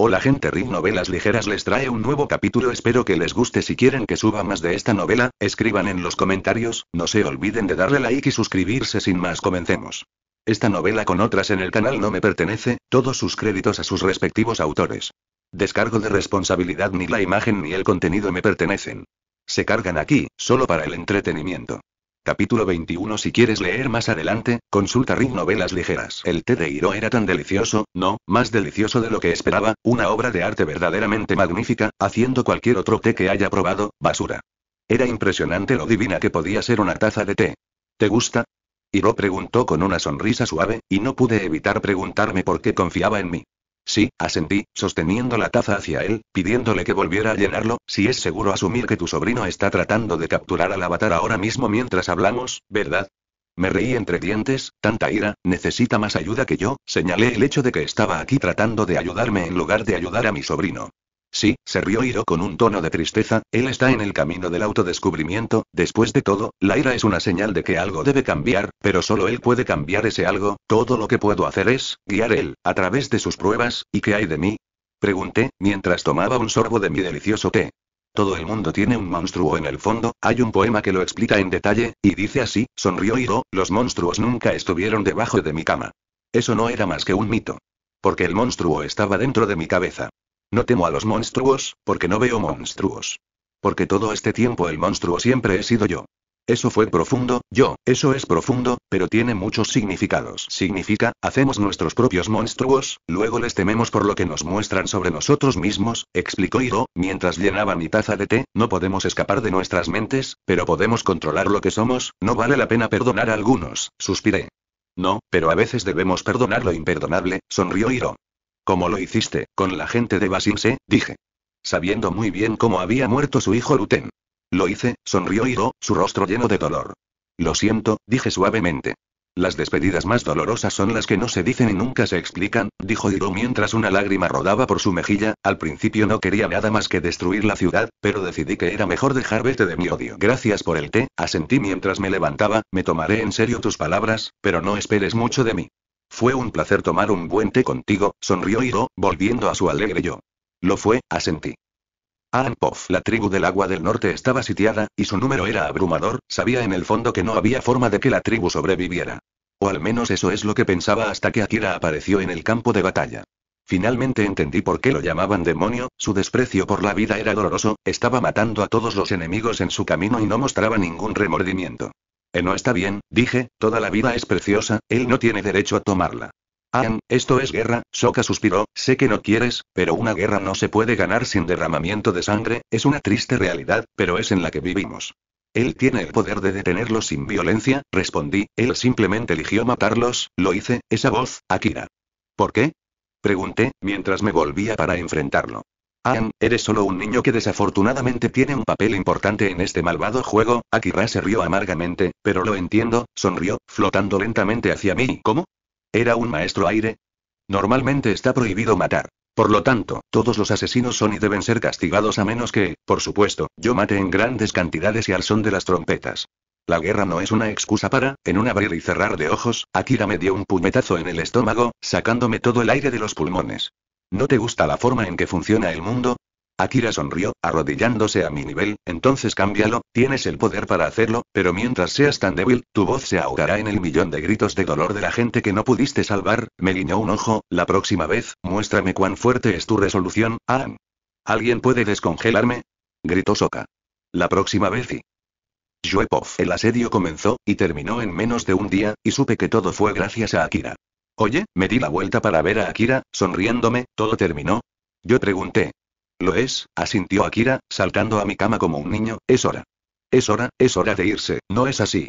Hola gente RIP Novelas Ligeras les trae un nuevo capítulo espero que les guste si quieren que suba más de esta novela, escriban en los comentarios, no se olviden de darle like y suscribirse sin más comencemos. Esta novela con otras en el canal no me pertenece, todos sus créditos a sus respectivos autores. Descargo de responsabilidad ni la imagen ni el contenido me pertenecen. Se cargan aquí, solo para el entretenimiento. Capítulo 21 Si quieres leer más adelante, consulta Ring Novelas Ligeras. El té de Hiro era tan delicioso, no, más delicioso de lo que esperaba, una obra de arte verdaderamente magnífica, haciendo cualquier otro té que haya probado, basura. Era impresionante lo divina que podía ser una taza de té. ¿Te gusta? Hiro preguntó con una sonrisa suave, y no pude evitar preguntarme por qué confiaba en mí. Sí, asentí, sosteniendo la taza hacia él, pidiéndole que volviera a llenarlo, si es seguro asumir que tu sobrino está tratando de capturar al avatar ahora mismo mientras hablamos, ¿verdad? Me reí entre dientes, tanta ira, necesita más ayuda que yo, señalé el hecho de que estaba aquí tratando de ayudarme en lugar de ayudar a mi sobrino. Sí, se rió Hiro con un tono de tristeza, él está en el camino del autodescubrimiento, después de todo, la ira es una señal de que algo debe cambiar, pero solo él puede cambiar ese algo, todo lo que puedo hacer es, guiar él, a través de sus pruebas, ¿y qué hay de mí? Pregunté, mientras tomaba un sorbo de mi delicioso té. Todo el mundo tiene un monstruo en el fondo, hay un poema que lo explica en detalle, y dice así, sonrió Hiro, los monstruos nunca estuvieron debajo de mi cama. Eso no era más que un mito. Porque el monstruo estaba dentro de mi cabeza. No temo a los monstruos, porque no veo monstruos. Porque todo este tiempo el monstruo siempre he sido yo. Eso fue profundo, yo, eso es profundo, pero tiene muchos significados. Significa, hacemos nuestros propios monstruos, luego les tememos por lo que nos muestran sobre nosotros mismos, explicó Hiro, mientras llenaba mi taza de té, no podemos escapar de nuestras mentes, pero podemos controlar lo que somos, no vale la pena perdonar a algunos, suspiré. No, pero a veces debemos perdonar lo imperdonable, sonrió Hiro. Como lo hiciste, con la gente de Basinse dije. Sabiendo muy bien cómo había muerto su hijo Luten. Lo hice, sonrió Hiro, su rostro lleno de dolor. Lo siento, dije suavemente. Las despedidas más dolorosas son las que no se dicen y nunca se explican, dijo Hiro mientras una lágrima rodaba por su mejilla. Al principio no quería nada más que destruir la ciudad, pero decidí que era mejor dejar vete de mi odio. Gracias por el té, asentí mientras me levantaba, me tomaré en serio tus palabras, pero no esperes mucho de mí. Fue un placer tomar un buen té contigo, sonrió Ido, volviendo a su alegre yo. Lo fue, asentí. Anpov, la tribu del agua del norte estaba sitiada, y su número era abrumador, sabía en el fondo que no había forma de que la tribu sobreviviera. O al menos eso es lo que pensaba hasta que Akira apareció en el campo de batalla. Finalmente entendí por qué lo llamaban demonio, su desprecio por la vida era doloroso, estaba matando a todos los enemigos en su camino y no mostraba ningún remordimiento. Eh, no está bien, dije, toda la vida es preciosa, él no tiene derecho a tomarla. «Ah, esto es guerra, Soka suspiró, sé que no quieres, pero una guerra no se puede ganar sin derramamiento de sangre, es una triste realidad, pero es en la que vivimos. Él tiene el poder de detenerlos sin violencia, respondí, él simplemente eligió matarlos, lo hice, esa voz, Akira. ¿Por qué? Pregunté, mientras me volvía para enfrentarlo. Ah, eres solo un niño que desafortunadamente tiene un papel importante en este malvado juego. Akira se rió amargamente, pero lo entiendo, sonrió, flotando lentamente hacia mí. ¿Cómo? ¿Era un maestro aire? Normalmente está prohibido matar. Por lo tanto, todos los asesinos son y deben ser castigados a menos que, por supuesto, yo mate en grandes cantidades y al son de las trompetas. La guerra no es una excusa para, en un abrir y cerrar de ojos, Akira me dio un puñetazo en el estómago, sacándome todo el aire de los pulmones. ¿No te gusta la forma en que funciona el mundo? Akira sonrió, arrodillándose a mi nivel, entonces cámbialo, tienes el poder para hacerlo, pero mientras seas tan débil, tu voz se ahogará en el millón de gritos de dolor de la gente que no pudiste salvar, me guiñó un ojo, la próxima vez, muéstrame cuán fuerte es tu resolución, Aang. ¿Alguien puede descongelarme? gritó Soka. La próxima vez y... Yuepov. El asedio comenzó, y terminó en menos de un día, y supe que todo fue gracias a Akira. Oye, me di la vuelta para ver a Akira, sonriéndome, ¿todo terminó? Yo pregunté. Lo es, asintió Akira, saltando a mi cama como un niño, es hora. Es hora, es hora de irse, ¿no es así?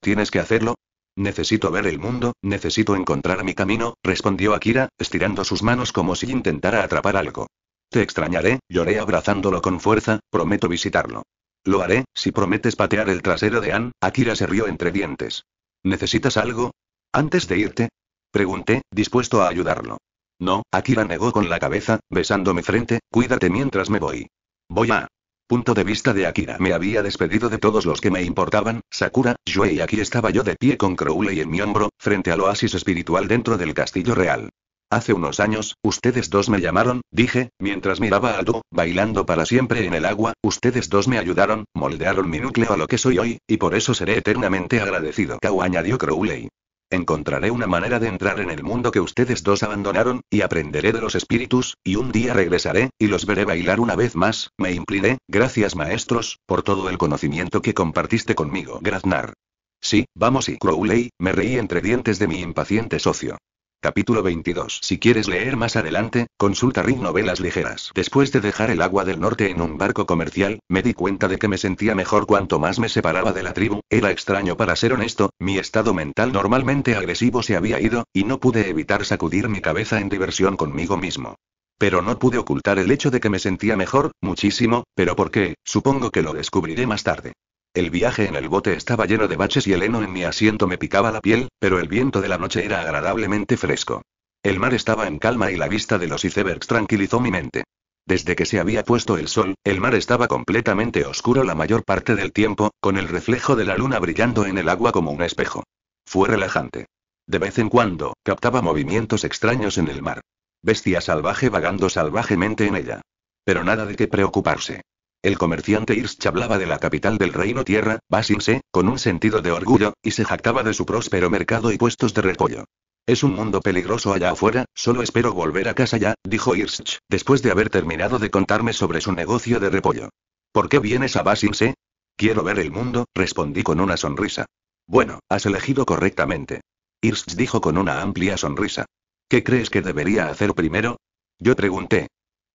¿Tienes que hacerlo? Necesito ver el mundo, necesito encontrar mi camino, respondió Akira, estirando sus manos como si intentara atrapar algo. Te extrañaré, lloré abrazándolo con fuerza, prometo visitarlo. Lo haré, si prometes patear el trasero de Ann, Akira se rió entre dientes. ¿Necesitas algo? Antes de irte, Pregunté, dispuesto a ayudarlo. No, Akira negó con la cabeza, besándome frente, cuídate mientras me voy. Voy a... Punto de vista de Akira. Me había despedido de todos los que me importaban, Sakura, Yue y aquí estaba yo de pie con Crowley en mi hombro, frente al oasis espiritual dentro del castillo real. Hace unos años, ustedes dos me llamaron, dije, mientras miraba a Du, bailando para siempre en el agua, ustedes dos me ayudaron, moldearon mi núcleo a lo que soy hoy, y por eso seré eternamente agradecido. Kau añadió Crowley. Encontraré una manera de entrar en el mundo que ustedes dos abandonaron, y aprenderé de los espíritus, y un día regresaré, y los veré bailar una vez más, me incliné, gracias maestros, por todo el conocimiento que compartiste conmigo, Graznar. Sí, vamos y Crowley, me reí entre dientes de mi impaciente socio. Capítulo 22. Si quieres leer más adelante, consulta Ring Novelas Ligeras. Después de dejar el agua del norte en un barco comercial, me di cuenta de que me sentía mejor cuanto más me separaba de la tribu. Era extraño para ser honesto, mi estado mental normalmente agresivo se había ido, y no pude evitar sacudir mi cabeza en diversión conmigo mismo. Pero no pude ocultar el hecho de que me sentía mejor, muchísimo, pero ¿por qué? Supongo que lo descubriré más tarde. El viaje en el bote estaba lleno de baches y el heno en mi asiento me picaba la piel, pero el viento de la noche era agradablemente fresco. El mar estaba en calma y la vista de los icebergs tranquilizó mi mente. Desde que se había puesto el sol, el mar estaba completamente oscuro la mayor parte del tiempo, con el reflejo de la luna brillando en el agua como un espejo. Fue relajante. De vez en cuando, captaba movimientos extraños en el mar. Bestia salvaje vagando salvajemente en ella. Pero nada de qué preocuparse. El comerciante Irsch hablaba de la capital del reino tierra, Basinse, con un sentido de orgullo, y se jactaba de su próspero mercado y puestos de repollo. Es un mundo peligroso allá afuera, solo espero volver a casa ya, dijo Irsch, después de haber terminado de contarme sobre su negocio de repollo. ¿Por qué vienes a Basinse? Quiero ver el mundo, respondí con una sonrisa. Bueno, has elegido correctamente. Irsch dijo con una amplia sonrisa. ¿Qué crees que debería hacer primero? Yo pregunté,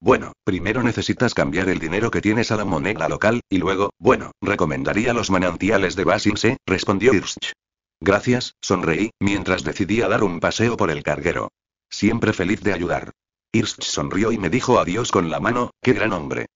bueno, primero necesitas cambiar el dinero que tienes a la moneda local, y luego, bueno, recomendaría los manantiales de Basinse, respondió Irsch. Gracias, sonreí, mientras decidía dar un paseo por el carguero. Siempre feliz de ayudar. Irsch sonrió y me dijo adiós con la mano, qué gran hombre.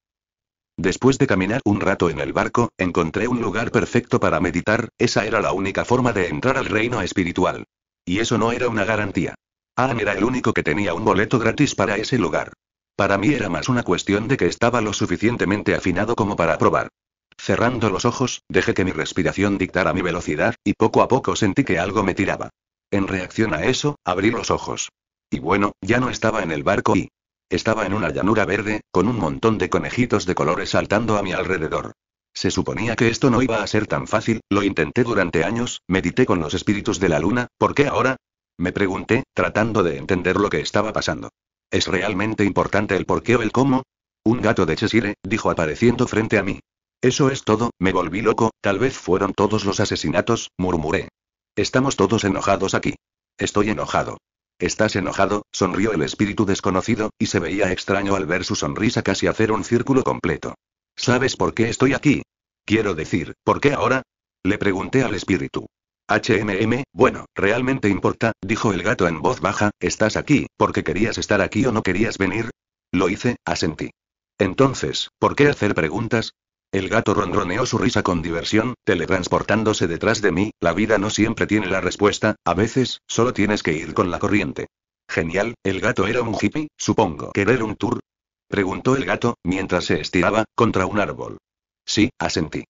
Después de caminar un rato en el barco, encontré un lugar perfecto para meditar, esa era la única forma de entrar al reino espiritual. Y eso no era una garantía. anne ah, era el único que tenía un boleto gratis para ese lugar. Para mí era más una cuestión de que estaba lo suficientemente afinado como para probar. Cerrando los ojos, dejé que mi respiración dictara mi velocidad, y poco a poco sentí que algo me tiraba. En reacción a eso, abrí los ojos. Y bueno, ya no estaba en el barco y... Estaba en una llanura verde, con un montón de conejitos de colores saltando a mi alrededor. Se suponía que esto no iba a ser tan fácil, lo intenté durante años, medité con los espíritus de la luna, ¿por qué ahora? Me pregunté, tratando de entender lo que estaba pasando. ¿Es realmente importante el por qué o el cómo? Un gato de Cheshire, dijo apareciendo frente a mí. Eso es todo, me volví loco, tal vez fueron todos los asesinatos, murmuré. Estamos todos enojados aquí. Estoy enojado. Estás enojado, sonrió el espíritu desconocido, y se veía extraño al ver su sonrisa casi hacer un círculo completo. ¿Sabes por qué estoy aquí? Quiero decir, ¿por qué ahora? Le pregunté al espíritu. HMM, bueno, ¿realmente importa? dijo el gato en voz baja, ¿estás aquí, porque querías estar aquí o no querías venir? Lo hice, asentí. Entonces, ¿por qué hacer preguntas? El gato ronroneó su risa con diversión, teletransportándose detrás de mí, la vida no siempre tiene la respuesta, a veces, solo tienes que ir con la corriente. Genial, el gato era un hippie, supongo. ¿Querer un tour? Preguntó el gato, mientras se estiraba, contra un árbol. Sí, asentí.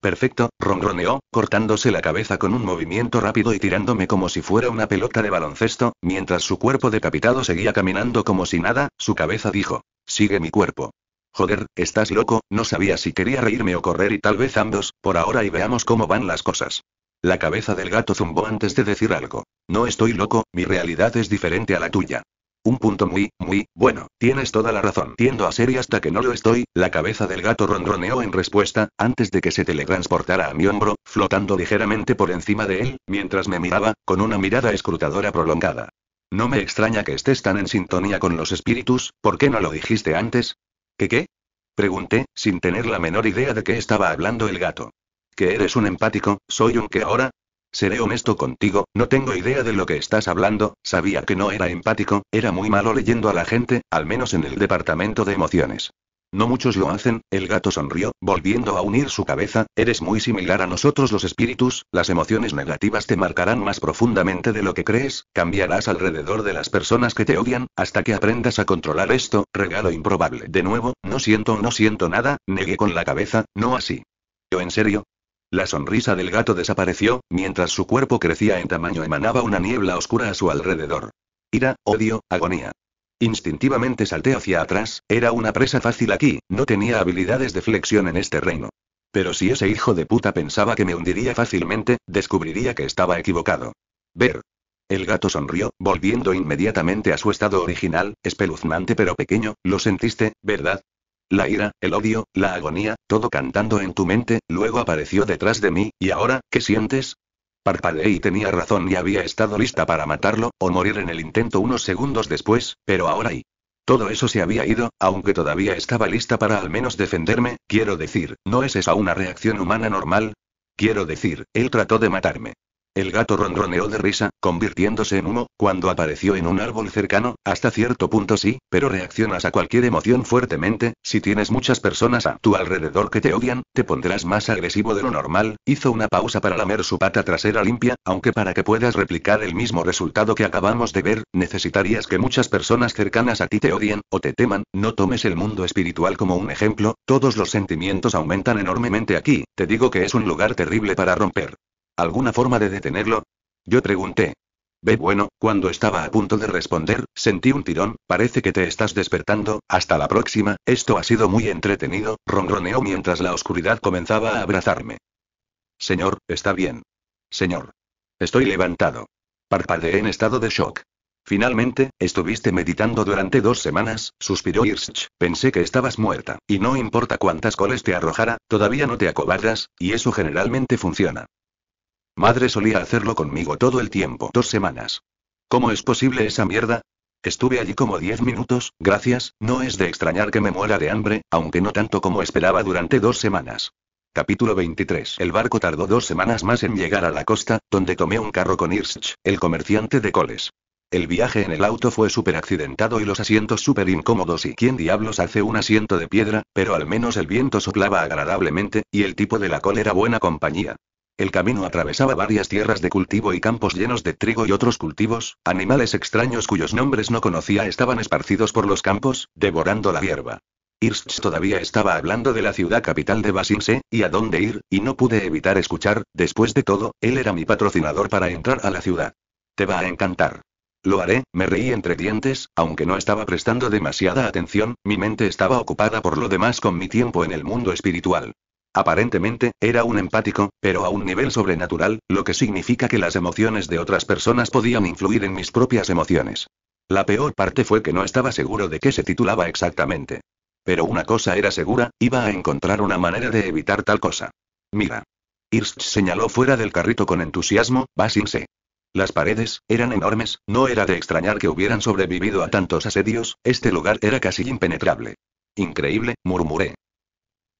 Perfecto, ronroneó, cortándose la cabeza con un movimiento rápido y tirándome como si fuera una pelota de baloncesto, mientras su cuerpo decapitado seguía caminando como si nada, su cabeza dijo, sigue mi cuerpo. Joder, estás loco, no sabía si quería reírme o correr y tal vez ambos, por ahora y veamos cómo van las cosas. La cabeza del gato zumbó antes de decir algo. No estoy loco, mi realidad es diferente a la tuya. Un punto muy, muy, bueno, tienes toda la razón. Tiendo a ser y hasta que no lo estoy, la cabeza del gato ronroneó en respuesta, antes de que se teletransportara a mi hombro, flotando ligeramente por encima de él, mientras me miraba, con una mirada escrutadora prolongada. No me extraña que estés tan en sintonía con los espíritus, ¿por qué no lo dijiste antes? ¿Qué qué? Pregunté, sin tener la menor idea de qué estaba hablando el gato. ¿Que eres un empático, soy un que ahora? Seré honesto contigo, no tengo idea de lo que estás hablando, sabía que no era empático, era muy malo leyendo a la gente, al menos en el departamento de emociones. No muchos lo hacen, el gato sonrió, volviendo a unir su cabeza, eres muy similar a nosotros los espíritus, las emociones negativas te marcarán más profundamente de lo que crees, cambiarás alrededor de las personas que te odian, hasta que aprendas a controlar esto, regalo improbable. De nuevo, no siento, no siento nada, negué con la cabeza, no así. Yo en serio, la sonrisa del gato desapareció, mientras su cuerpo crecía en tamaño emanaba una niebla oscura a su alrededor. Ira, odio, agonía. Instintivamente salté hacia atrás, era una presa fácil aquí, no tenía habilidades de flexión en este reino. Pero si ese hijo de puta pensaba que me hundiría fácilmente, descubriría que estaba equivocado. Ver. El gato sonrió, volviendo inmediatamente a su estado original, espeluznante pero pequeño, lo sentiste, ¿verdad? La ira, el odio, la agonía, todo cantando en tu mente, luego apareció detrás de mí, y ahora, ¿qué sientes? Parpadeé y tenía razón y había estado lista para matarlo, o morir en el intento unos segundos después, pero ahora y. Todo eso se había ido, aunque todavía estaba lista para al menos defenderme, quiero decir, ¿no es esa una reacción humana normal? Quiero decir, él trató de matarme. El gato ronroneó de risa, convirtiéndose en humo, cuando apareció en un árbol cercano, hasta cierto punto sí, pero reaccionas a cualquier emoción fuertemente, si tienes muchas personas a tu alrededor que te odian, te pondrás más agresivo de lo normal, hizo una pausa para lamer su pata trasera limpia, aunque para que puedas replicar el mismo resultado que acabamos de ver, necesitarías que muchas personas cercanas a ti te odien, o te teman, no tomes el mundo espiritual como un ejemplo, todos los sentimientos aumentan enormemente aquí, te digo que es un lugar terrible para romper. ¿Alguna forma de detenerlo? Yo pregunté. Ve bueno, cuando estaba a punto de responder, sentí un tirón, parece que te estás despertando, hasta la próxima, esto ha sido muy entretenido, ronroneó mientras la oscuridad comenzaba a abrazarme. Señor, está bien. Señor. Estoy levantado. Parpadeé en estado de shock. Finalmente, estuviste meditando durante dos semanas, suspiró Irsch, Pensé que estabas muerta, y no importa cuántas coles te arrojara, todavía no te acobardas, y eso generalmente funciona. Madre solía hacerlo conmigo todo el tiempo. Dos semanas. ¿Cómo es posible esa mierda? Estuve allí como diez minutos, gracias, no es de extrañar que me muera de hambre, aunque no tanto como esperaba durante dos semanas. Capítulo 23. El barco tardó dos semanas más en llegar a la costa, donde tomé un carro con Irsch, el comerciante de coles. El viaje en el auto fue súper accidentado y los asientos súper incómodos y quién diablos hace un asiento de piedra, pero al menos el viento soplaba agradablemente, y el tipo de la col era buena compañía. El camino atravesaba varias tierras de cultivo y campos llenos de trigo y otros cultivos, animales extraños cuyos nombres no conocía estaban esparcidos por los campos, devorando la hierba. Irsch todavía estaba hablando de la ciudad capital de Basimse, y a dónde ir, y no pude evitar escuchar, después de todo, él era mi patrocinador para entrar a la ciudad. Te va a encantar. Lo haré, me reí entre dientes, aunque no estaba prestando demasiada atención, mi mente estaba ocupada por lo demás con mi tiempo en el mundo espiritual. Aparentemente, era un empático, pero a un nivel sobrenatural, lo que significa que las emociones de otras personas podían influir en mis propias emociones. La peor parte fue que no estaba seguro de qué se titulaba exactamente. Pero una cosa era segura, iba a encontrar una manera de evitar tal cosa. Mira. Irsch señaló fuera del carrito con entusiasmo, va Las paredes, eran enormes, no era de extrañar que hubieran sobrevivido a tantos asedios, este lugar era casi impenetrable. Increíble, murmuré.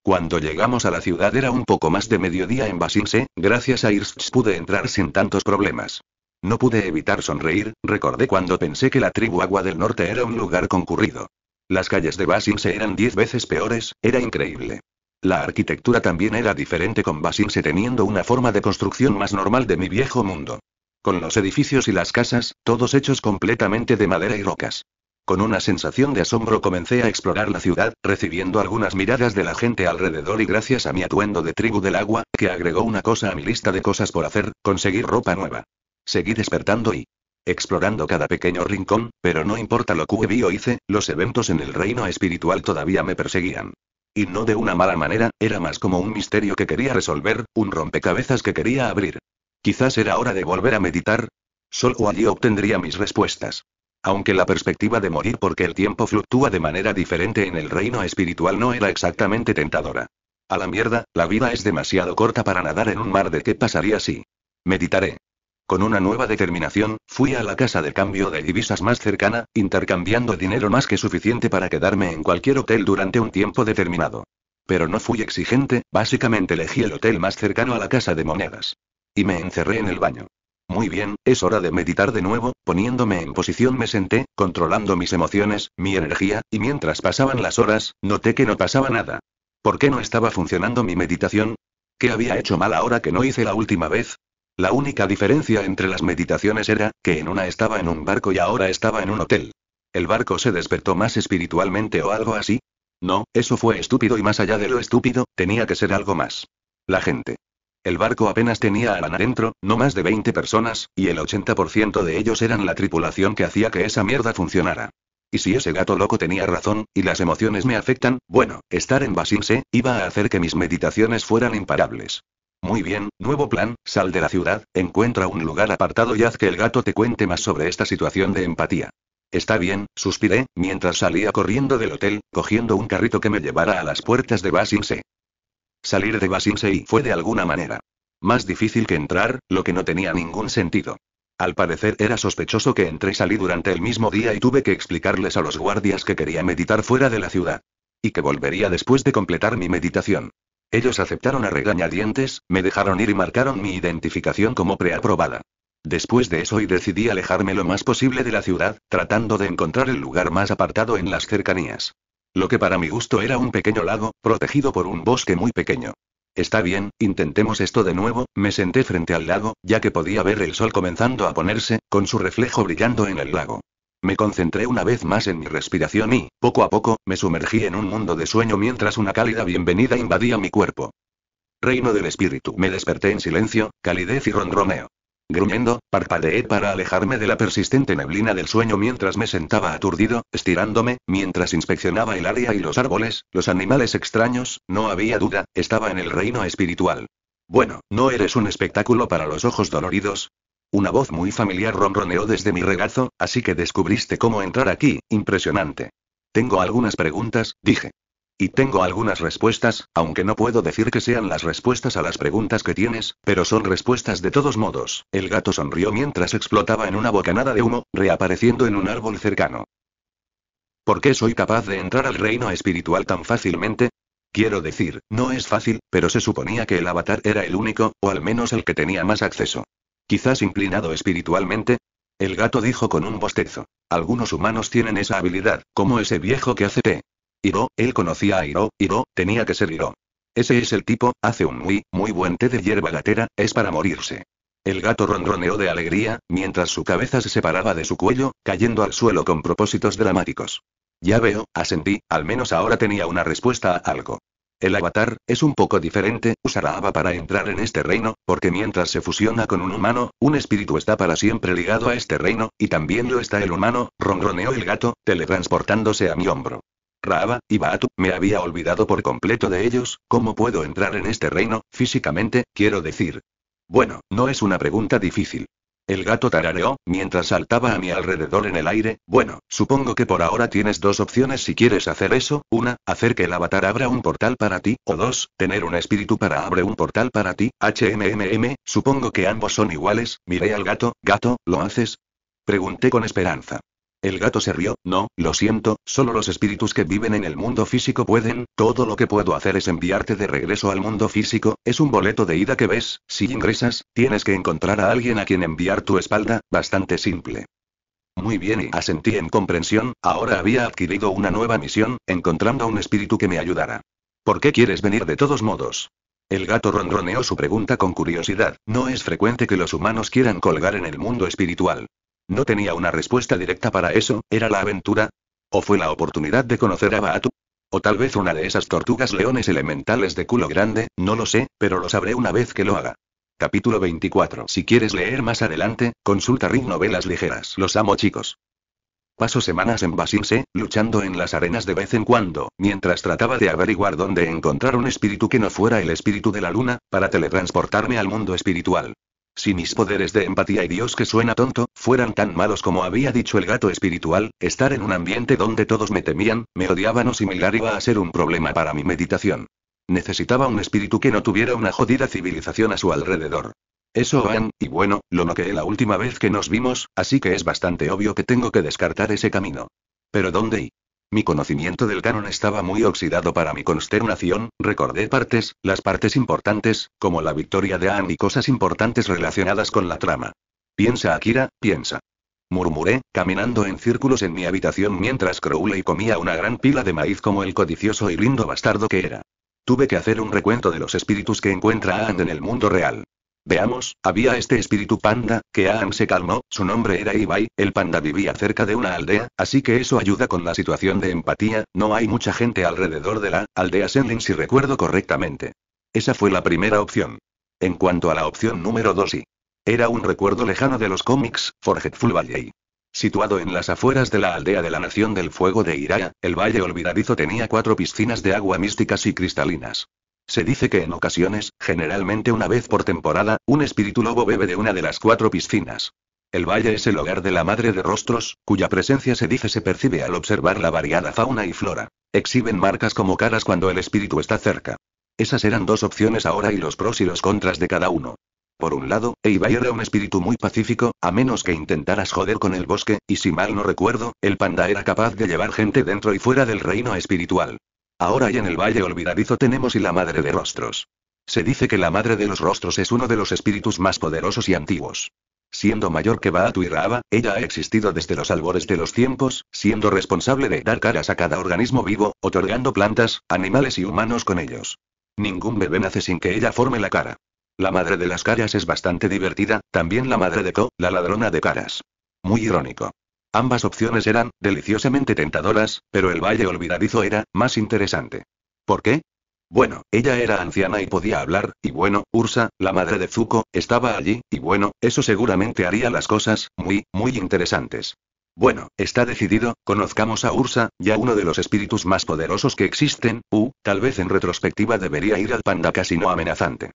Cuando llegamos a la ciudad era un poco más de mediodía en Basinse, gracias a Irsts pude entrar sin tantos problemas. No pude evitar sonreír, recordé cuando pensé que la tribu Agua del Norte era un lugar concurrido. Las calles de Basinse eran diez veces peores, era increíble. La arquitectura también era diferente con Basinse teniendo una forma de construcción más normal de mi viejo mundo. Con los edificios y las casas, todos hechos completamente de madera y rocas. Con una sensación de asombro comencé a explorar la ciudad, recibiendo algunas miradas de la gente alrededor y gracias a mi atuendo de tribu del agua, que agregó una cosa a mi lista de cosas por hacer, conseguir ropa nueva. Seguí despertando y explorando cada pequeño rincón, pero no importa lo que vi o hice, los eventos en el reino espiritual todavía me perseguían. Y no de una mala manera, era más como un misterio que quería resolver, un rompecabezas que quería abrir. Quizás era hora de volver a meditar. Solo allí obtendría mis respuestas aunque la perspectiva de morir porque el tiempo fluctúa de manera diferente en el reino espiritual no era exactamente tentadora. A la mierda, la vida es demasiado corta para nadar en un mar de qué pasaría si. Meditaré. Con una nueva determinación, fui a la casa de cambio de divisas más cercana, intercambiando dinero más que suficiente para quedarme en cualquier hotel durante un tiempo determinado. Pero no fui exigente, básicamente elegí el hotel más cercano a la casa de monedas. Y me encerré en el baño. Muy bien, es hora de meditar de nuevo, poniéndome en posición me senté, controlando mis emociones, mi energía, y mientras pasaban las horas, noté que no pasaba nada. ¿Por qué no estaba funcionando mi meditación? ¿Qué había hecho mal ahora que no hice la última vez? La única diferencia entre las meditaciones era, que en una estaba en un barco y ahora estaba en un hotel. ¿El barco se despertó más espiritualmente o algo así? No, eso fue estúpido y más allá de lo estúpido, tenía que ser algo más. La gente. El barco apenas tenía a Alan adentro, no más de 20 personas, y el 80% de ellos eran la tripulación que hacía que esa mierda funcionara. Y si ese gato loco tenía razón, y las emociones me afectan, bueno, estar en Basinse, iba a hacer que mis meditaciones fueran imparables. Muy bien, nuevo plan, sal de la ciudad, encuentra un lugar apartado y haz que el gato te cuente más sobre esta situación de empatía. Está bien, suspiré, mientras salía corriendo del hotel, cogiendo un carrito que me llevara a las puertas de Basinse. Salir de Basinsei fue de alguna manera más difícil que entrar, lo que no tenía ningún sentido. Al parecer era sospechoso que entré y salí durante el mismo día y tuve que explicarles a los guardias que quería meditar fuera de la ciudad. Y que volvería después de completar mi meditación. Ellos aceptaron a regañadientes, me dejaron ir y marcaron mi identificación como preaprobada. Después de eso y decidí alejarme lo más posible de la ciudad, tratando de encontrar el lugar más apartado en las cercanías. Lo que para mi gusto era un pequeño lago, protegido por un bosque muy pequeño. Está bien, intentemos esto de nuevo, me senté frente al lago, ya que podía ver el sol comenzando a ponerse, con su reflejo brillando en el lago. Me concentré una vez más en mi respiración y, poco a poco, me sumergí en un mundo de sueño mientras una cálida bienvenida invadía mi cuerpo. Reino del espíritu. Me desperté en silencio, calidez y rondromeo. Gruñendo, parpadeé para alejarme de la persistente neblina del sueño mientras me sentaba aturdido, estirándome, mientras inspeccionaba el área y los árboles, los animales extraños, no había duda, estaba en el reino espiritual. Bueno, no eres un espectáculo para los ojos doloridos. Una voz muy familiar ronroneó desde mi regazo, así que descubriste cómo entrar aquí, impresionante. Tengo algunas preguntas, dije. Y tengo algunas respuestas, aunque no puedo decir que sean las respuestas a las preguntas que tienes, pero son respuestas de todos modos. El gato sonrió mientras explotaba en una bocanada de humo, reapareciendo en un árbol cercano. ¿Por qué soy capaz de entrar al reino espiritual tan fácilmente? Quiero decir, no es fácil, pero se suponía que el avatar era el único, o al menos el que tenía más acceso. Quizás inclinado espiritualmente. El gato dijo con un bostezo. Algunos humanos tienen esa habilidad, como ese viejo que hace té. Hiro, él conocía a Hiro, Hiro, tenía que ser Hiro. Ese es el tipo, hace un muy, muy buen té de hierba gatera, es para morirse. El gato ronroneó de alegría, mientras su cabeza se separaba de su cuello, cayendo al suelo con propósitos dramáticos. Ya veo, asentí, al menos ahora tenía una respuesta a algo. El avatar, es un poco diferente, usará Aba para entrar en este reino, porque mientras se fusiona con un humano, un espíritu está para siempre ligado a este reino, y también lo está el humano, ronroneó el gato, teletransportándose a mi hombro. Raaba, y me había olvidado por completo de ellos, ¿cómo puedo entrar en este reino, físicamente, quiero decir? Bueno, no es una pregunta difícil. El gato tarareó, mientras saltaba a mi alrededor en el aire, bueno, supongo que por ahora tienes dos opciones si quieres hacer eso, una, hacer que el avatar abra un portal para ti, o dos, tener un espíritu para abre un portal para ti, HMMM, supongo que ambos son iguales, miré al gato, gato, ¿lo haces? Pregunté con esperanza. El gato se rió, no, lo siento, solo los espíritus que viven en el mundo físico pueden, todo lo que puedo hacer es enviarte de regreso al mundo físico, es un boleto de ida que ves, si ingresas, tienes que encontrar a alguien a quien enviar tu espalda, bastante simple. Muy bien y asentí en comprensión, ahora había adquirido una nueva misión, encontrando a un espíritu que me ayudara. ¿Por qué quieres venir de todos modos? El gato ronroneó su pregunta con curiosidad, no es frecuente que los humanos quieran colgar en el mundo espiritual. No tenía una respuesta directa para eso, ¿era la aventura? ¿O fue la oportunidad de conocer a Baatu? O tal vez una de esas tortugas leones elementales de culo grande, no lo sé, pero lo sabré una vez que lo haga. Capítulo 24. Si quieres leer más adelante, consulta Ring Novelas Ligeras. Los amo chicos. Paso semanas en Basinse, luchando en las arenas de vez en cuando, mientras trataba de averiguar dónde encontrar un espíritu que no fuera el espíritu de la luna, para teletransportarme al mundo espiritual. Si mis poderes de empatía y Dios que suena tonto, fueran tan malos como había dicho el gato espiritual, estar en un ambiente donde todos me temían, me odiaban o similar iba a ser un problema para mi meditación. Necesitaba un espíritu que no tuviera una jodida civilización a su alrededor. Eso van, y bueno, lo noqué la última vez que nos vimos, así que es bastante obvio que tengo que descartar ese camino. Pero ¿dónde y mi conocimiento del canon estaba muy oxidado para mi consternación, recordé partes, las partes importantes, como la victoria de Anne y cosas importantes relacionadas con la trama. Piensa Akira, piensa. Murmuré, caminando en círculos en mi habitación mientras Crowley comía una gran pila de maíz como el codicioso y lindo bastardo que era. Tuve que hacer un recuento de los espíritus que encuentra Anne en el mundo real. Veamos, había este espíritu panda, que Aang se calmó, su nombre era Ibai, el panda vivía cerca de una aldea, así que eso ayuda con la situación de empatía, no hay mucha gente alrededor de la aldea Senlin si recuerdo correctamente. Esa fue la primera opción. En cuanto a la opción número 2 y era un recuerdo lejano de los cómics, Forgetful Valley. Situado en las afueras de la aldea de la Nación del Fuego de Iraya, el valle olvidadizo tenía cuatro piscinas de agua místicas y cristalinas. Se dice que en ocasiones, generalmente una vez por temporada, un espíritu lobo bebe de una de las cuatro piscinas. El valle es el hogar de la madre de rostros, cuya presencia se dice se percibe al observar la variada fauna y flora. Exhiben marcas como caras cuando el espíritu está cerca. Esas eran dos opciones ahora y los pros y los contras de cada uno. Por un lado, Eibai era un espíritu muy pacífico, a menos que intentaras joder con el bosque, y si mal no recuerdo, el panda era capaz de llevar gente dentro y fuera del reino espiritual. Ahora y en el valle olvidadizo tenemos y la madre de rostros. Se dice que la madre de los rostros es uno de los espíritus más poderosos y antiguos. Siendo mayor que Baatu y Raaba, ella ha existido desde los albores de los tiempos, siendo responsable de dar caras a cada organismo vivo, otorgando plantas, animales y humanos con ellos. Ningún bebé nace sin que ella forme la cara. La madre de las caras es bastante divertida, también la madre de Ko, la ladrona de caras. Muy irónico. Ambas opciones eran, deliciosamente tentadoras, pero el valle olvidadizo era, más interesante. ¿Por qué? Bueno, ella era anciana y podía hablar, y bueno, Ursa, la madre de Zuko, estaba allí, y bueno, eso seguramente haría las cosas, muy, muy interesantes. Bueno, está decidido, conozcamos a Ursa, ya uno de los espíritus más poderosos que existen, u, tal vez en retrospectiva debería ir al panda no amenazante.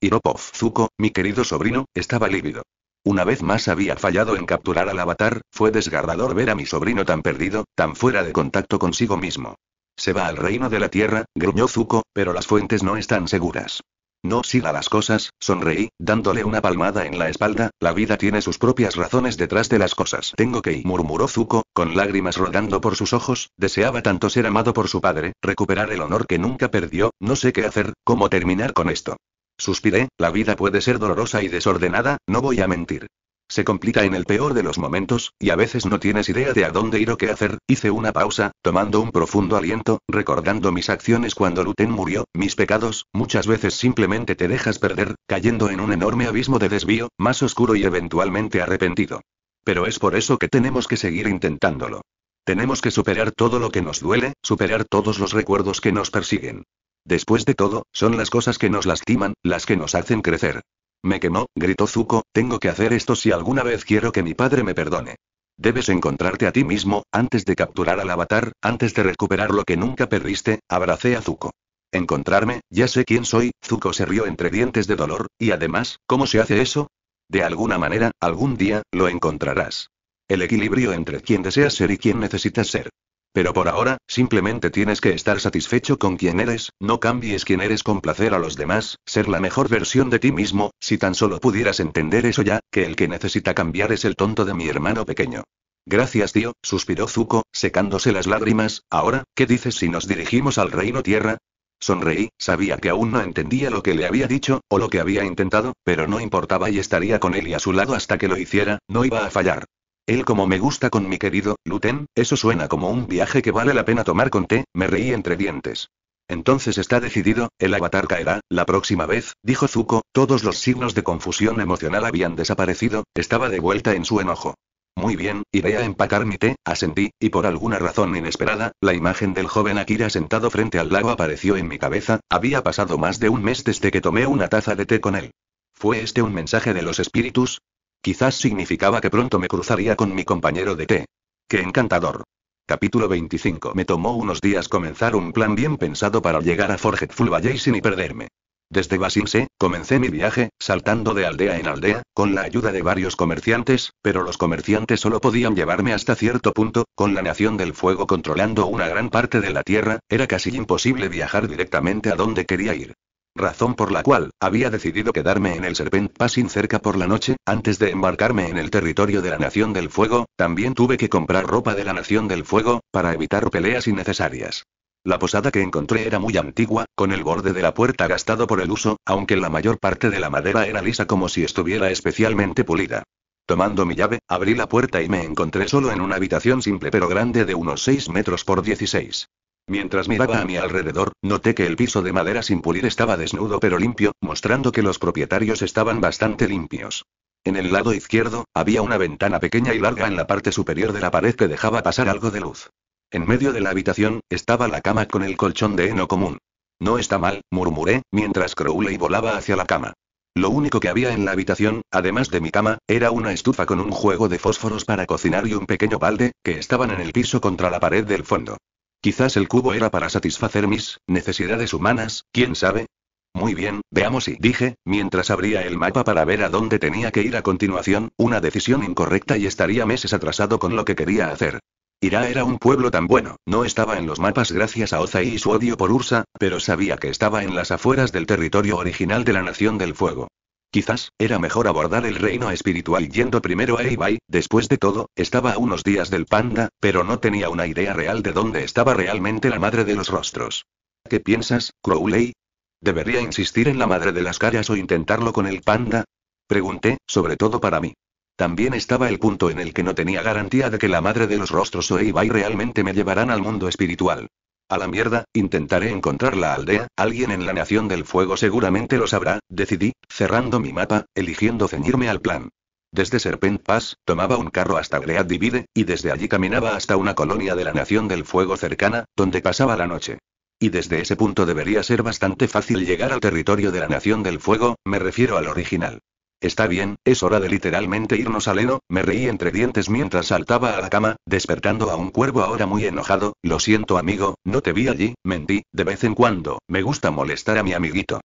Iropov Zuko, mi querido sobrino, estaba lívido. Una vez más había fallado en capturar al avatar, fue desgarrador ver a mi sobrino tan perdido, tan fuera de contacto consigo mismo. Se va al reino de la tierra, gruñó Zuko, pero las fuentes no están seguras. No siga las cosas, sonreí, dándole una palmada en la espalda, la vida tiene sus propias razones detrás de las cosas. Tengo que ir, murmuró Zuko, con lágrimas rodando por sus ojos, deseaba tanto ser amado por su padre, recuperar el honor que nunca perdió, no sé qué hacer, cómo terminar con esto. Suspiré, la vida puede ser dolorosa y desordenada, no voy a mentir. Se complica en el peor de los momentos, y a veces no tienes idea de a dónde ir o qué hacer. Hice una pausa, tomando un profundo aliento, recordando mis acciones cuando Luten murió, mis pecados, muchas veces simplemente te dejas perder, cayendo en un enorme abismo de desvío, más oscuro y eventualmente arrepentido. Pero es por eso que tenemos que seguir intentándolo. Tenemos que superar todo lo que nos duele, superar todos los recuerdos que nos persiguen. Después de todo, son las cosas que nos lastiman, las que nos hacen crecer. Me quemó, gritó Zuko, tengo que hacer esto si alguna vez quiero que mi padre me perdone. Debes encontrarte a ti mismo, antes de capturar al avatar, antes de recuperar lo que nunca perdiste, abracé a Zuko. Encontrarme, ya sé quién soy, Zuko se rió entre dientes de dolor, y además, ¿cómo se hace eso? De alguna manera, algún día, lo encontrarás. El equilibrio entre quien deseas ser y quien necesitas ser. Pero por ahora, simplemente tienes que estar satisfecho con quien eres, no cambies quien eres con placer a los demás, ser la mejor versión de ti mismo, si tan solo pudieras entender eso ya, que el que necesita cambiar es el tonto de mi hermano pequeño. Gracias tío, suspiró Zuko, secándose las lágrimas, ahora, ¿qué dices si nos dirigimos al reino tierra? Sonreí, sabía que aún no entendía lo que le había dicho, o lo que había intentado, pero no importaba y estaría con él y a su lado hasta que lo hiciera, no iba a fallar. Él como me gusta con mi querido, Luten, eso suena como un viaje que vale la pena tomar con té, me reí entre dientes. Entonces está decidido, el avatar caerá, la próxima vez, dijo Zuko, todos los signos de confusión emocional habían desaparecido, estaba de vuelta en su enojo. Muy bien, iré a empacar mi té, asentí, y por alguna razón inesperada, la imagen del joven Akira sentado frente al lago apareció en mi cabeza, había pasado más de un mes desde que tomé una taza de té con él. ¿Fue este un mensaje de los espíritus? Quizás significaba que pronto me cruzaría con mi compañero de té. ¡Qué encantador! Capítulo 25 Me tomó unos días comenzar un plan bien pensado para llegar a Forgetful Valley sin y perderme. Desde Basimse, comencé mi viaje, saltando de aldea en aldea, con la ayuda de varios comerciantes, pero los comerciantes solo podían llevarme hasta cierto punto, con la Nación del Fuego controlando una gran parte de la tierra, era casi imposible viajar directamente a donde quería ir razón por la cual había decidido quedarme en el Serpent Passing cerca por la noche, antes de embarcarme en el territorio de la Nación del Fuego, también tuve que comprar ropa de la Nación del Fuego, para evitar peleas innecesarias. La posada que encontré era muy antigua, con el borde de la puerta gastado por el uso, aunque la mayor parte de la madera era lisa como si estuviera especialmente pulida. Tomando mi llave, abrí la puerta y me encontré solo en una habitación simple pero grande de unos 6 metros por 16. Mientras miraba a mi alrededor, noté que el piso de madera sin pulir estaba desnudo pero limpio, mostrando que los propietarios estaban bastante limpios. En el lado izquierdo, había una ventana pequeña y larga en la parte superior de la pared que dejaba pasar algo de luz. En medio de la habitación, estaba la cama con el colchón de heno común. No está mal, murmuré, mientras Crowley volaba hacia la cama. Lo único que había en la habitación, además de mi cama, era una estufa con un juego de fósforos para cocinar y un pequeño balde, que estaban en el piso contra la pared del fondo. Quizás el cubo era para satisfacer mis necesidades humanas, quién sabe. Muy bien, veamos y dije, mientras abría el mapa para ver a dónde tenía que ir a continuación, una decisión incorrecta y estaría meses atrasado con lo que quería hacer. Irá era un pueblo tan bueno, no estaba en los mapas gracias a Ozai y su odio por Ursa, pero sabía que estaba en las afueras del territorio original de la Nación del Fuego. Quizás, era mejor abordar el reino espiritual yendo primero a Eibai, después de todo, estaba a unos días del panda, pero no tenía una idea real de dónde estaba realmente la madre de los rostros. ¿Qué piensas, Crowley? ¿Debería insistir en la madre de las caras o intentarlo con el panda? Pregunté, sobre todo para mí. También estaba el punto en el que no tenía garantía de que la madre de los rostros o Eibai realmente me llevarán al mundo espiritual. A la mierda, intentaré encontrar la aldea, alguien en la Nación del Fuego seguramente lo sabrá, decidí, cerrando mi mapa, eligiendo ceñirme al plan. Desde Serpent Pass, tomaba un carro hasta Great Divide, y desde allí caminaba hasta una colonia de la Nación del Fuego cercana, donde pasaba la noche. Y desde ese punto debería ser bastante fácil llegar al territorio de la Nación del Fuego, me refiero al original. Está bien, es hora de literalmente irnos al heno, me reí entre dientes mientras saltaba a la cama, despertando a un cuervo ahora muy enojado, lo siento amigo, no te vi allí, mentí, de vez en cuando, me gusta molestar a mi amiguito.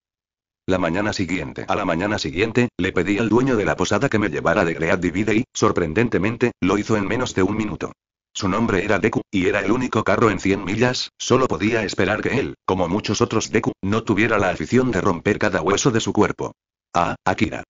La mañana siguiente. A la mañana siguiente, le pedí al dueño de la posada que me llevara de Great Divide y, sorprendentemente, lo hizo en menos de un minuto. Su nombre era Deku, y era el único carro en 100 millas, solo podía esperar que él, como muchos otros Deku, no tuviera la afición de romper cada hueso de su cuerpo. Ah, Akira.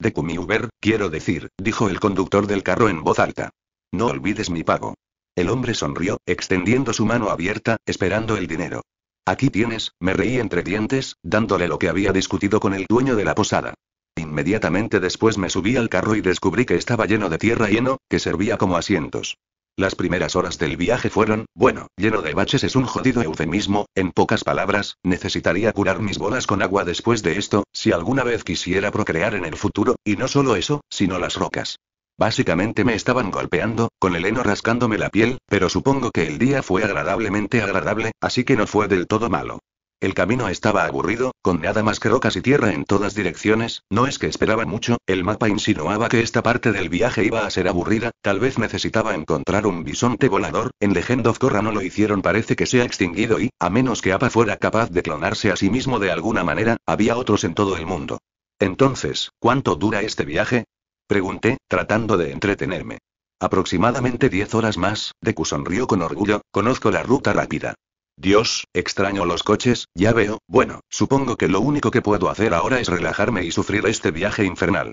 De Uber, quiero decir, dijo el conductor del carro en voz alta. No olvides mi pago. El hombre sonrió, extendiendo su mano abierta, esperando el dinero. Aquí tienes, me reí entre dientes, dándole lo que había discutido con el dueño de la posada. Inmediatamente después me subí al carro y descubrí que estaba lleno de tierra lleno, que servía como asientos. Las primeras horas del viaje fueron, bueno, lleno de baches es un jodido eufemismo, en pocas palabras, necesitaría curar mis bolas con agua después de esto, si alguna vez quisiera procrear en el futuro, y no solo eso, sino las rocas. Básicamente me estaban golpeando, con el heno rascándome la piel, pero supongo que el día fue agradablemente agradable, así que no fue del todo malo. El camino estaba aburrido, con nada más que rocas y tierra en todas direcciones, no es que esperaba mucho, el mapa insinuaba que esta parte del viaje iba a ser aburrida, tal vez necesitaba encontrar un bisonte volador, en Legend of Korra no lo hicieron parece que se ha extinguido y, a menos que Apa fuera capaz de clonarse a sí mismo de alguna manera, había otros en todo el mundo. Entonces, ¿cuánto dura este viaje? Pregunté, tratando de entretenerme. Aproximadamente 10 horas más, Deku sonrió con orgullo, conozco la ruta rápida. Dios, extraño los coches, ya veo, bueno, supongo que lo único que puedo hacer ahora es relajarme y sufrir este viaje infernal.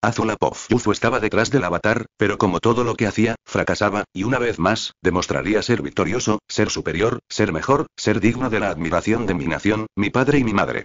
Azulapov Yuzu estaba detrás del avatar, pero como todo lo que hacía, fracasaba, y una vez más, demostraría ser victorioso, ser superior, ser mejor, ser digno de la admiración de mi nación, mi padre y mi madre.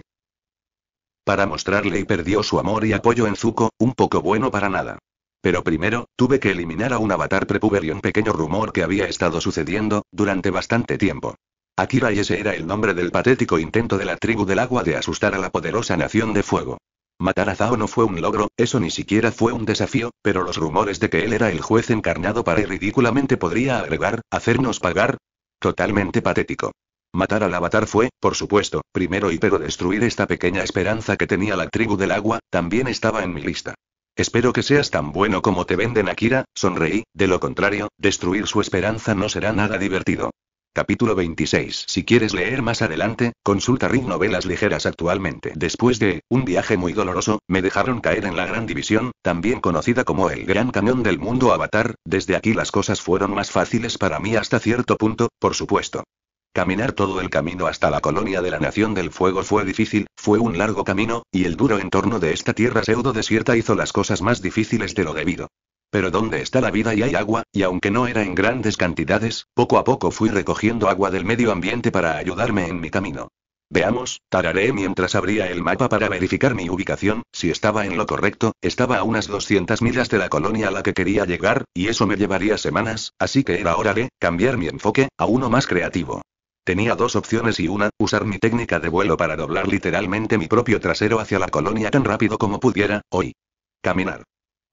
Para mostrarle y perdió su amor y apoyo en Zuko, un poco bueno para nada. Pero primero, tuve que eliminar a un avatar prepuber y un pequeño rumor que había estado sucediendo, durante bastante tiempo. Akira y ese era el nombre del patético intento de la tribu del agua de asustar a la poderosa nación de fuego. Matar a Zao no fue un logro, eso ni siquiera fue un desafío, pero los rumores de que él era el juez encarnado para él ridículamente podría agregar, hacernos pagar. Totalmente patético. Matar al avatar fue, por supuesto, primero y pero destruir esta pequeña esperanza que tenía la tribu del agua, también estaba en mi lista. Espero que seas tan bueno como te venden Akira, sonreí, de lo contrario, destruir su esperanza no será nada divertido. Capítulo 26. Si quieres leer más adelante, consulta Ring Novelas Ligeras actualmente. Después de un viaje muy doloroso, me dejaron caer en la Gran División, también conocida como el Gran Cañón del Mundo Avatar. Desde aquí las cosas fueron más fáciles para mí hasta cierto punto, por supuesto. Caminar todo el camino hasta la colonia de la Nación del Fuego fue difícil, fue un largo camino, y el duro entorno de esta tierra pseudo desierta hizo las cosas más difíciles de lo debido. Pero donde está la vida y hay agua, y aunque no era en grandes cantidades, poco a poco fui recogiendo agua del medio ambiente para ayudarme en mi camino. Veamos, tararé mientras abría el mapa para verificar mi ubicación, si estaba en lo correcto, estaba a unas 200 millas de la colonia a la que quería llegar, y eso me llevaría semanas, así que era hora de cambiar mi enfoque a uno más creativo. Tenía dos opciones y una, usar mi técnica de vuelo para doblar literalmente mi propio trasero hacia la colonia tan rápido como pudiera, hoy. Caminar.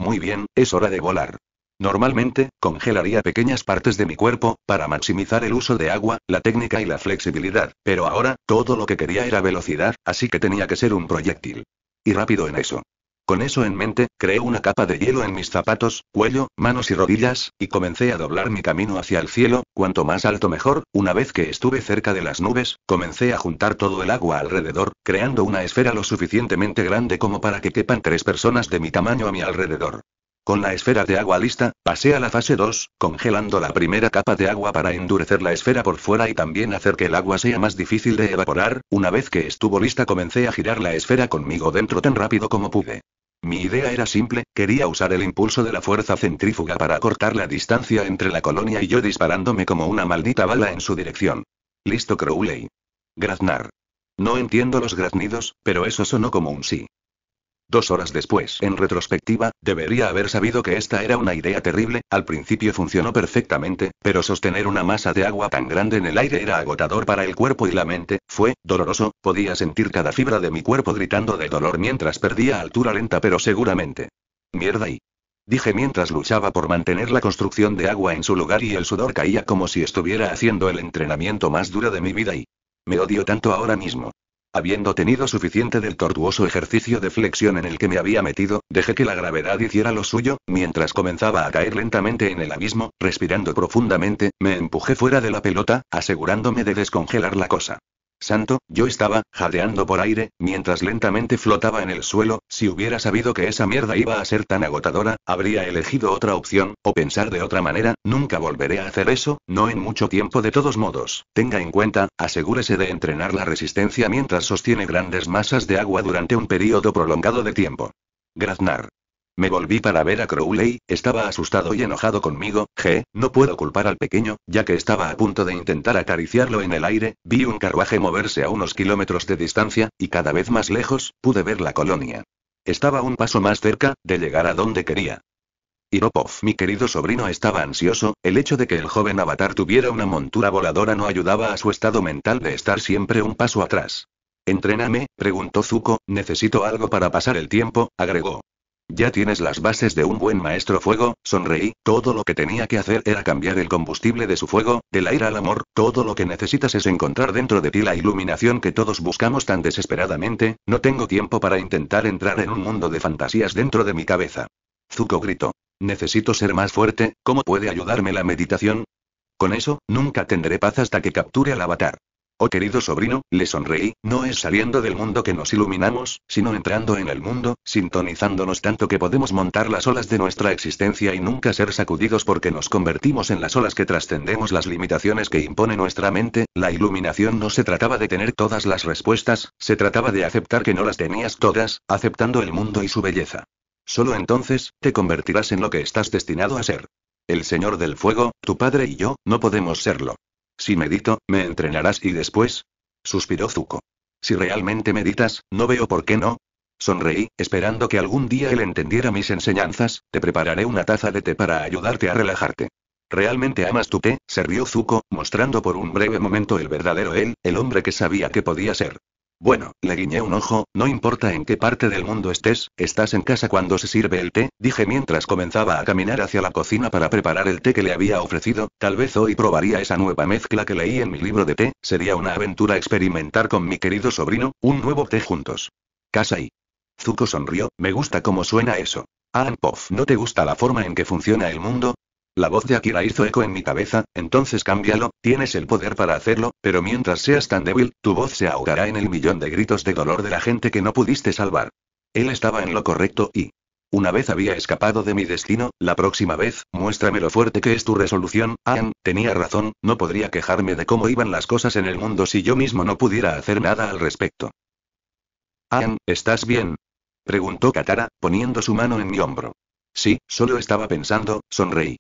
Muy bien, es hora de volar. Normalmente, congelaría pequeñas partes de mi cuerpo, para maximizar el uso de agua, la técnica y la flexibilidad, pero ahora, todo lo que quería era velocidad, así que tenía que ser un proyectil. Y rápido en eso. Con eso en mente, creé una capa de hielo en mis zapatos, cuello, manos y rodillas, y comencé a doblar mi camino hacia el cielo, cuanto más alto mejor, una vez que estuve cerca de las nubes, comencé a juntar todo el agua alrededor, creando una esfera lo suficientemente grande como para que quepan tres personas de mi tamaño a mi alrededor. Con la esfera de agua lista, pasé a la fase 2, congelando la primera capa de agua para endurecer la esfera por fuera y también hacer que el agua sea más difícil de evaporar. Una vez que estuvo lista comencé a girar la esfera conmigo dentro tan rápido como pude. Mi idea era simple, quería usar el impulso de la fuerza centrífuga para acortar la distancia entre la colonia y yo disparándome como una maldita bala en su dirección. Listo Crowley. Graznar. No entiendo los graznidos, pero eso sonó como un sí. Dos horas después, en retrospectiva, debería haber sabido que esta era una idea terrible, al principio funcionó perfectamente, pero sostener una masa de agua tan grande en el aire era agotador para el cuerpo y la mente, fue doloroso, podía sentir cada fibra de mi cuerpo gritando de dolor mientras perdía altura lenta pero seguramente. Mierda y... Dije mientras luchaba por mantener la construcción de agua en su lugar y el sudor caía como si estuviera haciendo el entrenamiento más duro de mi vida y... Me odio tanto ahora mismo. Habiendo tenido suficiente del tortuoso ejercicio de flexión en el que me había metido, dejé que la gravedad hiciera lo suyo, mientras comenzaba a caer lentamente en el abismo, respirando profundamente, me empujé fuera de la pelota, asegurándome de descongelar la cosa. Santo, yo estaba, jadeando por aire, mientras lentamente flotaba en el suelo, si hubiera sabido que esa mierda iba a ser tan agotadora, habría elegido otra opción, o pensar de otra manera, nunca volveré a hacer eso, no en mucho tiempo de todos modos. Tenga en cuenta, asegúrese de entrenar la resistencia mientras sostiene grandes masas de agua durante un periodo prolongado de tiempo. Graznar. Me volví para ver a Crowley, estaba asustado y enojado conmigo, je, no puedo culpar al pequeño, ya que estaba a punto de intentar acariciarlo en el aire, vi un carruaje moverse a unos kilómetros de distancia, y cada vez más lejos, pude ver la colonia. Estaba un paso más cerca, de llegar a donde quería. Iropov, mi querido sobrino, estaba ansioso. El hecho de que el joven avatar tuviera una montura voladora no ayudaba a su estado mental de estar siempre un paso atrás. Entréname, preguntó Zuko, necesito algo para pasar el tiempo, agregó. Ya tienes las bases de un buen maestro fuego, sonreí, todo lo que tenía que hacer era cambiar el combustible de su fuego, del aire al amor, todo lo que necesitas es encontrar dentro de ti la iluminación que todos buscamos tan desesperadamente, no tengo tiempo para intentar entrar en un mundo de fantasías dentro de mi cabeza. Zuko gritó. Necesito ser más fuerte, ¿cómo puede ayudarme la meditación? Con eso, nunca tendré paz hasta que capture al avatar. Oh querido sobrino, le sonreí, no es saliendo del mundo que nos iluminamos, sino entrando en el mundo, sintonizándonos tanto que podemos montar las olas de nuestra existencia y nunca ser sacudidos porque nos convertimos en las olas que trascendemos las limitaciones que impone nuestra mente, la iluminación no se trataba de tener todas las respuestas, se trataba de aceptar que no las tenías todas, aceptando el mundo y su belleza. Solo entonces, te convertirás en lo que estás destinado a ser. El Señor del Fuego, tu padre y yo, no podemos serlo. Si medito, me entrenarás y después. Suspiró Zuko. Si realmente meditas, no veo por qué no. Sonreí, esperando que algún día él entendiera mis enseñanzas, te prepararé una taza de té para ayudarte a relajarte. ¿Realmente amas tu té? Servió Zuko, mostrando por un breve momento el verdadero él, el hombre que sabía que podía ser. Bueno, le guiñé un ojo, no importa en qué parte del mundo estés, estás en casa cuando se sirve el té, dije mientras comenzaba a caminar hacia la cocina para preparar el té que le había ofrecido, tal vez hoy probaría esa nueva mezcla que leí en mi libro de té, sería una aventura experimentar con mi querido sobrino, un nuevo té juntos. Casa y. Zuko sonrió, me gusta cómo suena eso. Anpof, ah, ¿no te gusta la forma en que funciona el mundo? La voz de Akira hizo eco en mi cabeza, entonces cámbialo, tienes el poder para hacerlo, pero mientras seas tan débil, tu voz se ahogará en el millón de gritos de dolor de la gente que no pudiste salvar. Él estaba en lo correcto y... Una vez había escapado de mi destino, la próxima vez, muéstrame lo fuerte que es tu resolución, Anne, tenía razón, no podría quejarme de cómo iban las cosas en el mundo si yo mismo no pudiera hacer nada al respecto. Anne, ¿estás bien? preguntó Katara, poniendo su mano en mi hombro. Sí, solo estaba pensando, sonreí.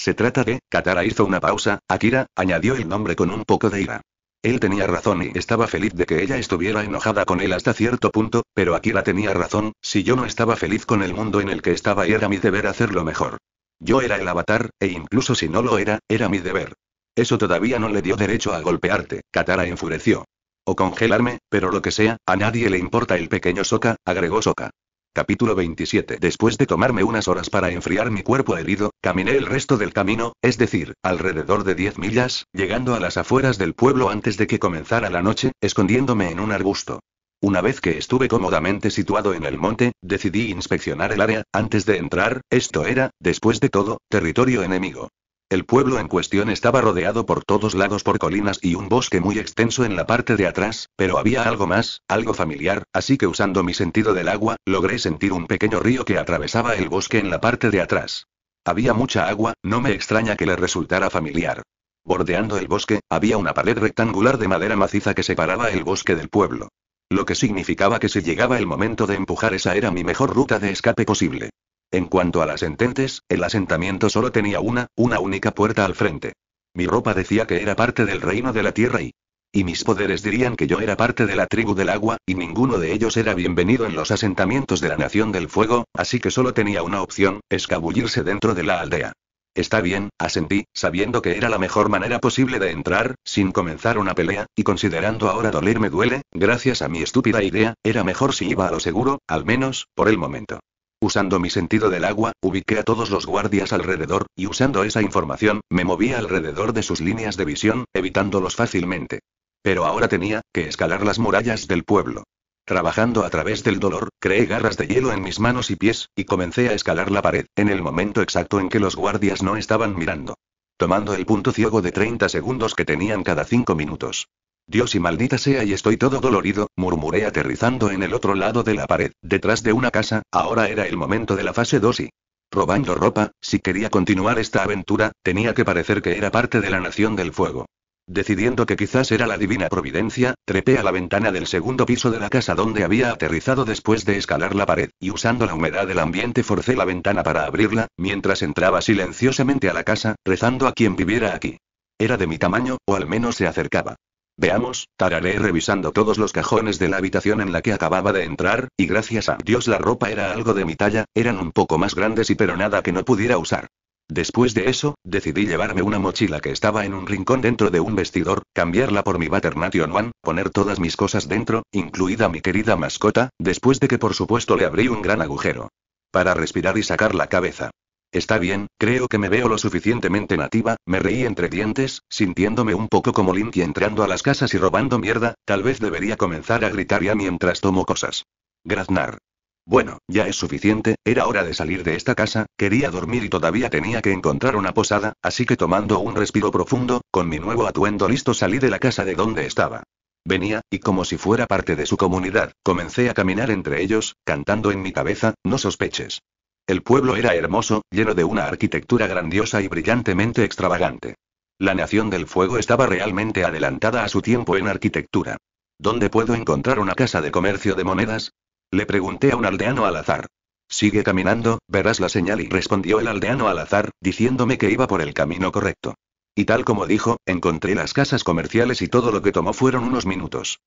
Se trata de, Katara hizo una pausa, Akira, añadió el nombre con un poco de ira. Él tenía razón y estaba feliz de que ella estuviera enojada con él hasta cierto punto, pero Akira tenía razón, si yo no estaba feliz con el mundo en el que estaba y era mi deber hacerlo mejor. Yo era el avatar, e incluso si no lo era, era mi deber. Eso todavía no le dio derecho a golpearte, Katara enfureció. O congelarme, pero lo que sea, a nadie le importa el pequeño Soka, agregó Soka. Capítulo 27 Después de tomarme unas horas para enfriar mi cuerpo herido, caminé el resto del camino, es decir, alrededor de 10 millas, llegando a las afueras del pueblo antes de que comenzara la noche, escondiéndome en un arbusto. Una vez que estuve cómodamente situado en el monte, decidí inspeccionar el área, antes de entrar, esto era, después de todo, territorio enemigo. El pueblo en cuestión estaba rodeado por todos lados por colinas y un bosque muy extenso en la parte de atrás, pero había algo más, algo familiar, así que usando mi sentido del agua, logré sentir un pequeño río que atravesaba el bosque en la parte de atrás. Había mucha agua, no me extraña que le resultara familiar. Bordeando el bosque, había una pared rectangular de madera maciza que separaba el bosque del pueblo. Lo que significaba que si llegaba el momento de empujar esa era mi mejor ruta de escape posible. En cuanto a las ententes, el asentamiento solo tenía una, una única puerta al frente. Mi ropa decía que era parte del reino de la tierra y... Y mis poderes dirían que yo era parte de la tribu del agua, y ninguno de ellos era bienvenido en los asentamientos de la Nación del Fuego, así que solo tenía una opción, escabullirse dentro de la aldea. Está bien, asentí, sabiendo que era la mejor manera posible de entrar, sin comenzar una pelea, y considerando ahora dolerme duele, gracias a mi estúpida idea, era mejor si iba a lo seguro, al menos, por el momento. Usando mi sentido del agua, ubiqué a todos los guardias alrededor, y usando esa información, me moví alrededor de sus líneas de visión, evitándolos fácilmente. Pero ahora tenía que escalar las murallas del pueblo. Trabajando a través del dolor, creé garras de hielo en mis manos y pies, y comencé a escalar la pared, en el momento exacto en que los guardias no estaban mirando. Tomando el punto ciego de 30 segundos que tenían cada 5 minutos. Dios y maldita sea y estoy todo dolorido, murmuré aterrizando en el otro lado de la pared, detrás de una casa, ahora era el momento de la fase 2 y... Robando ropa, si quería continuar esta aventura, tenía que parecer que era parte de la Nación del Fuego. Decidiendo que quizás era la divina providencia, trepé a la ventana del segundo piso de la casa donde había aterrizado después de escalar la pared, y usando la humedad del ambiente forcé la ventana para abrirla, mientras entraba silenciosamente a la casa, rezando a quien viviera aquí. Era de mi tamaño, o al menos se acercaba. Veamos, tararé revisando todos los cajones de la habitación en la que acababa de entrar, y gracias a Dios la ropa era algo de mi talla, eran un poco más grandes y pero nada que no pudiera usar. Después de eso, decidí llevarme una mochila que estaba en un rincón dentro de un vestidor, cambiarla por mi Baternation One, poner todas mis cosas dentro, incluida mi querida mascota, después de que por supuesto le abrí un gran agujero. Para respirar y sacar la cabeza. Está bien, creo que me veo lo suficientemente nativa, me reí entre dientes, sintiéndome un poco como y entrando a las casas y robando mierda, tal vez debería comenzar a gritar ya mientras tomo cosas. Graznar. Bueno, ya es suficiente, era hora de salir de esta casa, quería dormir y todavía tenía que encontrar una posada, así que tomando un respiro profundo, con mi nuevo atuendo listo salí de la casa de donde estaba. Venía, y como si fuera parte de su comunidad, comencé a caminar entre ellos, cantando en mi cabeza, no sospeches. El pueblo era hermoso, lleno de una arquitectura grandiosa y brillantemente extravagante. La Nación del Fuego estaba realmente adelantada a su tiempo en arquitectura. ¿Dónde puedo encontrar una casa de comercio de monedas? Le pregunté a un aldeano al azar. Sigue caminando, verás la señal y respondió el aldeano al azar, diciéndome que iba por el camino correcto. Y tal como dijo, encontré las casas comerciales y todo lo que tomó fueron unos minutos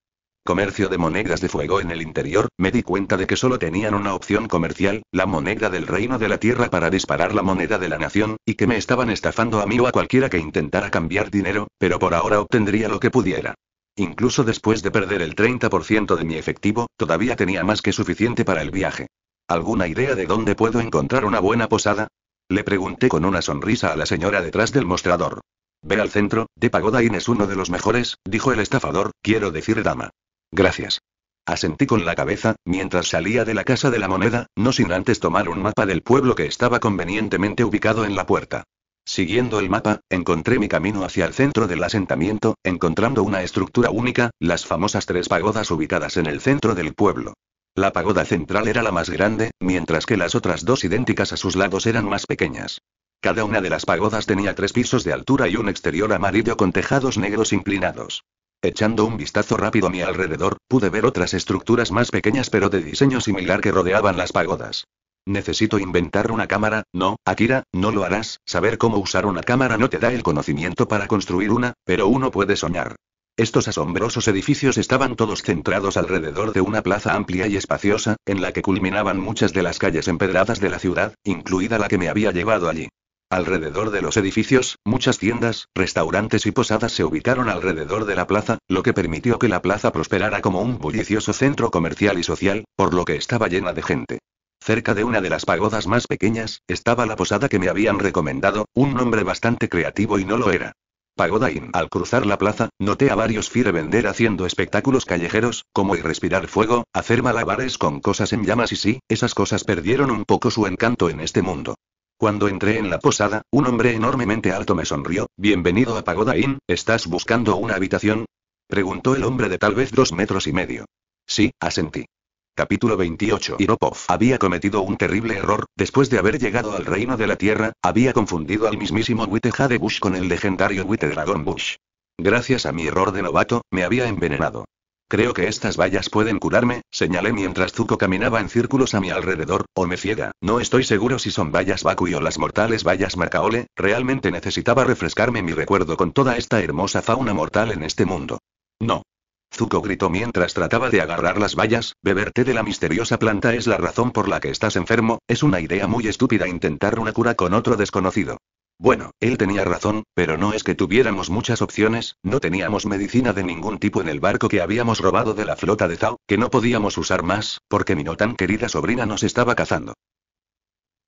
comercio de monedas de fuego en el interior, me di cuenta de que solo tenían una opción comercial, la moneda del reino de la tierra para disparar la moneda de la nación, y que me estaban estafando a mí o a cualquiera que intentara cambiar dinero, pero por ahora obtendría lo que pudiera. Incluso después de perder el 30% de mi efectivo, todavía tenía más que suficiente para el viaje. ¿Alguna idea de dónde puedo encontrar una buena posada? Le pregunté con una sonrisa a la señora detrás del mostrador. Ve al centro, de Pagoda es uno de los mejores, dijo el estafador, quiero decir dama. Gracias. Asentí con la cabeza, mientras salía de la casa de la moneda, no sin antes tomar un mapa del pueblo que estaba convenientemente ubicado en la puerta. Siguiendo el mapa, encontré mi camino hacia el centro del asentamiento, encontrando una estructura única, las famosas tres pagodas ubicadas en el centro del pueblo. La pagoda central era la más grande, mientras que las otras dos idénticas a sus lados eran más pequeñas. Cada una de las pagodas tenía tres pisos de altura y un exterior amarillo con tejados negros inclinados. Echando un vistazo rápido a mi alrededor, pude ver otras estructuras más pequeñas pero de diseño similar que rodeaban las pagodas. Necesito inventar una cámara, no, Akira, no lo harás, saber cómo usar una cámara no te da el conocimiento para construir una, pero uno puede soñar. Estos asombrosos edificios estaban todos centrados alrededor de una plaza amplia y espaciosa, en la que culminaban muchas de las calles empedradas de la ciudad, incluida la que me había llevado allí. Alrededor de los edificios, muchas tiendas, restaurantes y posadas se ubicaron alrededor de la plaza, lo que permitió que la plaza prosperara como un bullicioso centro comercial y social, por lo que estaba llena de gente. Cerca de una de las pagodas más pequeñas, estaba la posada que me habían recomendado, un nombre bastante creativo y no lo era. Pagoda Al cruzar la plaza, noté a varios vender haciendo espectáculos callejeros, como y respirar fuego, hacer malabares con cosas en llamas y sí, esas cosas perdieron un poco su encanto en este mundo. Cuando entré en la posada, un hombre enormemente alto me sonrió. Bienvenido a Pagoda Inn, ¿estás buscando una habitación? Preguntó el hombre de tal vez dos metros y medio. Sí, asentí. Capítulo 28 Iropov había cometido un terrible error, después de haber llegado al reino de la tierra, había confundido al mismísimo Witte de Bush con el legendario Witte Dragon Bush. Gracias a mi error de novato, me había envenenado. Creo que estas vallas pueden curarme, señalé mientras Zuko caminaba en círculos a mi alrededor, o me ciega, no estoy seguro si son vallas Bakui o las mortales vallas Macaole, realmente necesitaba refrescarme mi recuerdo con toda esta hermosa fauna mortal en este mundo. No. Zuko gritó mientras trataba de agarrar las vallas, Beberte de la misteriosa planta es la razón por la que estás enfermo, es una idea muy estúpida intentar una cura con otro desconocido. Bueno, él tenía razón, pero no es que tuviéramos muchas opciones, no teníamos medicina de ningún tipo en el barco que habíamos robado de la flota de Zhao, que no podíamos usar más, porque mi no tan querida sobrina nos estaba cazando.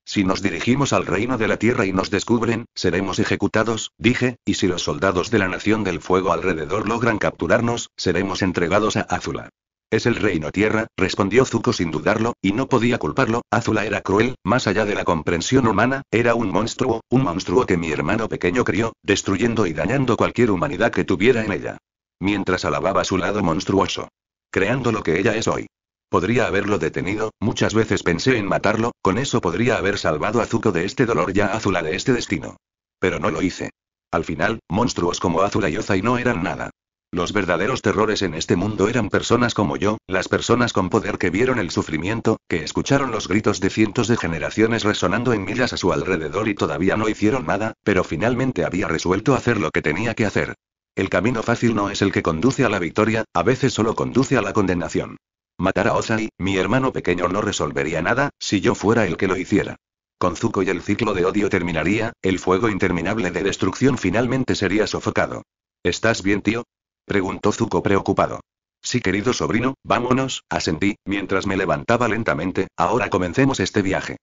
Si nos dirigimos al reino de la tierra y nos descubren, seremos ejecutados, dije, y si los soldados de la Nación del Fuego alrededor logran capturarnos, seremos entregados a Azula. Es el reino tierra, respondió Zuko sin dudarlo, y no podía culparlo, Azula era cruel, más allá de la comprensión humana, era un monstruo, un monstruo que mi hermano pequeño crió, destruyendo y dañando cualquier humanidad que tuviera en ella. Mientras alababa su lado monstruoso. Creando lo que ella es hoy. Podría haberlo detenido, muchas veces pensé en matarlo, con eso podría haber salvado a Zuko de este dolor y a Azula de este destino. Pero no lo hice. Al final, monstruos como Azula y Ozai no eran nada. Los verdaderos terrores en este mundo eran personas como yo, las personas con poder que vieron el sufrimiento, que escucharon los gritos de cientos de generaciones resonando en millas a su alrededor y todavía no hicieron nada, pero finalmente había resuelto hacer lo que tenía que hacer. El camino fácil no es el que conduce a la victoria, a veces solo conduce a la condenación. Matar a Ozai, mi hermano pequeño, no resolvería nada, si yo fuera el que lo hiciera. Con Zuko y el ciclo de odio terminaría, el fuego interminable de destrucción finalmente sería sofocado. ¿Estás bien, tío? Preguntó Zuko preocupado. Sí, querido sobrino, vámonos, asentí, mientras me levantaba lentamente, ahora comencemos este viaje.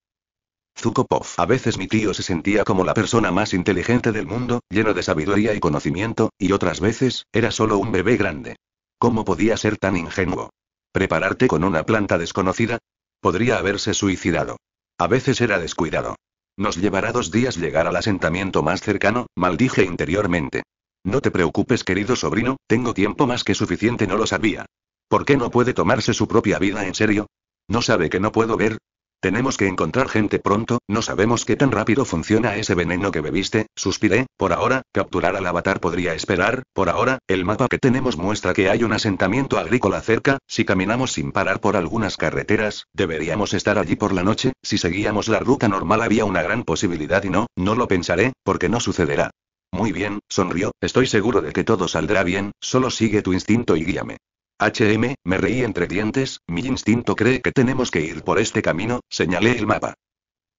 Zuko Pof. A veces mi tío se sentía como la persona más inteligente del mundo, lleno de sabiduría y conocimiento, y otras veces, era solo un bebé grande. ¿Cómo podía ser tan ingenuo? ¿Prepararte con una planta desconocida? Podría haberse suicidado. A veces era descuidado. Nos llevará dos días llegar al asentamiento más cercano, maldije interiormente. No te preocupes, querido sobrino, tengo tiempo más que suficiente, no lo sabía. ¿Por qué no puede tomarse su propia vida en serio? ¿No sabe que no puedo ver? Tenemos que encontrar gente pronto, no sabemos qué tan rápido funciona ese veneno que bebiste, suspiré, por ahora, capturar al avatar podría esperar, por ahora, el mapa que tenemos muestra que hay un asentamiento agrícola cerca, si caminamos sin parar por algunas carreteras, deberíamos estar allí por la noche, si seguíamos la ruta normal había una gran posibilidad y no, no lo pensaré, porque no sucederá. Muy bien, sonrió, estoy seguro de que todo saldrá bien, solo sigue tu instinto y guíame. HM, me reí entre dientes, mi instinto cree que tenemos que ir por este camino, señalé el mapa.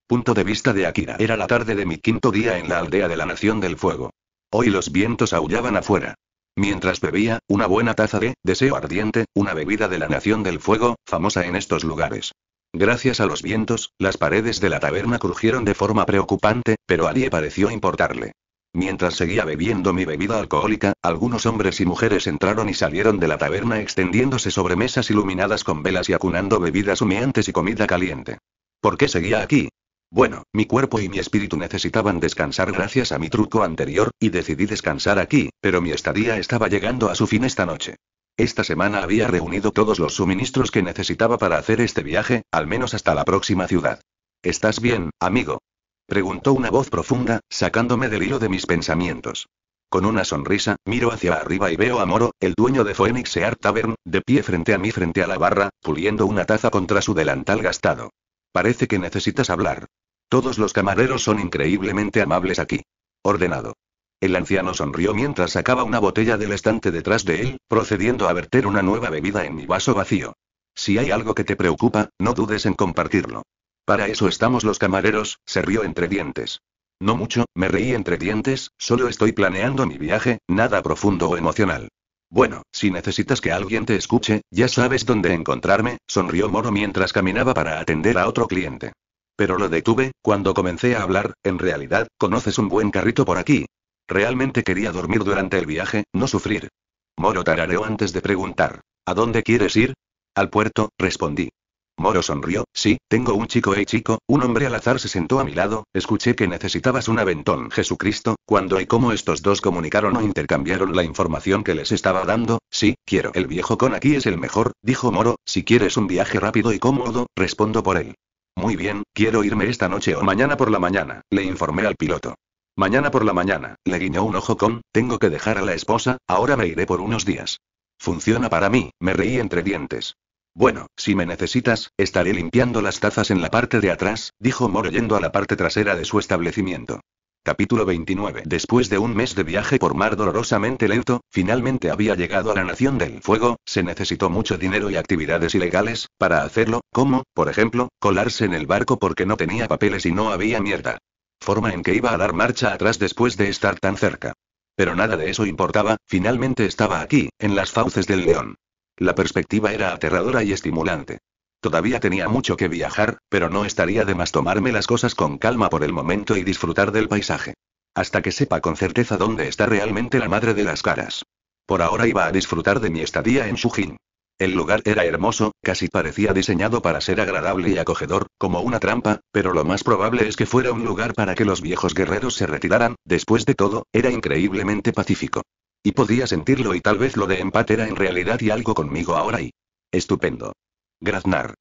Punto de vista de Akira. Era la tarde de mi quinto día en la aldea de la Nación del Fuego. Hoy los vientos aullaban afuera. Mientras bebía, una buena taza de deseo ardiente, una bebida de la Nación del Fuego, famosa en estos lugares. Gracias a los vientos, las paredes de la taberna crujieron de forma preocupante, pero a nadie pareció importarle. Mientras seguía bebiendo mi bebida alcohólica, algunos hombres y mujeres entraron y salieron de la taberna extendiéndose sobre mesas iluminadas con velas y acunando bebidas humeantes y comida caliente. ¿Por qué seguía aquí? Bueno, mi cuerpo y mi espíritu necesitaban descansar gracias a mi truco anterior, y decidí descansar aquí, pero mi estadía estaba llegando a su fin esta noche. Esta semana había reunido todos los suministros que necesitaba para hacer este viaje, al menos hasta la próxima ciudad. ¿Estás bien, amigo? Preguntó una voz profunda, sacándome del hilo de mis pensamientos. Con una sonrisa, miro hacia arriba y veo a Moro, el dueño de Phoenix Ear Tavern, de pie frente a mí frente a la barra, puliendo una taza contra su delantal gastado. Parece que necesitas hablar. Todos los camareros son increíblemente amables aquí. Ordenado. El anciano sonrió mientras sacaba una botella del estante detrás de él, procediendo a verter una nueva bebida en mi vaso vacío. Si hay algo que te preocupa, no dudes en compartirlo. Para eso estamos los camareros, se rió entre dientes. No mucho, me reí entre dientes, solo estoy planeando mi viaje, nada profundo o emocional. Bueno, si necesitas que alguien te escuche, ya sabes dónde encontrarme, sonrió Moro mientras caminaba para atender a otro cliente. Pero lo detuve, cuando comencé a hablar, en realidad, conoces un buen carrito por aquí. Realmente quería dormir durante el viaje, no sufrir. Moro tarareó antes de preguntar. ¿A dónde quieres ir? Al puerto, respondí. Moro sonrió, sí, tengo un chico, y chico, un hombre al azar se sentó a mi lado, escuché que necesitabas un aventón, Jesucristo, cuando y cómo estos dos comunicaron o intercambiaron la información que les estaba dando, sí, quiero. El viejo con aquí es el mejor, dijo Moro, si quieres un viaje rápido y cómodo, respondo por él. Muy bien, quiero irme esta noche o mañana por la mañana, le informé al piloto. Mañana por la mañana, le guiñó un ojo con, tengo que dejar a la esposa, ahora me iré por unos días. Funciona para mí, me reí entre dientes. Bueno, si me necesitas, estaré limpiando las tazas en la parte de atrás, dijo Moro yendo a la parte trasera de su establecimiento. Capítulo 29. Después de un mes de viaje por mar dolorosamente lento, finalmente había llegado a la Nación del Fuego, se necesitó mucho dinero y actividades ilegales, para hacerlo, como, por ejemplo, colarse en el barco porque no tenía papeles y no había mierda. Forma en que iba a dar marcha atrás después de estar tan cerca. Pero nada de eso importaba, finalmente estaba aquí, en las fauces del león. La perspectiva era aterradora y estimulante. Todavía tenía mucho que viajar, pero no estaría de más tomarme las cosas con calma por el momento y disfrutar del paisaje. Hasta que sepa con certeza dónde está realmente la madre de las caras. Por ahora iba a disfrutar de mi estadía en Shujin. El lugar era hermoso, casi parecía diseñado para ser agradable y acogedor, como una trampa, pero lo más probable es que fuera un lugar para que los viejos guerreros se retiraran, después de todo, era increíblemente pacífico. Y podía sentirlo y tal vez lo de empate era en realidad y algo conmigo ahora y... Estupendo. Graznar.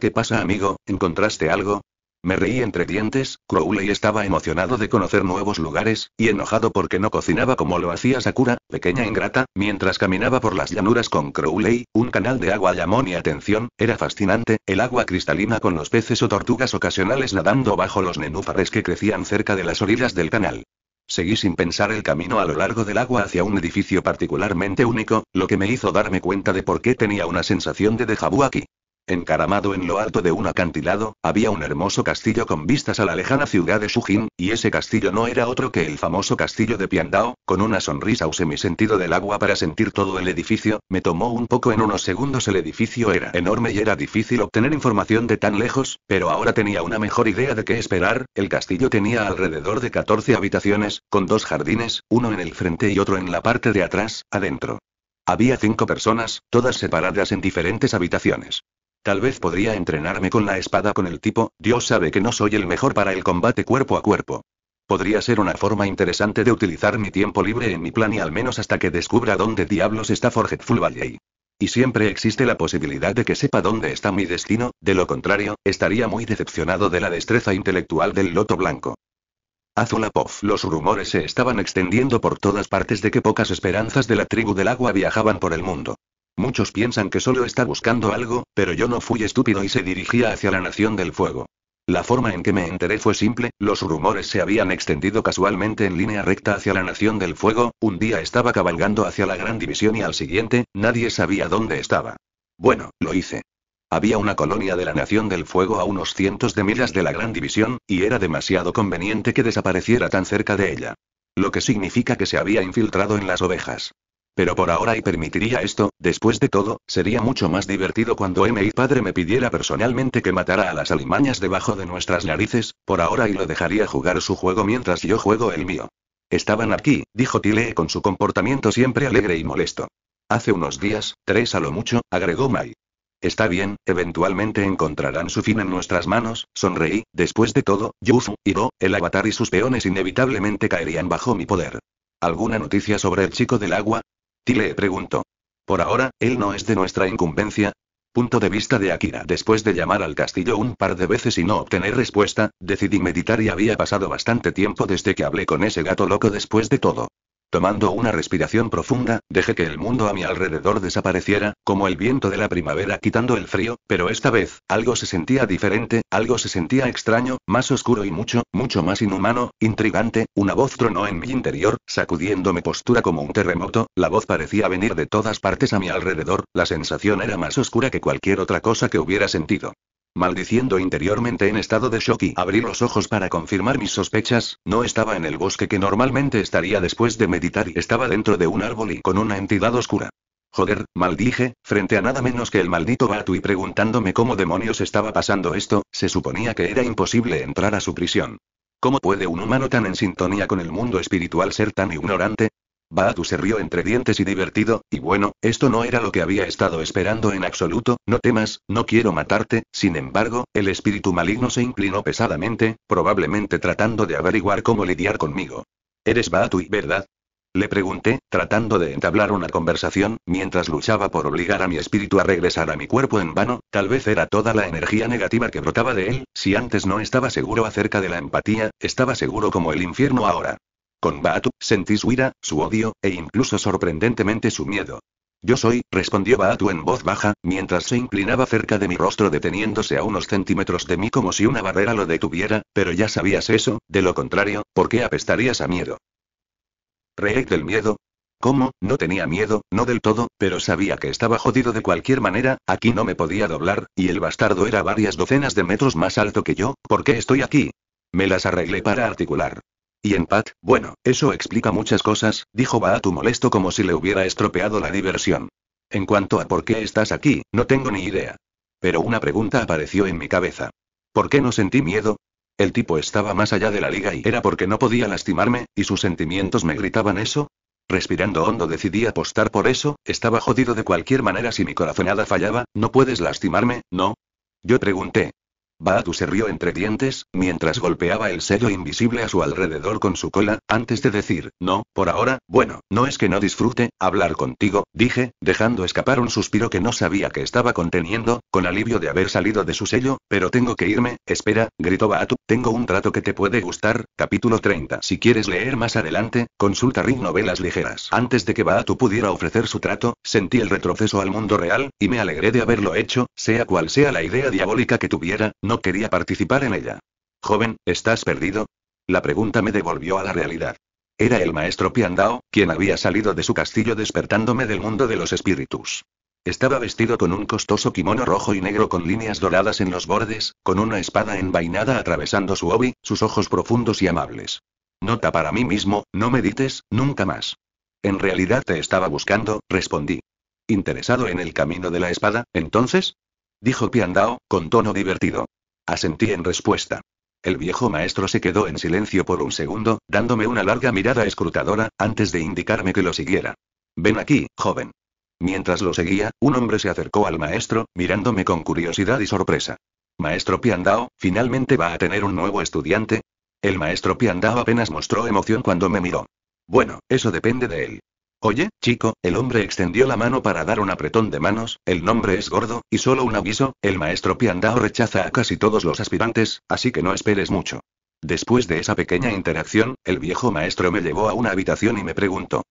¿Qué pasa amigo, encontraste algo? Me reí entre dientes, Crowley estaba emocionado de conocer nuevos lugares, y enojado porque no cocinaba como lo hacía Sakura, pequeña ingrata, mientras caminaba por las llanuras con Crowley, un canal de agua llamó mi atención, era fascinante, el agua cristalina con los peces o tortugas ocasionales nadando bajo los nenúfares que crecían cerca de las orillas del canal. Seguí sin pensar el camino a lo largo del agua hacia un edificio particularmente único, lo que me hizo darme cuenta de por qué tenía una sensación de déjà vu aquí. Encaramado en lo alto de un acantilado, había un hermoso castillo con vistas a la lejana ciudad de Sujin, y ese castillo no era otro que el famoso castillo de Piandao, con una sonrisa o semisentido del agua para sentir todo el edificio, me tomó un poco en unos segundos el edificio era enorme y era difícil obtener información de tan lejos, pero ahora tenía una mejor idea de qué esperar, el castillo tenía alrededor de 14 habitaciones, con dos jardines, uno en el frente y otro en la parte de atrás, adentro. Había cinco personas, todas separadas en diferentes habitaciones. Tal vez podría entrenarme con la espada con el tipo, Dios sabe que no soy el mejor para el combate cuerpo a cuerpo. Podría ser una forma interesante de utilizar mi tiempo libre en mi plan y al menos hasta que descubra dónde diablos está Forgetful Valley. Y siempre existe la posibilidad de que sepa dónde está mi destino, de lo contrario, estaría muy decepcionado de la destreza intelectual del loto blanco. Azulapov. Los rumores se estaban extendiendo por todas partes de que pocas esperanzas de la tribu del agua viajaban por el mundo. Muchos piensan que solo está buscando algo, pero yo no fui estúpido y se dirigía hacia la Nación del Fuego. La forma en que me enteré fue simple, los rumores se habían extendido casualmente en línea recta hacia la Nación del Fuego, un día estaba cabalgando hacia la Gran División y al siguiente, nadie sabía dónde estaba. Bueno, lo hice. Había una colonia de la Nación del Fuego a unos cientos de millas de la Gran División, y era demasiado conveniente que desapareciera tan cerca de ella. Lo que significa que se había infiltrado en las ovejas. Pero por ahora y permitiría esto, después de todo, sería mucho más divertido cuando M.I. padre me pidiera personalmente que matara a las alimañas debajo de nuestras narices, por ahora y lo dejaría jugar su juego mientras yo juego el mío. Estaban aquí, dijo Tile con su comportamiento siempre alegre y molesto. Hace unos días, tres a lo mucho, agregó Mai. Está bien, eventualmente encontrarán su fin en nuestras manos, sonreí, después de todo, Yufu, Ibo, el avatar y sus peones inevitablemente caerían bajo mi poder. ¿Alguna noticia sobre el chico del agua? Tile preguntó. Por ahora, él no es de nuestra incumbencia. Punto de vista de Akira. Después de llamar al castillo un par de veces y no obtener respuesta, decidí meditar y había pasado bastante tiempo desde que hablé con ese gato loco después de todo. Tomando una respiración profunda, dejé que el mundo a mi alrededor desapareciera, como el viento de la primavera quitando el frío, pero esta vez, algo se sentía diferente, algo se sentía extraño, más oscuro y mucho, mucho más inhumano, intrigante, una voz tronó en mi interior, sacudiéndome postura como un terremoto, la voz parecía venir de todas partes a mi alrededor, la sensación era más oscura que cualquier otra cosa que hubiera sentido maldiciendo interiormente en estado de shock y abrí los ojos para confirmar mis sospechas, no estaba en el bosque que normalmente estaría después de meditar y estaba dentro de un árbol y con una entidad oscura. Joder, maldije, frente a nada menos que el maldito Batu y preguntándome cómo demonios estaba pasando esto, se suponía que era imposible entrar a su prisión. ¿Cómo puede un humano tan en sintonía con el mundo espiritual ser tan ignorante? Batu se rió entre dientes y divertido, y bueno, esto no era lo que había estado esperando en absoluto, no temas, no quiero matarte, sin embargo, el espíritu maligno se inclinó pesadamente, probablemente tratando de averiguar cómo lidiar conmigo. Eres Baatu y ¿verdad? Le pregunté, tratando de entablar una conversación, mientras luchaba por obligar a mi espíritu a regresar a mi cuerpo en vano, tal vez era toda la energía negativa que brotaba de él, si antes no estaba seguro acerca de la empatía, estaba seguro como el infierno ahora. Con Baatu, sentí su ira, su odio, e incluso sorprendentemente su miedo. Yo soy, respondió Baatu en voz baja, mientras se inclinaba cerca de mi rostro deteniéndose a unos centímetros de mí como si una barrera lo detuviera, pero ya sabías eso, de lo contrario, ¿por qué apestarías a miedo? Reek del miedo. ¿Cómo? No tenía miedo, no del todo, pero sabía que estaba jodido de cualquier manera, aquí no me podía doblar, y el bastardo era varias docenas de metros más alto que yo, ¿por qué estoy aquí? Me las arreglé para articular. Y en Pat, bueno, eso explica muchas cosas, dijo Baatu molesto como si le hubiera estropeado la diversión. En cuanto a por qué estás aquí, no tengo ni idea. Pero una pregunta apareció en mi cabeza. ¿Por qué no sentí miedo? El tipo estaba más allá de la liga y era porque no podía lastimarme, y sus sentimientos me gritaban eso. Respirando hondo decidí apostar por eso, estaba jodido de cualquier manera si mi corazonada fallaba, no puedes lastimarme, ¿no? Yo pregunté, Baatu se rió entre dientes, mientras golpeaba el sello invisible a su alrededor con su cola, antes de decir, no, por ahora, bueno, no es que no disfrute, hablar contigo, dije, dejando escapar un suspiro que no sabía que estaba conteniendo, con alivio de haber salido de su sello, pero tengo que irme, espera, gritó Baatu, tengo un trato que te puede gustar, capítulo 30. Si quieres leer más adelante, consulta Ring Novelas Ligeras. Antes de que Baatu pudiera ofrecer su trato, sentí el retroceso al mundo real, y me alegré de haberlo hecho, sea cual sea la idea diabólica que tuviera, no quería participar en ella. Joven, ¿estás perdido? La pregunta me devolvió a la realidad. Era el maestro Piandao, quien había salido de su castillo despertándome del mundo de los espíritus. Estaba vestido con un costoso kimono rojo y negro con líneas doradas en los bordes, con una espada envainada atravesando su obi, sus ojos profundos y amables. Nota para mí mismo, no medites, nunca más. En realidad te estaba buscando, respondí. ¿Interesado en el camino de la espada, entonces? Dijo Piandao, con tono divertido. Asentí en respuesta. El viejo maestro se quedó en silencio por un segundo, dándome una larga mirada escrutadora, antes de indicarme que lo siguiera. Ven aquí, joven. Mientras lo seguía, un hombre se acercó al maestro, mirándome con curiosidad y sorpresa. Maestro Piandao, ¿finalmente va a tener un nuevo estudiante? El maestro Piandao apenas mostró emoción cuando me miró. Bueno, eso depende de él. Oye, chico, el hombre extendió la mano para dar un apretón de manos, el nombre es gordo, y solo un aviso, el maestro Piandao rechaza a casi todos los aspirantes, así que no esperes mucho. Después de esa pequeña interacción, el viejo maestro me llevó a una habitación y me preguntó.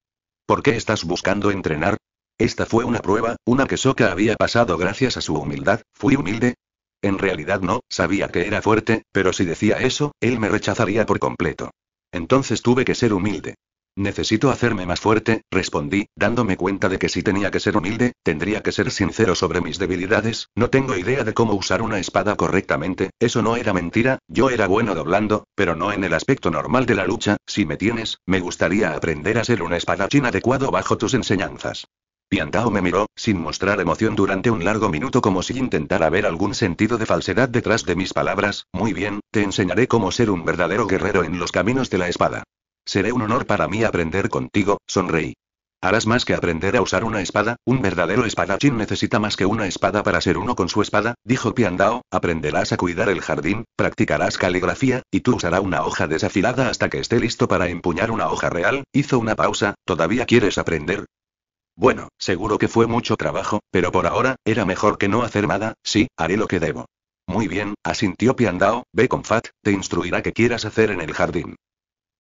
¿Por qué estás buscando entrenar? Esta fue una prueba, una que Soka había pasado gracias a su humildad, fui humilde. En realidad no, sabía que era fuerte, pero si decía eso, él me rechazaría por completo. Entonces tuve que ser humilde. Necesito hacerme más fuerte, respondí, dándome cuenta de que si tenía que ser humilde, tendría que ser sincero sobre mis debilidades, no tengo idea de cómo usar una espada correctamente, eso no era mentira, yo era bueno doblando, pero no en el aspecto normal de la lucha, si me tienes, me gustaría aprender a ser un espadachín adecuado bajo tus enseñanzas. Piantao me miró, sin mostrar emoción durante un largo minuto como si intentara ver algún sentido de falsedad detrás de mis palabras, muy bien, te enseñaré cómo ser un verdadero guerrero en los caminos de la espada. Seré un honor para mí aprender contigo, sonreí. Harás más que aprender a usar una espada, un verdadero espadachín necesita más que una espada para ser uno con su espada, dijo Piandao, aprenderás a cuidar el jardín, practicarás caligrafía, y tú usarás una hoja desafilada hasta que esté listo para empuñar una hoja real, hizo una pausa, ¿todavía quieres aprender? Bueno, seguro que fue mucho trabajo, pero por ahora, era mejor que no hacer nada, sí, haré lo que debo. Muy bien, asintió Piandao, ve con Fat, te instruirá que quieras hacer en el jardín.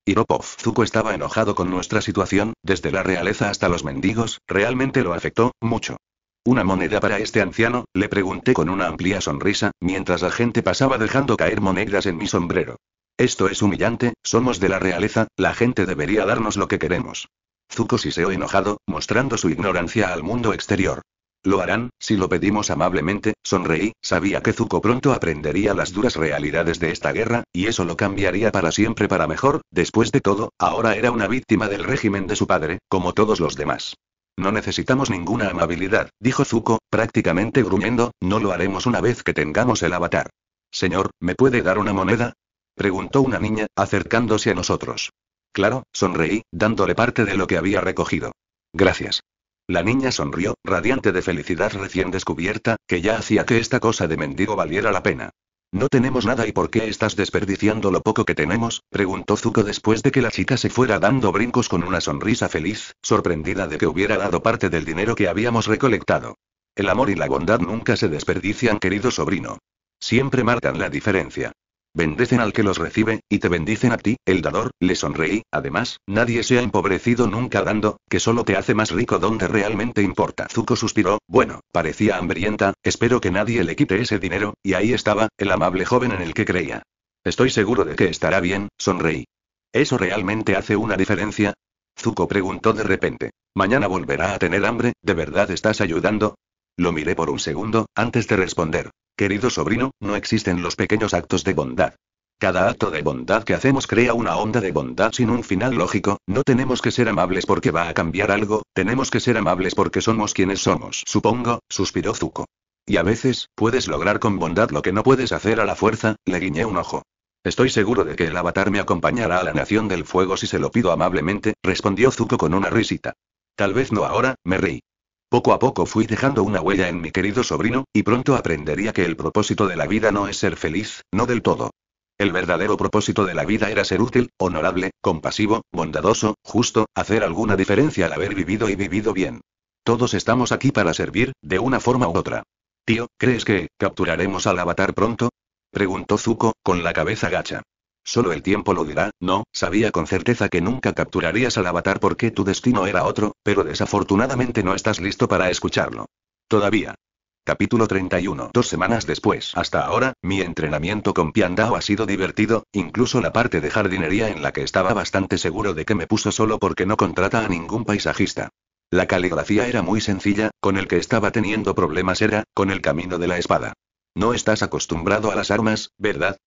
Iropov Zuko estaba enojado con nuestra situación, desde la realeza hasta los mendigos, realmente lo afectó, mucho. ¿Una moneda para este anciano? Le pregunté con una amplia sonrisa, mientras la gente pasaba dejando caer monedas en mi sombrero. Esto es humillante, somos de la realeza, la gente debería darnos lo que queremos. Zuko seó enojado, mostrando su ignorancia al mundo exterior. Lo harán, si lo pedimos amablemente, sonreí, sabía que Zuko pronto aprendería las duras realidades de esta guerra, y eso lo cambiaría para siempre para mejor, después de todo, ahora era una víctima del régimen de su padre, como todos los demás. No necesitamos ninguna amabilidad, dijo Zuko, prácticamente gruñendo, no lo haremos una vez que tengamos el avatar. Señor, ¿me puede dar una moneda? preguntó una niña, acercándose a nosotros. Claro, sonreí, dándole parte de lo que había recogido. Gracias. La niña sonrió, radiante de felicidad recién descubierta, que ya hacía que esta cosa de mendigo valiera la pena. ¿No tenemos nada y por qué estás desperdiciando lo poco que tenemos? preguntó Zuko después de que la chica se fuera dando brincos con una sonrisa feliz, sorprendida de que hubiera dado parte del dinero que habíamos recolectado. El amor y la bondad nunca se desperdician, querido sobrino. Siempre marcan la diferencia bendecen al que los recibe, y te bendicen a ti, el dador, le sonreí, además, nadie se ha empobrecido nunca dando, que solo te hace más rico donde realmente importa. Zuko suspiró, bueno, parecía hambrienta, espero que nadie le quite ese dinero, y ahí estaba, el amable joven en el que creía. Estoy seguro de que estará bien, sonreí. ¿Eso realmente hace una diferencia? Zuko preguntó de repente. Mañana volverá a tener hambre, ¿de verdad estás ayudando? Lo miré por un segundo, antes de responder. Querido sobrino, no existen los pequeños actos de bondad. Cada acto de bondad que hacemos crea una onda de bondad sin un final lógico, no tenemos que ser amables porque va a cambiar algo, tenemos que ser amables porque somos quienes somos, supongo, suspiró Zuko. Y a veces, puedes lograr con bondad lo que no puedes hacer a la fuerza, le guiñé un ojo. Estoy seguro de que el avatar me acompañará a la Nación del Fuego si se lo pido amablemente, respondió Zuko con una risita. Tal vez no ahora, me reí. Poco a poco fui dejando una huella en mi querido sobrino, y pronto aprendería que el propósito de la vida no es ser feliz, no del todo. El verdadero propósito de la vida era ser útil, honorable, compasivo, bondadoso, justo, hacer alguna diferencia al haber vivido y vivido bien. Todos estamos aquí para servir, de una forma u otra. Tío, ¿crees que capturaremos al avatar pronto? Preguntó Zuko, con la cabeza gacha. Solo el tiempo lo dirá, no, sabía con certeza que nunca capturarías al avatar porque tu destino era otro, pero desafortunadamente no estás listo para escucharlo. Todavía. Capítulo 31. Dos semanas después. Hasta ahora, mi entrenamiento con Piandao ha sido divertido, incluso la parte de jardinería en la que estaba bastante seguro de que me puso solo porque no contrata a ningún paisajista. La caligrafía era muy sencilla, con el que estaba teniendo problemas era, con el camino de la espada. No estás acostumbrado a las armas, ¿verdad?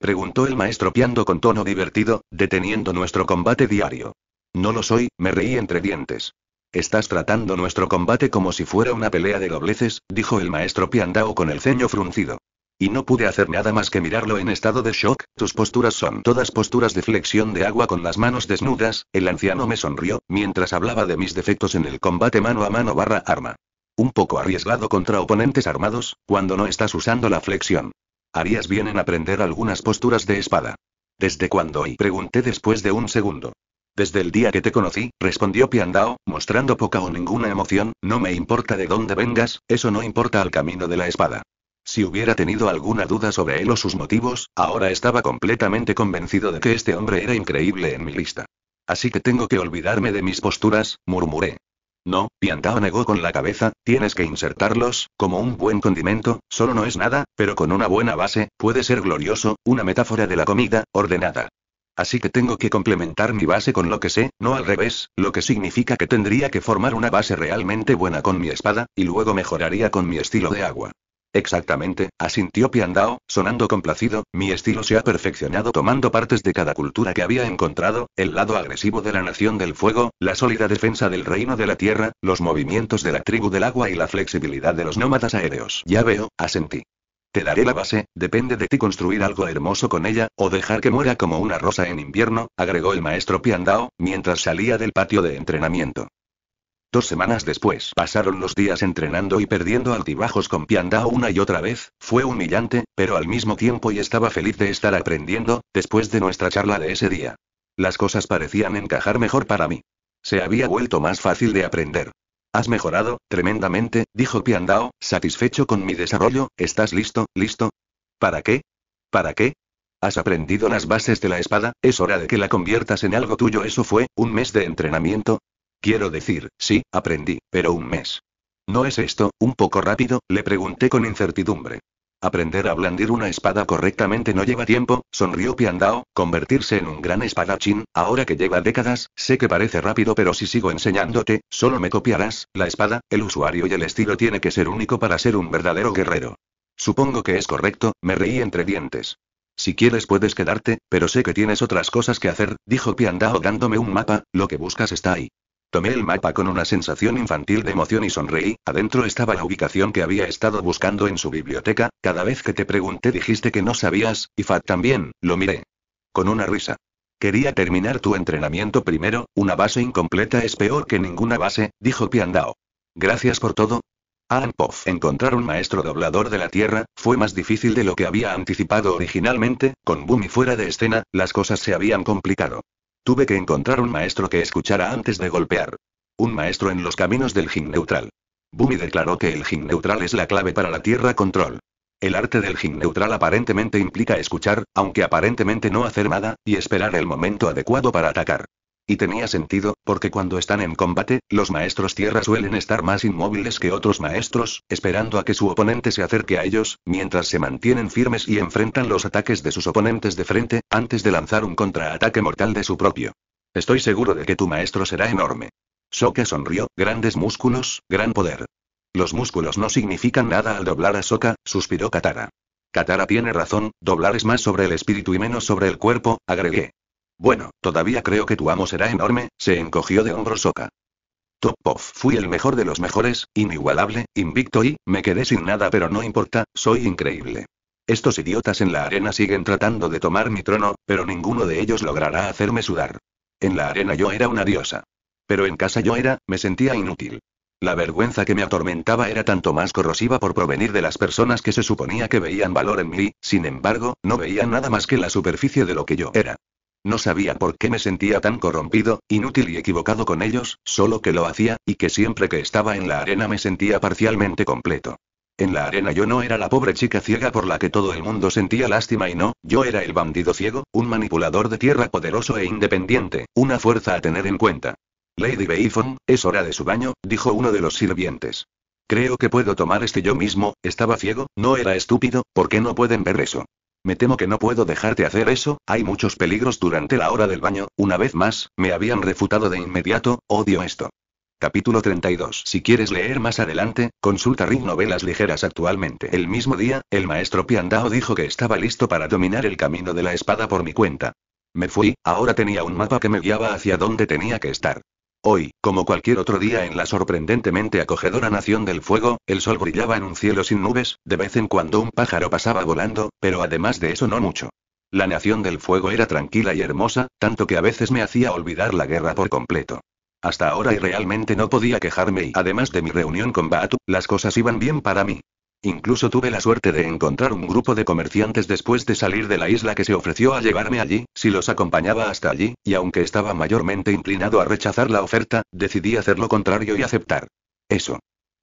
Preguntó el maestro piando con tono divertido, deteniendo nuestro combate diario. No lo soy, me reí entre dientes. Estás tratando nuestro combate como si fuera una pelea de dobleces, dijo el maestro Piandao con el ceño fruncido. Y no pude hacer nada más que mirarlo en estado de shock, tus posturas son todas posturas de flexión de agua con las manos desnudas, el anciano me sonrió, mientras hablaba de mis defectos en el combate mano a mano barra arma. Un poco arriesgado contra oponentes armados, cuando no estás usando la flexión. Harías bien en aprender algunas posturas de espada. ¿Desde cuándo? Y pregunté después de un segundo. Desde el día que te conocí, respondió Piandao, mostrando poca o ninguna emoción, no me importa de dónde vengas, eso no importa al camino de la espada. Si hubiera tenido alguna duda sobre él o sus motivos, ahora estaba completamente convencido de que este hombre era increíble en mi lista. Así que tengo que olvidarme de mis posturas, murmuré. No, Piantao negó con la cabeza, tienes que insertarlos, como un buen condimento, solo no es nada, pero con una buena base, puede ser glorioso, una metáfora de la comida, ordenada. Así que tengo que complementar mi base con lo que sé, no al revés, lo que significa que tendría que formar una base realmente buena con mi espada, y luego mejoraría con mi estilo de agua. Exactamente, asintió Piandao, sonando complacido, mi estilo se ha perfeccionado tomando partes de cada cultura que había encontrado, el lado agresivo de la nación del fuego, la sólida defensa del reino de la tierra, los movimientos de la tribu del agua y la flexibilidad de los nómadas aéreos. Ya veo, asentí. Te daré la base, depende de ti construir algo hermoso con ella, o dejar que muera como una rosa en invierno, agregó el maestro Piandao, mientras salía del patio de entrenamiento. Dos semanas después pasaron los días entrenando y perdiendo altibajos con Piandao una y otra vez, fue humillante, pero al mismo tiempo y estaba feliz de estar aprendiendo, después de nuestra charla de ese día. Las cosas parecían encajar mejor para mí. Se había vuelto más fácil de aprender. Has mejorado, tremendamente, dijo Piandao, satisfecho con mi desarrollo, ¿estás listo, listo? ¿Para qué? ¿Para qué? Has aprendido las bases de la espada, es hora de que la conviertas en algo tuyo. Eso fue, un mes de entrenamiento, Quiero decir, sí, aprendí, pero un mes. ¿No es esto, un poco rápido? Le pregunté con incertidumbre. Aprender a blandir una espada correctamente no lleva tiempo, sonrió Piandao, convertirse en un gran espadachín, ahora que lleva décadas, sé que parece rápido pero si sigo enseñándote, solo me copiarás, la espada, el usuario y el estilo tiene que ser único para ser un verdadero guerrero. Supongo que es correcto, me reí entre dientes. Si quieres puedes quedarte, pero sé que tienes otras cosas que hacer, dijo Piandao dándome un mapa, lo que buscas está ahí. Tomé el mapa con una sensación infantil de emoción y sonreí, adentro estaba la ubicación que había estado buscando en su biblioteca, cada vez que te pregunté dijiste que no sabías, y Fat también, lo miré. Con una risa. Quería terminar tu entrenamiento primero, una base incompleta es peor que ninguna base, dijo Piandao. Gracias por todo. Anpof, encontrar un maestro doblador de la Tierra, fue más difícil de lo que había anticipado originalmente, con Bumi fuera de escena, las cosas se habían complicado. Tuve que encontrar un maestro que escuchara antes de golpear. Un maestro en los caminos del jin neutral. Bumi declaró que el jin neutral es la clave para la tierra control. El arte del jin neutral aparentemente implica escuchar, aunque aparentemente no hacer nada, y esperar el momento adecuado para atacar. Y tenía sentido, porque cuando están en combate, los maestros tierra suelen estar más inmóviles que otros maestros, esperando a que su oponente se acerque a ellos, mientras se mantienen firmes y enfrentan los ataques de sus oponentes de frente, antes de lanzar un contraataque mortal de su propio. Estoy seguro de que tu maestro será enorme. Soka sonrió, grandes músculos, gran poder. Los músculos no significan nada al doblar a Soka, suspiró Katara. Katara tiene razón, doblar es más sobre el espíritu y menos sobre el cuerpo, agregué. Bueno, todavía creo que tu amo será enorme, se encogió de hombros Top Topov, fui el mejor de los mejores, inigualable, invicto y, me quedé sin nada pero no importa, soy increíble. Estos idiotas en la arena siguen tratando de tomar mi trono, pero ninguno de ellos logrará hacerme sudar. En la arena yo era una diosa. Pero en casa yo era, me sentía inútil. La vergüenza que me atormentaba era tanto más corrosiva por provenir de las personas que se suponía que veían valor en mí, sin embargo, no veían nada más que la superficie de lo que yo era. No sabía por qué me sentía tan corrompido, inútil y equivocado con ellos, solo que lo hacía, y que siempre que estaba en la arena me sentía parcialmente completo. En la arena yo no era la pobre chica ciega por la que todo el mundo sentía lástima y no, yo era el bandido ciego, un manipulador de tierra poderoso e independiente, una fuerza a tener en cuenta. Lady Beifon, es hora de su baño, dijo uno de los sirvientes. Creo que puedo tomar este yo mismo, estaba ciego, no era estúpido, ¿por qué no pueden ver eso? Me temo que no puedo dejarte hacer eso, hay muchos peligros durante la hora del baño, una vez más, me habían refutado de inmediato, odio esto. Capítulo 32. Si quieres leer más adelante, consulta Ring Novelas Ligeras actualmente. El mismo día, el maestro Piandao dijo que estaba listo para dominar el camino de la espada por mi cuenta. Me fui, ahora tenía un mapa que me guiaba hacia donde tenía que estar. Hoy, como cualquier otro día en la sorprendentemente acogedora nación del fuego, el sol brillaba en un cielo sin nubes, de vez en cuando un pájaro pasaba volando, pero además de eso no mucho. La nación del fuego era tranquila y hermosa, tanto que a veces me hacía olvidar la guerra por completo. Hasta ahora y realmente no podía quejarme y además de mi reunión con Batu, las cosas iban bien para mí. Incluso tuve la suerte de encontrar un grupo de comerciantes después de salir de la isla que se ofreció a llevarme allí, si los acompañaba hasta allí, y aunque estaba mayormente inclinado a rechazar la oferta, decidí hacer lo contrario y aceptar. Eso.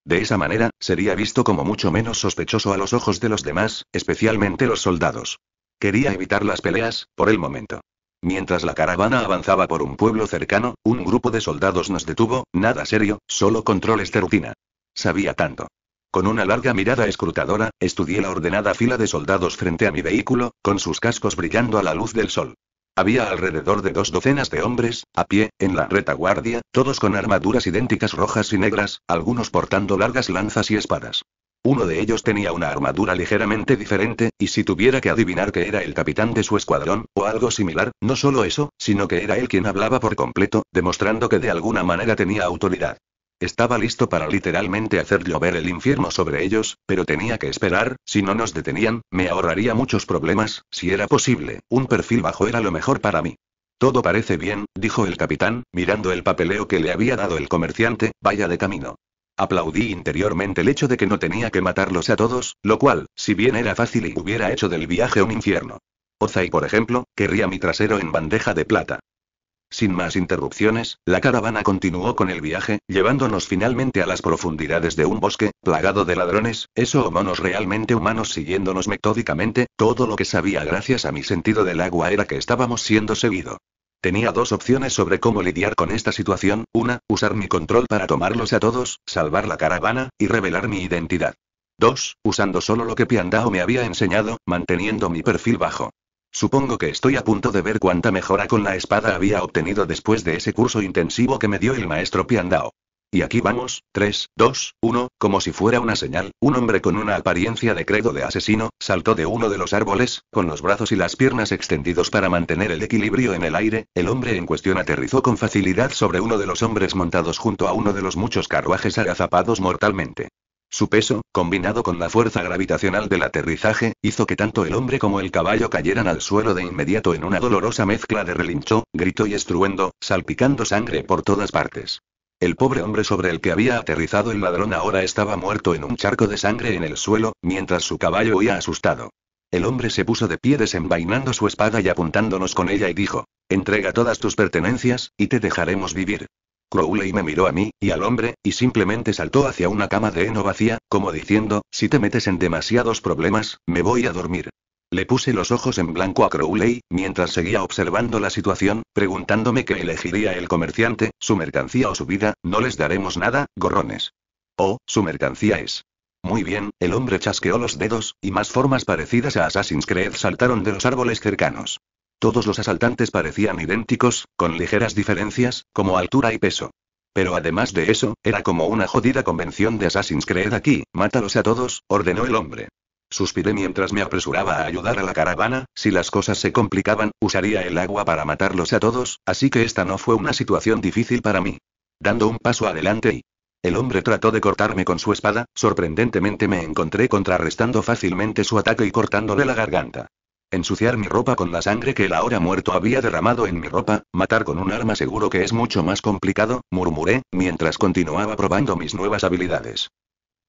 De esa manera, sería visto como mucho menos sospechoso a los ojos de los demás, especialmente los soldados. Quería evitar las peleas, por el momento. Mientras la caravana avanzaba por un pueblo cercano, un grupo de soldados nos detuvo, nada serio, solo controles de rutina. Sabía tanto. Con una larga mirada escrutadora, estudié la ordenada fila de soldados frente a mi vehículo, con sus cascos brillando a la luz del sol. Había alrededor de dos docenas de hombres, a pie, en la retaguardia, todos con armaduras idénticas rojas y negras, algunos portando largas lanzas y espadas. Uno de ellos tenía una armadura ligeramente diferente, y si tuviera que adivinar que era el capitán de su escuadrón, o algo similar, no solo eso, sino que era él quien hablaba por completo, demostrando que de alguna manera tenía autoridad. Estaba listo para literalmente hacer llover el infierno sobre ellos, pero tenía que esperar, si no nos detenían, me ahorraría muchos problemas, si era posible, un perfil bajo era lo mejor para mí. Todo parece bien, dijo el capitán, mirando el papeleo que le había dado el comerciante, vaya de camino. Aplaudí interiormente el hecho de que no tenía que matarlos a todos, lo cual, si bien era fácil y hubiera hecho del viaje un infierno. Ozai, por ejemplo, querría mi trasero en bandeja de plata. Sin más interrupciones, la caravana continuó con el viaje, llevándonos finalmente a las profundidades de un bosque, plagado de ladrones, eso o monos realmente humanos siguiéndonos metódicamente, todo lo que sabía gracias a mi sentido del agua era que estábamos siendo seguido. Tenía dos opciones sobre cómo lidiar con esta situación, una, usar mi control para tomarlos a todos, salvar la caravana, y revelar mi identidad. Dos, Usando solo lo que Piandao me había enseñado, manteniendo mi perfil bajo. Supongo que estoy a punto de ver cuánta mejora con la espada había obtenido después de ese curso intensivo que me dio el maestro Piandao. Y aquí vamos, 3, 2, 1, como si fuera una señal, un hombre con una apariencia de credo de asesino, saltó de uno de los árboles, con los brazos y las piernas extendidos para mantener el equilibrio en el aire, el hombre en cuestión aterrizó con facilidad sobre uno de los hombres montados junto a uno de los muchos carruajes agazapados mortalmente. Su peso, combinado con la fuerza gravitacional del aterrizaje, hizo que tanto el hombre como el caballo cayeran al suelo de inmediato en una dolorosa mezcla de relincho, grito y estruendo, salpicando sangre por todas partes. El pobre hombre sobre el que había aterrizado el ladrón ahora estaba muerto en un charco de sangre en el suelo, mientras su caballo huía asustado. El hombre se puso de pie desenvainando su espada y apuntándonos con ella y dijo, Entrega todas tus pertenencias, y te dejaremos vivir. Crowley me miró a mí, y al hombre, y simplemente saltó hacia una cama de heno vacía, como diciendo, si te metes en demasiados problemas, me voy a dormir. Le puse los ojos en blanco a Crowley, mientras seguía observando la situación, preguntándome qué elegiría el comerciante, su mercancía o su vida, no les daremos nada, gorrones. Oh, su mercancía es. Muy bien, el hombre chasqueó los dedos, y más formas parecidas a Assassin's Creed saltaron de los árboles cercanos. Todos los asaltantes parecían idénticos, con ligeras diferencias, como altura y peso. Pero además de eso, era como una jodida convención de Assassin's Creed aquí, mátalos a todos, ordenó el hombre. Suspiré mientras me apresuraba a ayudar a la caravana, si las cosas se complicaban, usaría el agua para matarlos a todos, así que esta no fue una situación difícil para mí. Dando un paso adelante y... El hombre trató de cortarme con su espada, sorprendentemente me encontré contrarrestando fácilmente su ataque y cortándole la garganta. Ensuciar mi ropa con la sangre que el ahora muerto había derramado en mi ropa, matar con un arma seguro que es mucho más complicado, murmuré, mientras continuaba probando mis nuevas habilidades.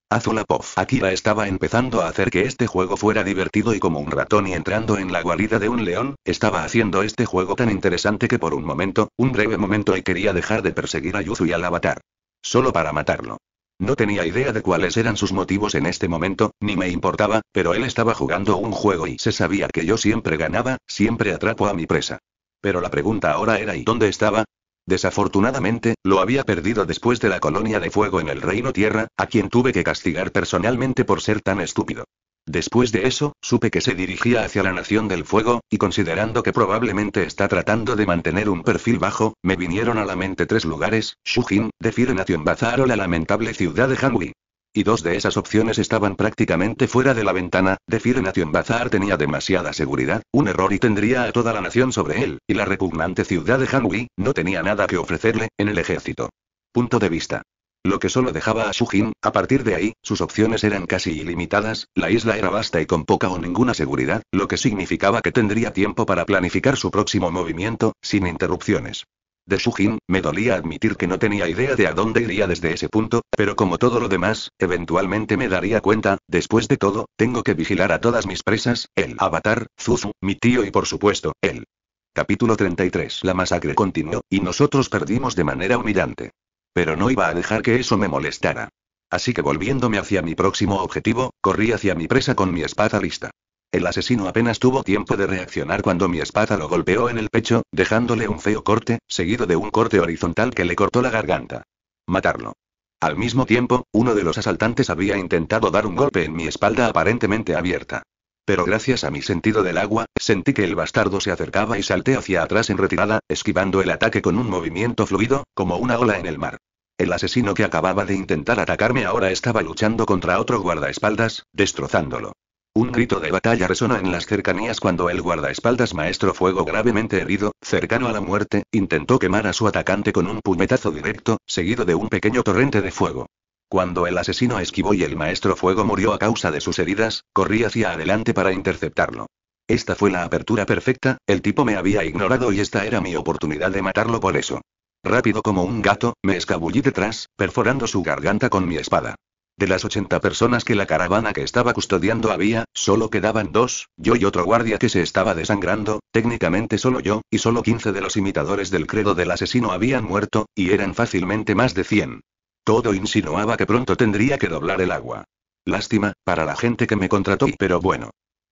Azulapov. Akira estaba empezando a hacer que este juego fuera divertido y como un ratón y entrando en la guarida de un león, estaba haciendo este juego tan interesante que por un momento, un breve momento y quería dejar de perseguir a Yuzu y al avatar. Solo para matarlo. No tenía idea de cuáles eran sus motivos en este momento, ni me importaba, pero él estaba jugando un juego y se sabía que yo siempre ganaba, siempre atrapo a mi presa. Pero la pregunta ahora era ¿y dónde estaba? Desafortunadamente, lo había perdido después de la colonia de fuego en el Reino Tierra, a quien tuve que castigar personalmente por ser tan estúpido. Después de eso, supe que se dirigía hacia la Nación del Fuego, y considerando que probablemente está tratando de mantener un perfil bajo, me vinieron a la mente tres lugares, Shujin, de Nation Bazaar o la lamentable ciudad de Hanwi. Y dos de esas opciones estaban prácticamente fuera de la ventana, De Nation Bazaar tenía demasiada seguridad, un error y tendría a toda la nación sobre él, y la repugnante ciudad de Hanwi, no tenía nada que ofrecerle, en el ejército. Punto de vista lo que solo dejaba a Sujin, a partir de ahí, sus opciones eran casi ilimitadas, la isla era vasta y con poca o ninguna seguridad, lo que significaba que tendría tiempo para planificar su próximo movimiento, sin interrupciones. De sujin me dolía admitir que no tenía idea de a dónde iría desde ese punto, pero como todo lo demás, eventualmente me daría cuenta, después de todo, tengo que vigilar a todas mis presas, el avatar, Zuzu, mi tío y por supuesto, él. Capítulo 33 La masacre continuó, y nosotros perdimos de manera humillante pero no iba a dejar que eso me molestara. Así que volviéndome hacia mi próximo objetivo, corrí hacia mi presa con mi espada lista. El asesino apenas tuvo tiempo de reaccionar cuando mi espada lo golpeó en el pecho, dejándole un feo corte, seguido de un corte horizontal que le cortó la garganta. Matarlo. Al mismo tiempo, uno de los asaltantes había intentado dar un golpe en mi espalda aparentemente abierta pero gracias a mi sentido del agua, sentí que el bastardo se acercaba y salté hacia atrás en retirada, esquivando el ataque con un movimiento fluido, como una ola en el mar. El asesino que acababa de intentar atacarme ahora estaba luchando contra otro guardaespaldas, destrozándolo. Un grito de batalla resonó en las cercanías cuando el guardaespaldas maestro fuego gravemente herido, cercano a la muerte, intentó quemar a su atacante con un puñetazo directo, seguido de un pequeño torrente de fuego. Cuando el asesino esquivó y el maestro fuego murió a causa de sus heridas, corrí hacia adelante para interceptarlo. Esta fue la apertura perfecta, el tipo me había ignorado y esta era mi oportunidad de matarlo por eso. Rápido como un gato, me escabullí detrás, perforando su garganta con mi espada. De las 80 personas que la caravana que estaba custodiando había, solo quedaban dos, yo y otro guardia que se estaba desangrando, técnicamente solo yo, y solo 15 de los imitadores del credo del asesino habían muerto, y eran fácilmente más de 100. Todo insinuaba que pronto tendría que doblar el agua. Lástima, para la gente que me contrató, pero bueno.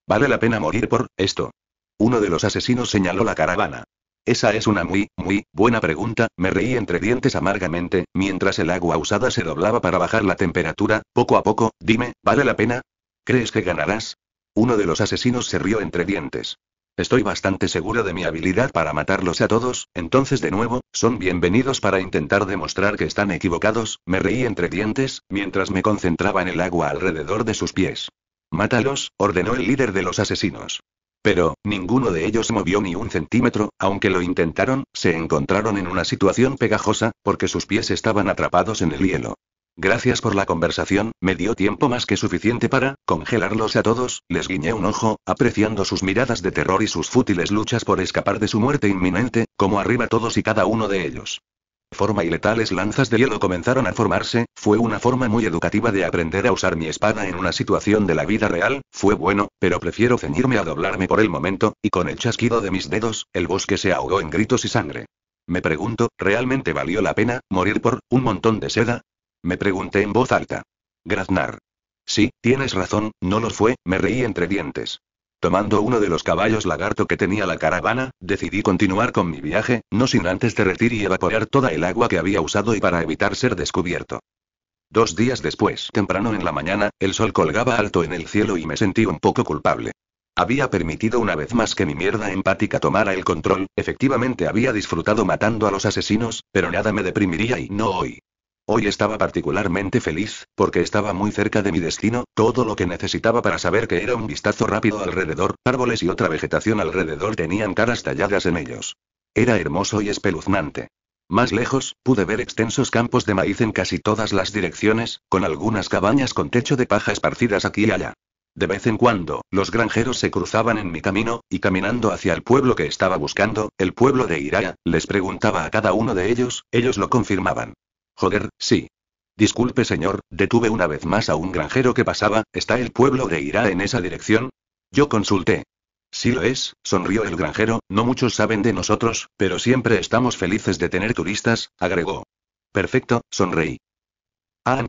Vale la pena morir por esto. Uno de los asesinos señaló la caravana. Esa es una muy, muy buena pregunta, me reí entre dientes amargamente, mientras el agua usada se doblaba para bajar la temperatura, poco a poco, dime, ¿vale la pena? ¿Crees que ganarás? Uno de los asesinos se rió entre dientes. Estoy bastante seguro de mi habilidad para matarlos a todos, entonces de nuevo, son bienvenidos para intentar demostrar que están equivocados, me reí entre dientes, mientras me concentraba en el agua alrededor de sus pies. Mátalos, ordenó el líder de los asesinos. Pero, ninguno de ellos movió ni un centímetro, aunque lo intentaron, se encontraron en una situación pegajosa, porque sus pies estaban atrapados en el hielo. Gracias por la conversación, me dio tiempo más que suficiente para congelarlos a todos, les guiñé un ojo, apreciando sus miradas de terror y sus fútiles luchas por escapar de su muerte inminente, como arriba todos y cada uno de ellos. Forma y letales lanzas de hielo comenzaron a formarse, fue una forma muy educativa de aprender a usar mi espada en una situación de la vida real, fue bueno, pero prefiero ceñirme a doblarme por el momento, y con el chasquido de mis dedos, el bosque se ahogó en gritos y sangre. Me pregunto, ¿realmente valió la pena, morir por, un montón de seda? Me pregunté en voz alta. Graznar. Sí, tienes razón, no lo fue, me reí entre dientes. Tomando uno de los caballos lagarto que tenía la caravana, decidí continuar con mi viaje, no sin antes derretir y evaporar toda el agua que había usado y para evitar ser descubierto. Dos días después, temprano en la mañana, el sol colgaba alto en el cielo y me sentí un poco culpable. Había permitido una vez más que mi mierda empática tomara el control, efectivamente había disfrutado matando a los asesinos, pero nada me deprimiría y no hoy. Hoy estaba particularmente feliz, porque estaba muy cerca de mi destino, todo lo que necesitaba para saber que era un vistazo rápido alrededor, árboles y otra vegetación alrededor tenían caras talladas en ellos. Era hermoso y espeluznante. Más lejos, pude ver extensos campos de maíz en casi todas las direcciones, con algunas cabañas con techo de paja esparcidas aquí y allá. De vez en cuando, los granjeros se cruzaban en mi camino, y caminando hacia el pueblo que estaba buscando, el pueblo de Iraya, les preguntaba a cada uno de ellos, ellos lo confirmaban. Joder, sí. Disculpe señor, detuve una vez más a un granjero que pasaba, ¿está el pueblo de Irá en esa dirección? Yo consulté. Sí lo es, sonrió el granjero, no muchos saben de nosotros, pero siempre estamos felices de tener turistas, agregó. Perfecto, sonreí.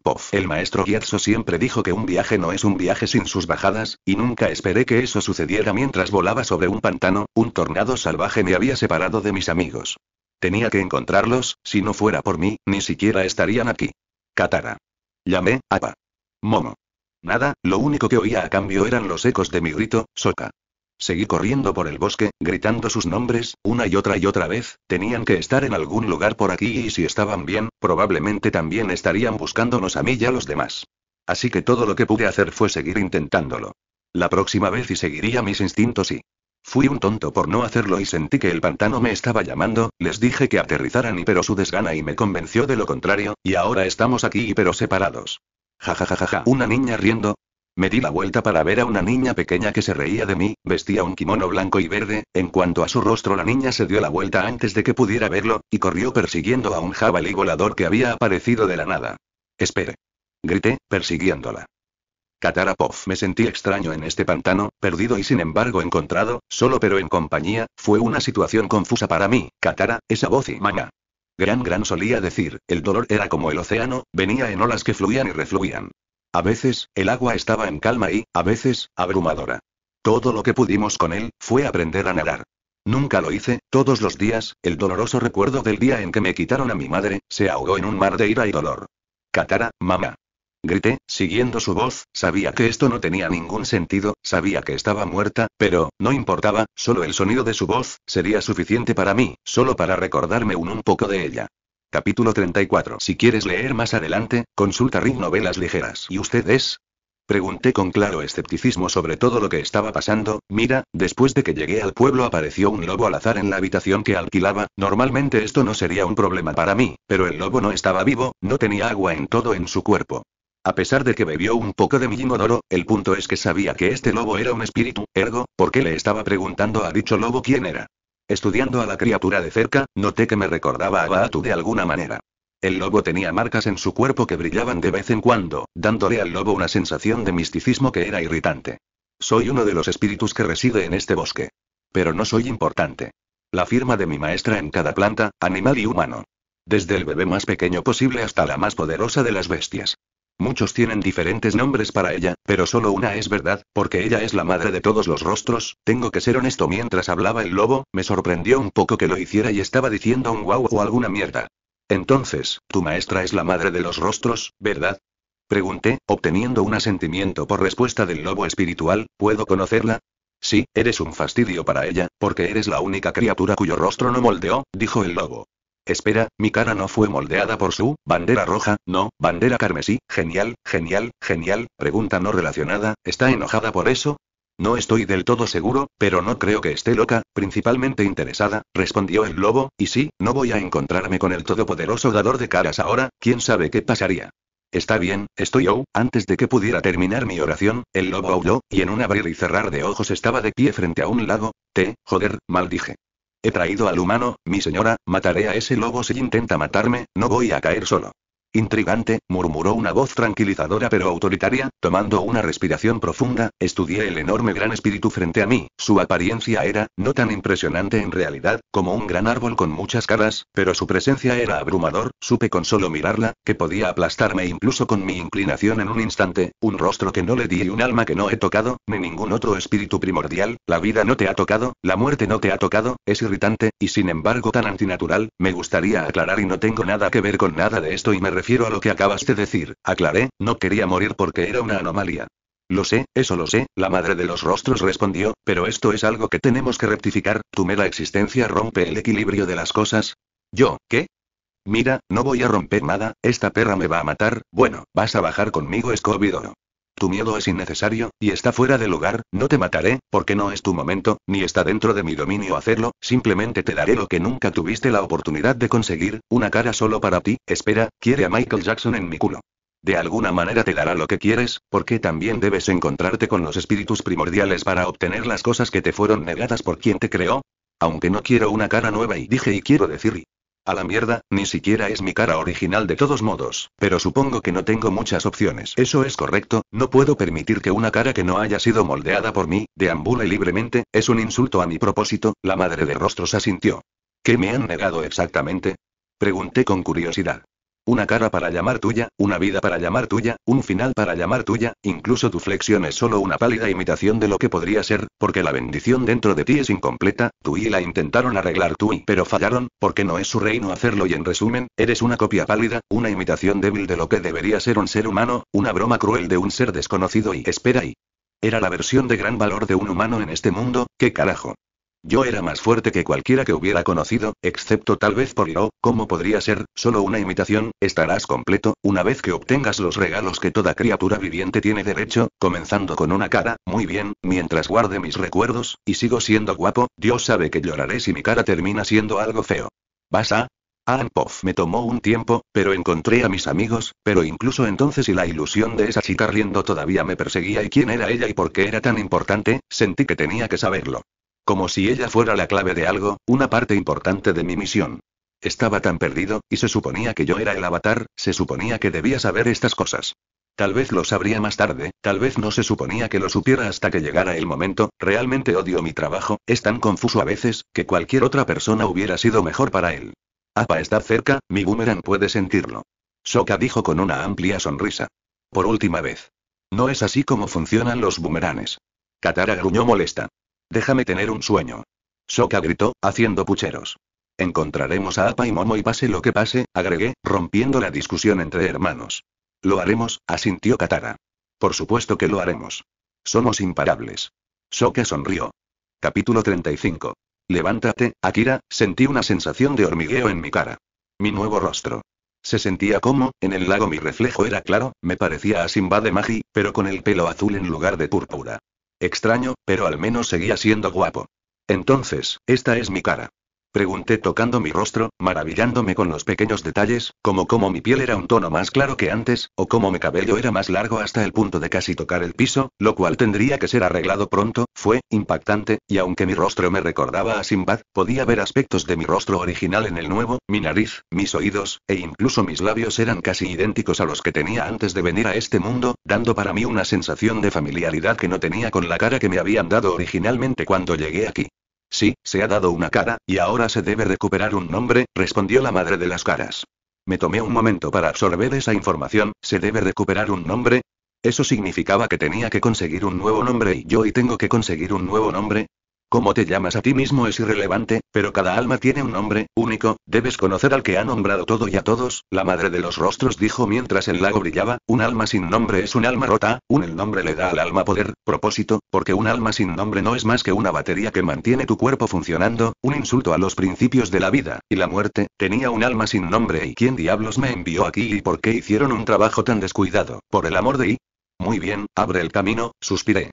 poff el maestro Giazzo siempre dijo que un viaje no es un viaje sin sus bajadas, y nunca esperé que eso sucediera mientras volaba sobre un pantano, un tornado salvaje me había separado de mis amigos. Tenía que encontrarlos, si no fuera por mí, ni siquiera estarían aquí. Katara. Llamé, Apa. Momo. Nada, lo único que oía a cambio eran los ecos de mi grito, Soka. Seguí corriendo por el bosque, gritando sus nombres, una y otra y otra vez, tenían que estar en algún lugar por aquí y si estaban bien, probablemente también estarían buscándonos a mí y a los demás. Así que todo lo que pude hacer fue seguir intentándolo. La próxima vez y seguiría mis instintos y... Fui un tonto por no hacerlo y sentí que el pantano me estaba llamando, les dije que aterrizaran y pero su desgana y me convenció de lo contrario, y ahora estamos aquí y pero separados. Ja ja ja ja una niña riendo. Me di la vuelta para ver a una niña pequeña que se reía de mí, vestía un kimono blanco y verde, en cuanto a su rostro la niña se dio la vuelta antes de que pudiera verlo, y corrió persiguiendo a un jabalí volador que había aparecido de la nada. Espere. Grité, persiguiéndola. Katarapov me sentí extraño en este pantano, perdido y sin embargo encontrado, solo pero en compañía, fue una situación confusa para mí, Katara, esa voz y mamá. Gran Gran solía decir, el dolor era como el océano, venía en olas que fluían y refluían. A veces, el agua estaba en calma y, a veces, abrumadora. Todo lo que pudimos con él, fue aprender a nadar. Nunca lo hice, todos los días, el doloroso recuerdo del día en que me quitaron a mi madre, se ahogó en un mar de ira y dolor. Katara, mamá grité, siguiendo su voz, sabía que esto no tenía ningún sentido, sabía que estaba muerta, pero, no importaba, solo el sonido de su voz, sería suficiente para mí, solo para recordarme un, un poco de ella. Capítulo 34. Si quieres leer más adelante, consulta Rick Novelas Ligeras. ¿Y ustedes? Pregunté con claro escepticismo sobre todo lo que estaba pasando. Mira, después de que llegué al pueblo apareció un lobo al azar en la habitación que alquilaba. Normalmente esto no sería un problema para mí, pero el lobo no estaba vivo, no tenía agua en todo en su cuerpo. A pesar de que bebió un poco de mi inodoro, el punto es que sabía que este lobo era un espíritu, ergo, ¿por qué le estaba preguntando a dicho lobo quién era? Estudiando a la criatura de cerca, noté que me recordaba a Baatu de alguna manera. El lobo tenía marcas en su cuerpo que brillaban de vez en cuando, dándole al lobo una sensación de misticismo que era irritante. Soy uno de los espíritus que reside en este bosque. Pero no soy importante. La firma de mi maestra en cada planta, animal y humano. Desde el bebé más pequeño posible hasta la más poderosa de las bestias. Muchos tienen diferentes nombres para ella, pero solo una es verdad, porque ella es la madre de todos los rostros. Tengo que ser honesto mientras hablaba el lobo, me sorprendió un poco que lo hiciera y estaba diciendo un guau o alguna mierda. Entonces, tu maestra es la madre de los rostros, ¿verdad? Pregunté, obteniendo un asentimiento por respuesta del lobo espiritual, ¿puedo conocerla? Sí, eres un fastidio para ella, porque eres la única criatura cuyo rostro no moldeó, dijo el lobo. Espera, mi cara no fue moldeada por su bandera roja, no, bandera carmesí, genial, genial, genial, pregunta no relacionada, ¿está enojada por eso? No estoy del todo seguro, pero no creo que esté loca, principalmente interesada, respondió el lobo, y sí, no voy a encontrarme con el todopoderoso dador de caras ahora, quién sabe qué pasaría. Está bien, estoy yo. Antes de que pudiera terminar mi oración, el lobo aulló, y en un abrir y cerrar de ojos estaba de pie frente a un lago. Te, joder, mal dije. He traído al humano, mi señora, mataré a ese lobo si intenta matarme, no voy a caer solo. Intrigante, murmuró una voz tranquilizadora pero autoritaria, tomando una respiración profunda, estudié el enorme gran espíritu frente a mí. Su apariencia era, no tan impresionante en realidad, como un gran árbol con muchas caras, pero su presencia era abrumador, supe con solo mirarla, que podía aplastarme incluso con mi inclinación en un instante, un rostro que no le di y un alma que no he tocado, ni ningún otro espíritu primordial, la vida no te ha tocado, la muerte no te ha tocado, es irritante, y sin embargo tan antinatural, me gustaría aclarar y no tengo nada que ver con nada de esto y me refiero refiero a lo que acabas de decir, aclaré, no quería morir porque era una anomalía. Lo sé, eso lo sé, la madre de los rostros respondió, pero esto es algo que tenemos que rectificar, tu mera existencia rompe el equilibrio de las cosas. ¿Yo, qué? Mira, no voy a romper nada, esta perra me va a matar, bueno, vas a bajar conmigo scooby tu miedo es innecesario, y está fuera de lugar, no te mataré, porque no es tu momento, ni está dentro de mi dominio hacerlo, simplemente te daré lo que nunca tuviste la oportunidad de conseguir, una cara solo para ti, espera, quiere a Michael Jackson en mi culo. De alguna manera te dará lo que quieres, porque también debes encontrarte con los espíritus primordiales para obtener las cosas que te fueron negadas por quien te creó. Aunque no quiero una cara nueva y dije y quiero decir, a la mierda, ni siquiera es mi cara original de todos modos, pero supongo que no tengo muchas opciones. Eso es correcto, no puedo permitir que una cara que no haya sido moldeada por mí, deambule libremente, es un insulto a mi propósito, la madre de rostros asintió. ¿Qué me han negado exactamente? Pregunté con curiosidad. Una cara para llamar tuya, una vida para llamar tuya, un final para llamar tuya, incluso tu flexión es solo una pálida imitación de lo que podría ser, porque la bendición dentro de ti es incompleta, tú y la intentaron arreglar tú y pero fallaron, porque no es su reino hacerlo y en resumen, eres una copia pálida, una imitación débil de lo que debería ser un ser humano, una broma cruel de un ser desconocido y espera y... Era la versión de gran valor de un humano en este mundo, qué carajo. Yo era más fuerte que cualquiera que hubiera conocido, excepto tal vez por Iro, como podría ser, solo una imitación, estarás completo, una vez que obtengas los regalos que toda criatura viviente tiene derecho, comenzando con una cara, muy bien, mientras guarde mis recuerdos, y sigo siendo guapo, Dios sabe que lloraré si mi cara termina siendo algo feo. ¿Vas a? puff. me tomó un tiempo, pero encontré a mis amigos, pero incluso entonces y la ilusión de esa chica riendo todavía me perseguía y quién era ella y por qué era tan importante, sentí que tenía que saberlo. Como si ella fuera la clave de algo, una parte importante de mi misión. Estaba tan perdido, y se suponía que yo era el avatar, se suponía que debía saber estas cosas. Tal vez lo sabría más tarde, tal vez no se suponía que lo supiera hasta que llegara el momento, realmente odio mi trabajo, es tan confuso a veces, que cualquier otra persona hubiera sido mejor para él. Apa está cerca, mi boomerang puede sentirlo. Soka dijo con una amplia sonrisa. Por última vez. No es así como funcionan los boomeranes. Katara gruñó molesta. Déjame tener un sueño. Soka gritó, haciendo pucheros. Encontraremos a Apa y Momo y pase lo que pase, agregué, rompiendo la discusión entre hermanos. Lo haremos, asintió Katara. Por supuesto que lo haremos. Somos imparables. Soka sonrió. Capítulo 35. Levántate, Akira, sentí una sensación de hormigueo en mi cara. Mi nuevo rostro. Se sentía como, en el lago mi reflejo era claro, me parecía a Simba de Magi, pero con el pelo azul en lugar de púrpura. Extraño, pero al menos seguía siendo guapo. Entonces, esta es mi cara. Pregunté tocando mi rostro, maravillándome con los pequeños detalles, como cómo mi piel era un tono más claro que antes, o cómo mi cabello era más largo hasta el punto de casi tocar el piso, lo cual tendría que ser arreglado pronto, fue impactante, y aunque mi rostro me recordaba a Simbad, podía ver aspectos de mi rostro original en el nuevo, mi nariz, mis oídos, e incluso mis labios eran casi idénticos a los que tenía antes de venir a este mundo, dando para mí una sensación de familiaridad que no tenía con la cara que me habían dado originalmente cuando llegué aquí. Sí, se ha dado una cara, y ahora se debe recuperar un nombre, respondió la madre de las caras. Me tomé un momento para absorber esa información, ¿se debe recuperar un nombre? Eso significaba que tenía que conseguir un nuevo nombre y yo y tengo que conseguir un nuevo nombre, Cómo te llamas a ti mismo es irrelevante, pero cada alma tiene un nombre, único, debes conocer al que ha nombrado todo y a todos, la madre de los rostros dijo mientras el lago brillaba, un alma sin nombre es un alma rota, un el nombre le da al alma poder, propósito, porque un alma sin nombre no es más que una batería que mantiene tu cuerpo funcionando, un insulto a los principios de la vida, y la muerte, tenía un alma sin nombre y quién diablos me envió aquí y por qué hicieron un trabajo tan descuidado, por el amor de I. Muy bien, abre el camino, suspiré.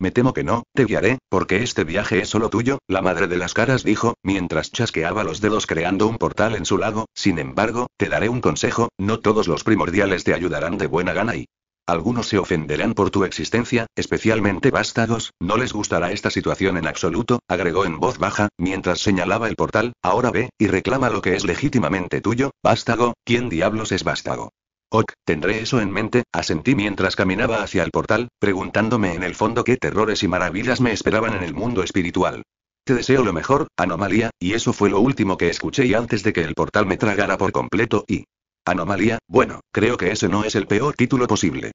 Me temo que no, te guiaré, porque este viaje es solo tuyo, la madre de las caras dijo, mientras chasqueaba los dedos creando un portal en su lago, sin embargo, te daré un consejo, no todos los primordiales te ayudarán de buena gana y... Algunos se ofenderán por tu existencia, especialmente vástagos, no les gustará esta situación en absoluto, agregó en voz baja, mientras señalaba el portal, ahora ve, y reclama lo que es legítimamente tuyo, vástago, ¿quién diablos es vástago? Ok, tendré eso en mente, asentí mientras caminaba hacia el portal, preguntándome en el fondo qué terrores y maravillas me esperaban en el mundo espiritual. Te deseo lo mejor, anomalía, y eso fue lo último que escuché y antes de que el portal me tragara por completo y... Anomalía, bueno, creo que ese no es el peor título posible.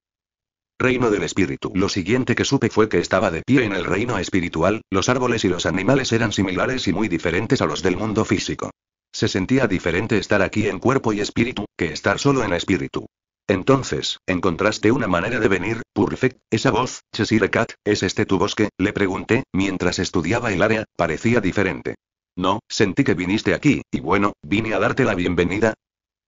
Reino del espíritu. Lo siguiente que supe fue que estaba de pie en el reino espiritual, los árboles y los animales eran similares y muy diferentes a los del mundo físico. Se sentía diferente estar aquí en cuerpo y espíritu, que estar solo en espíritu. Entonces, ¿encontraste una manera de venir, Perfect, esa voz, Cheshire Cat, ¿es este tu bosque? Le pregunté, mientras estudiaba el área, parecía diferente. No, sentí que viniste aquí, y bueno, vine a darte la bienvenida.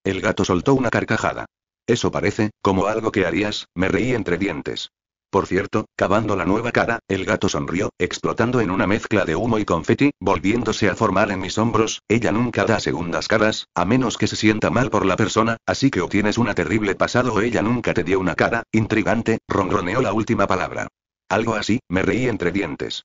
El gato soltó una carcajada. Eso parece, como algo que harías, me reí entre dientes. Por cierto, cavando la nueva cara, el gato sonrió, explotando en una mezcla de humo y confeti, volviéndose a formar en mis hombros, ella nunca da segundas caras, a menos que se sienta mal por la persona, así que o tienes una terrible pasado o ella nunca te dio una cara, intrigante, ronroneó la última palabra. Algo así, me reí entre dientes.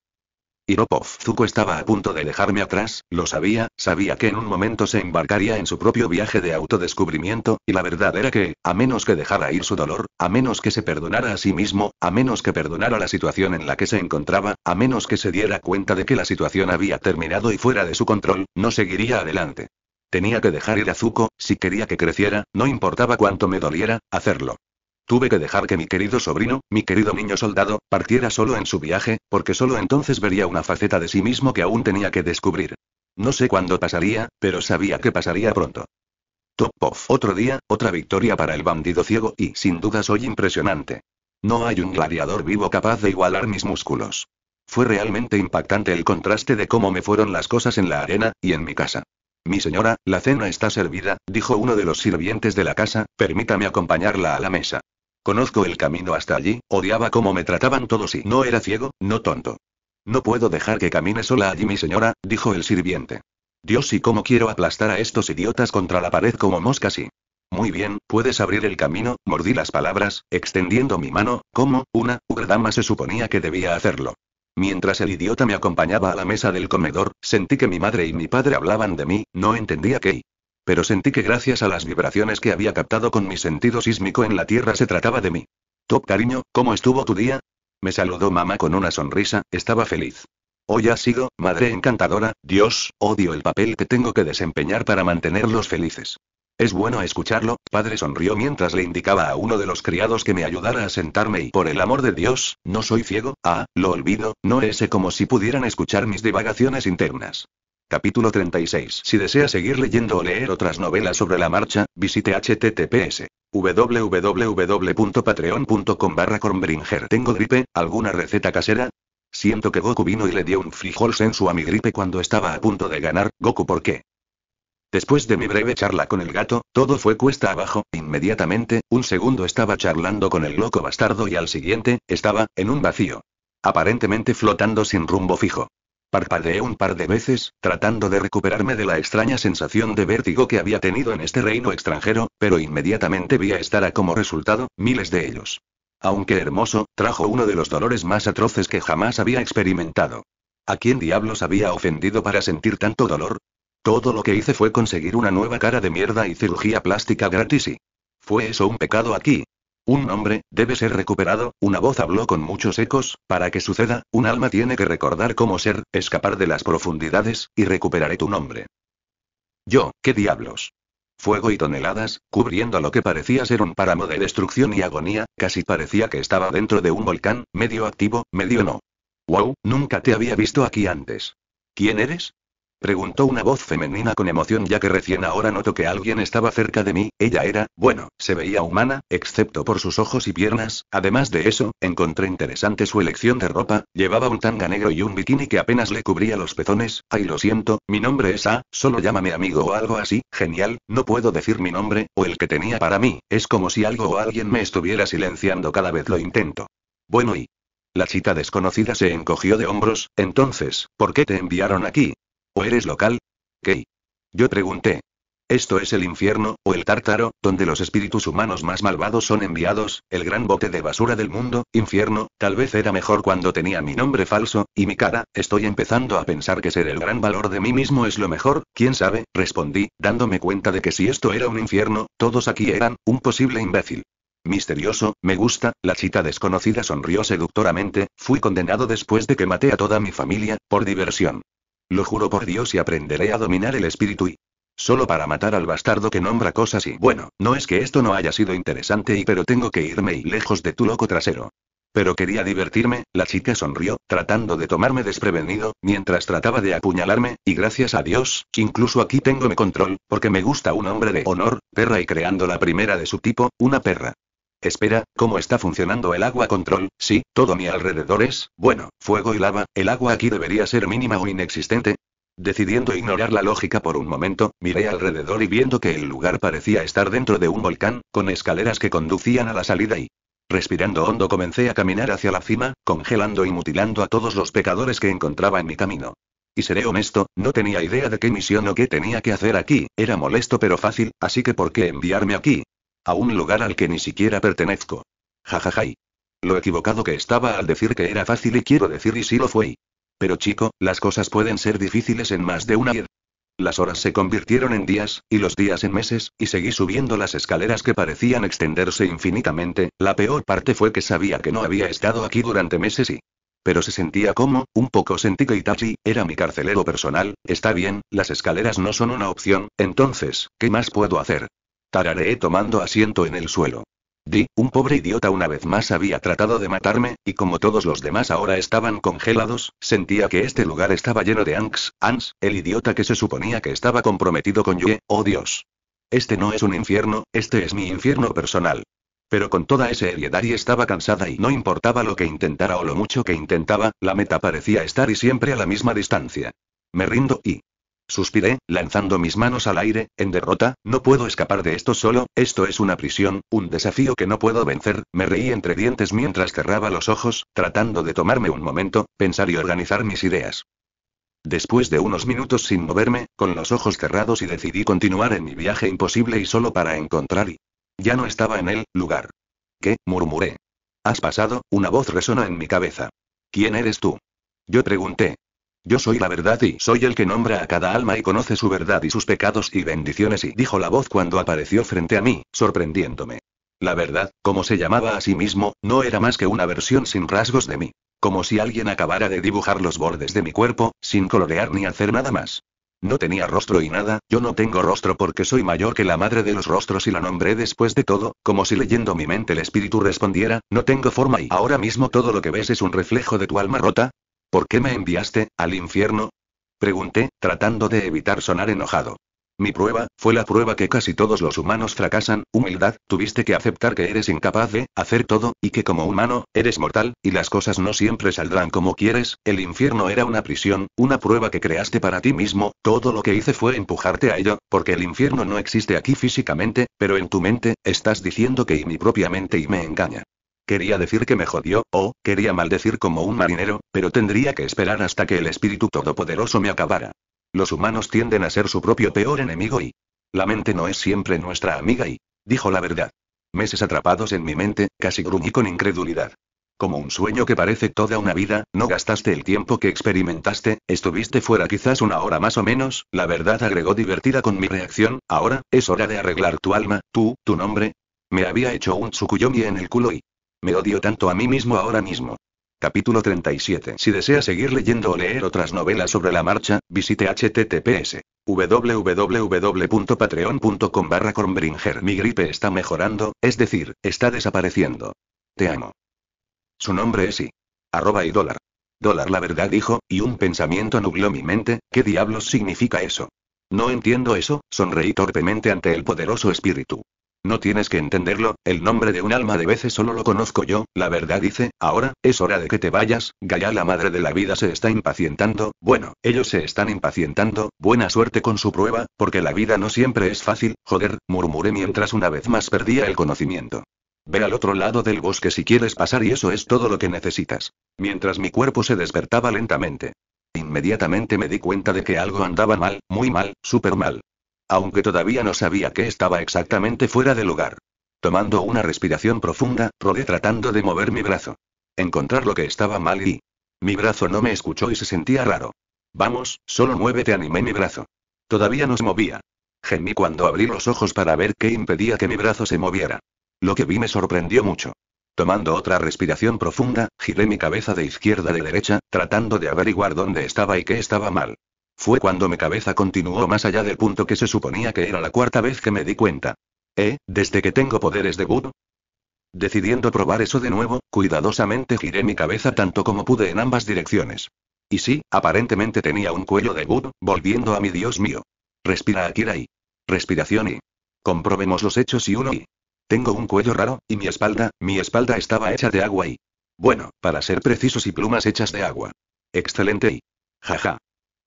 Iropov Zuko estaba a punto de dejarme atrás, lo sabía, sabía que en un momento se embarcaría en su propio viaje de autodescubrimiento, y la verdad era que, a menos que dejara ir su dolor, a menos que se perdonara a sí mismo, a menos que perdonara la situación en la que se encontraba, a menos que se diera cuenta de que la situación había terminado y fuera de su control, no seguiría adelante. Tenía que dejar ir a Zuko, si quería que creciera, no importaba cuánto me doliera, hacerlo. Tuve que dejar que mi querido sobrino, mi querido niño soldado, partiera solo en su viaje, porque solo entonces vería una faceta de sí mismo que aún tenía que descubrir. No sé cuándo pasaría, pero sabía que pasaría pronto. Top off. Otro día, otra victoria para el bandido ciego y, sin duda, soy impresionante. No hay un gladiador vivo capaz de igualar mis músculos. Fue realmente impactante el contraste de cómo me fueron las cosas en la arena, y en mi casa. Mi señora, la cena está servida, dijo uno de los sirvientes de la casa, permítame acompañarla a la mesa. Conozco el camino hasta allí, odiaba cómo me trataban todos y no era ciego, no tonto. No puedo dejar que camine sola allí mi señora, dijo el sirviente. Dios y cómo quiero aplastar a estos idiotas contra la pared como moscas y... Muy bien, puedes abrir el camino, mordí las palabras, extendiendo mi mano, como, una, dama se suponía que debía hacerlo. Mientras el idiota me acompañaba a la mesa del comedor, sentí que mi madre y mi padre hablaban de mí, no entendía qué. Pero sentí que gracias a las vibraciones que había captado con mi sentido sísmico en la Tierra se trataba de mí. Top cariño, ¿cómo estuvo tu día? Me saludó mamá con una sonrisa, estaba feliz. Hoy ha sido, madre encantadora, Dios, odio el papel que tengo que desempeñar para mantenerlos felices. Es bueno escucharlo, padre sonrió mientras le indicaba a uno de los criados que me ayudara a sentarme y por el amor de Dios, no soy ciego, ah, lo olvido, no ese como si pudieran escuchar mis divagaciones internas. Capítulo 36. Si desea seguir leyendo o leer otras novelas sobre la marcha, visite https www.patreon.com barra Tengo gripe, ¿alguna receta casera? Siento que Goku vino y le dio un frijol senso a mi gripe cuando estaba a punto de ganar, Goku ¿por qué? Después de mi breve charla con el gato, todo fue cuesta abajo, inmediatamente, un segundo estaba charlando con el loco bastardo y al siguiente, estaba, en un vacío. Aparentemente flotando sin rumbo fijo. Parpadeé un par de veces, tratando de recuperarme de la extraña sensación de vértigo que había tenido en este reino extranjero, pero inmediatamente vi a Estara como resultado, miles de ellos. Aunque hermoso, trajo uno de los dolores más atroces que jamás había experimentado. ¿A quién diablos había ofendido para sentir tanto dolor? Todo lo que hice fue conseguir una nueva cara de mierda y cirugía plástica gratis y... ¿Fue eso un pecado aquí? Un nombre, debe ser recuperado, una voz habló con muchos ecos, para que suceda, un alma tiene que recordar cómo ser, escapar de las profundidades, y recuperaré tu nombre. Yo, qué diablos. Fuego y toneladas, cubriendo lo que parecía ser un páramo de destrucción y agonía, casi parecía que estaba dentro de un volcán, medio activo, medio no. Wow, nunca te había visto aquí antes. ¿Quién eres? Preguntó una voz femenina con emoción ya que recién ahora noto que alguien estaba cerca de mí, ella era, bueno, se veía humana, excepto por sus ojos y piernas, además de eso, encontré interesante su elección de ropa, llevaba un tanga negro y un bikini que apenas le cubría los pezones, ay lo siento, mi nombre es A, solo llámame amigo o algo así, genial, no puedo decir mi nombre, o el que tenía para mí, es como si algo o alguien me estuviera silenciando cada vez lo intento. Bueno y... La chica desconocida se encogió de hombros, entonces, ¿por qué te enviaron aquí? ¿O eres local? ¿Qué? Yo pregunté. Esto es el infierno, o el tártaro, donde los espíritus humanos más malvados son enviados, el gran bote de basura del mundo, infierno, tal vez era mejor cuando tenía mi nombre falso, y mi cara, estoy empezando a pensar que ser el gran valor de mí mismo es lo mejor, quién sabe, respondí, dándome cuenta de que si esto era un infierno, todos aquí eran, un posible imbécil. Misterioso, me gusta, la chita desconocida sonrió seductoramente, fui condenado después de que maté a toda mi familia, por diversión. Lo juro por Dios y aprenderé a dominar el espíritu y... Solo para matar al bastardo que nombra cosas y... Bueno, no es que esto no haya sido interesante y pero tengo que irme y lejos de tu loco trasero. Pero quería divertirme, la chica sonrió, tratando de tomarme desprevenido, mientras trataba de apuñalarme, y gracias a Dios, incluso aquí tengo mi control, porque me gusta un hombre de honor, perra y creando la primera de su tipo, una perra. Espera, ¿cómo está funcionando el agua control? Sí, todo mi alrededor es, bueno, fuego y lava, el agua aquí debería ser mínima o inexistente. Decidiendo ignorar la lógica por un momento, miré alrededor y viendo que el lugar parecía estar dentro de un volcán, con escaleras que conducían a la salida y... Respirando hondo comencé a caminar hacia la cima, congelando y mutilando a todos los pecadores que encontraba en mi camino. Y seré honesto, no tenía idea de qué misión o qué tenía que hacer aquí, era molesto pero fácil, así que ¿por qué enviarme aquí? A un lugar al que ni siquiera pertenezco. Jajajai. Lo equivocado que estaba al decir que era fácil y quiero decir y sí lo fue. Pero chico, las cosas pueden ser difíciles en más de una Las horas se convirtieron en días, y los días en meses, y seguí subiendo las escaleras que parecían extenderse infinitamente. La peor parte fue que sabía que no había estado aquí durante meses y... Pero se sentía como, un poco sentí que Itachi, era mi carcelero personal, está bien, las escaleras no son una opción, entonces, ¿qué más puedo hacer? Tarareé tomando asiento en el suelo. Di, un pobre idiota una vez más había tratado de matarme, y como todos los demás ahora estaban congelados, sentía que este lugar estaba lleno de Anx, Ans, el idiota que se suponía que estaba comprometido con Yue, oh Dios. Este no es un infierno, este es mi infierno personal. Pero con toda esa heredad y estaba cansada y no importaba lo que intentara o lo mucho que intentaba, la meta parecía estar y siempre a la misma distancia. Me rindo y, Suspiré, lanzando mis manos al aire, en derrota, no puedo escapar de esto solo, esto es una prisión, un desafío que no puedo vencer, me reí entre dientes mientras cerraba los ojos, tratando de tomarme un momento, pensar y organizar mis ideas. Después de unos minutos sin moverme, con los ojos cerrados y decidí continuar en mi viaje imposible y solo para encontrar y... Ya no estaba en el lugar. ¿Qué? murmuré. Has pasado, una voz resonó en mi cabeza. ¿Quién eres tú? Yo pregunté. Yo soy la verdad y soy el que nombra a cada alma y conoce su verdad y sus pecados y bendiciones y dijo la voz cuando apareció frente a mí, sorprendiéndome. La verdad, como se llamaba a sí mismo, no era más que una versión sin rasgos de mí. Como si alguien acabara de dibujar los bordes de mi cuerpo, sin colorear ni hacer nada más. No tenía rostro y nada, yo no tengo rostro porque soy mayor que la madre de los rostros y la nombré después de todo, como si leyendo mi mente el espíritu respondiera, no tengo forma y ahora mismo todo lo que ves es un reflejo de tu alma rota, ¿Por qué me enviaste, al infierno? Pregunté, tratando de evitar sonar enojado. Mi prueba, fue la prueba que casi todos los humanos fracasan, humildad, tuviste que aceptar que eres incapaz de hacer todo, y que como humano, eres mortal, y las cosas no siempre saldrán como quieres, el infierno era una prisión, una prueba que creaste para ti mismo, todo lo que hice fue empujarte a ello, porque el infierno no existe aquí físicamente, pero en tu mente, estás diciendo que y mi propia mente y me engaña. Quería decir que me jodió, o, quería maldecir como un marinero, pero tendría que esperar hasta que el espíritu todopoderoso me acabara. Los humanos tienden a ser su propio peor enemigo y... La mente no es siempre nuestra amiga y... Dijo la verdad. Meses atrapados en mi mente, casi gruñí con incredulidad. Como un sueño que parece toda una vida, no gastaste el tiempo que experimentaste, estuviste fuera quizás una hora más o menos, la verdad agregó divertida con mi reacción, ahora, es hora de arreglar tu alma, tú, tu nombre. Me había hecho un tsukuyomi en el culo y... Me odio tanto a mí mismo ahora mismo. Capítulo 37. Si desea seguir leyendo o leer otras novelas sobre la marcha, visite https www.patreon.com barra Mi gripe está mejorando, es decir, está desapareciendo. Te amo. Su nombre es I. Arroba y dólar. Dólar la verdad dijo, y un pensamiento nubló mi mente, ¿qué diablos significa eso? No entiendo eso, sonreí torpemente ante el poderoso espíritu. No tienes que entenderlo, el nombre de un alma de veces solo lo conozco yo, la verdad dice, ahora, es hora de que te vayas, Gaya la madre de la vida se está impacientando, bueno, ellos se están impacientando, buena suerte con su prueba, porque la vida no siempre es fácil, joder, murmuré mientras una vez más perdía el conocimiento. Ve al otro lado del bosque si quieres pasar y eso es todo lo que necesitas. Mientras mi cuerpo se despertaba lentamente. Inmediatamente me di cuenta de que algo andaba mal, muy mal, súper mal aunque todavía no sabía que estaba exactamente fuera de lugar. Tomando una respiración profunda, rodé tratando de mover mi brazo. Encontrar lo que estaba mal y... Mi brazo no me escuchó y se sentía raro. Vamos, solo muévete, animé mi brazo. Todavía no se movía. Gemí cuando abrí los ojos para ver qué impedía que mi brazo se moviera. Lo que vi me sorprendió mucho. Tomando otra respiración profunda, giré mi cabeza de izquierda a derecha, tratando de averiguar dónde estaba y qué estaba mal. Fue cuando mi cabeza continuó más allá del punto que se suponía que era la cuarta vez que me di cuenta. ¿Eh? ¿Desde que tengo poderes de Bud? Decidiendo probar eso de nuevo, cuidadosamente giré mi cabeza tanto como pude en ambas direcciones. Y sí, aparentemente tenía un cuello de Bud, volviendo a mi Dios mío. Respira Akira y. Respiración y. Comprobemos los hechos y uno y. Tengo un cuello raro, y mi espalda, mi espalda estaba hecha de agua y. Bueno, para ser precisos y plumas hechas de agua. Excelente y. Jaja.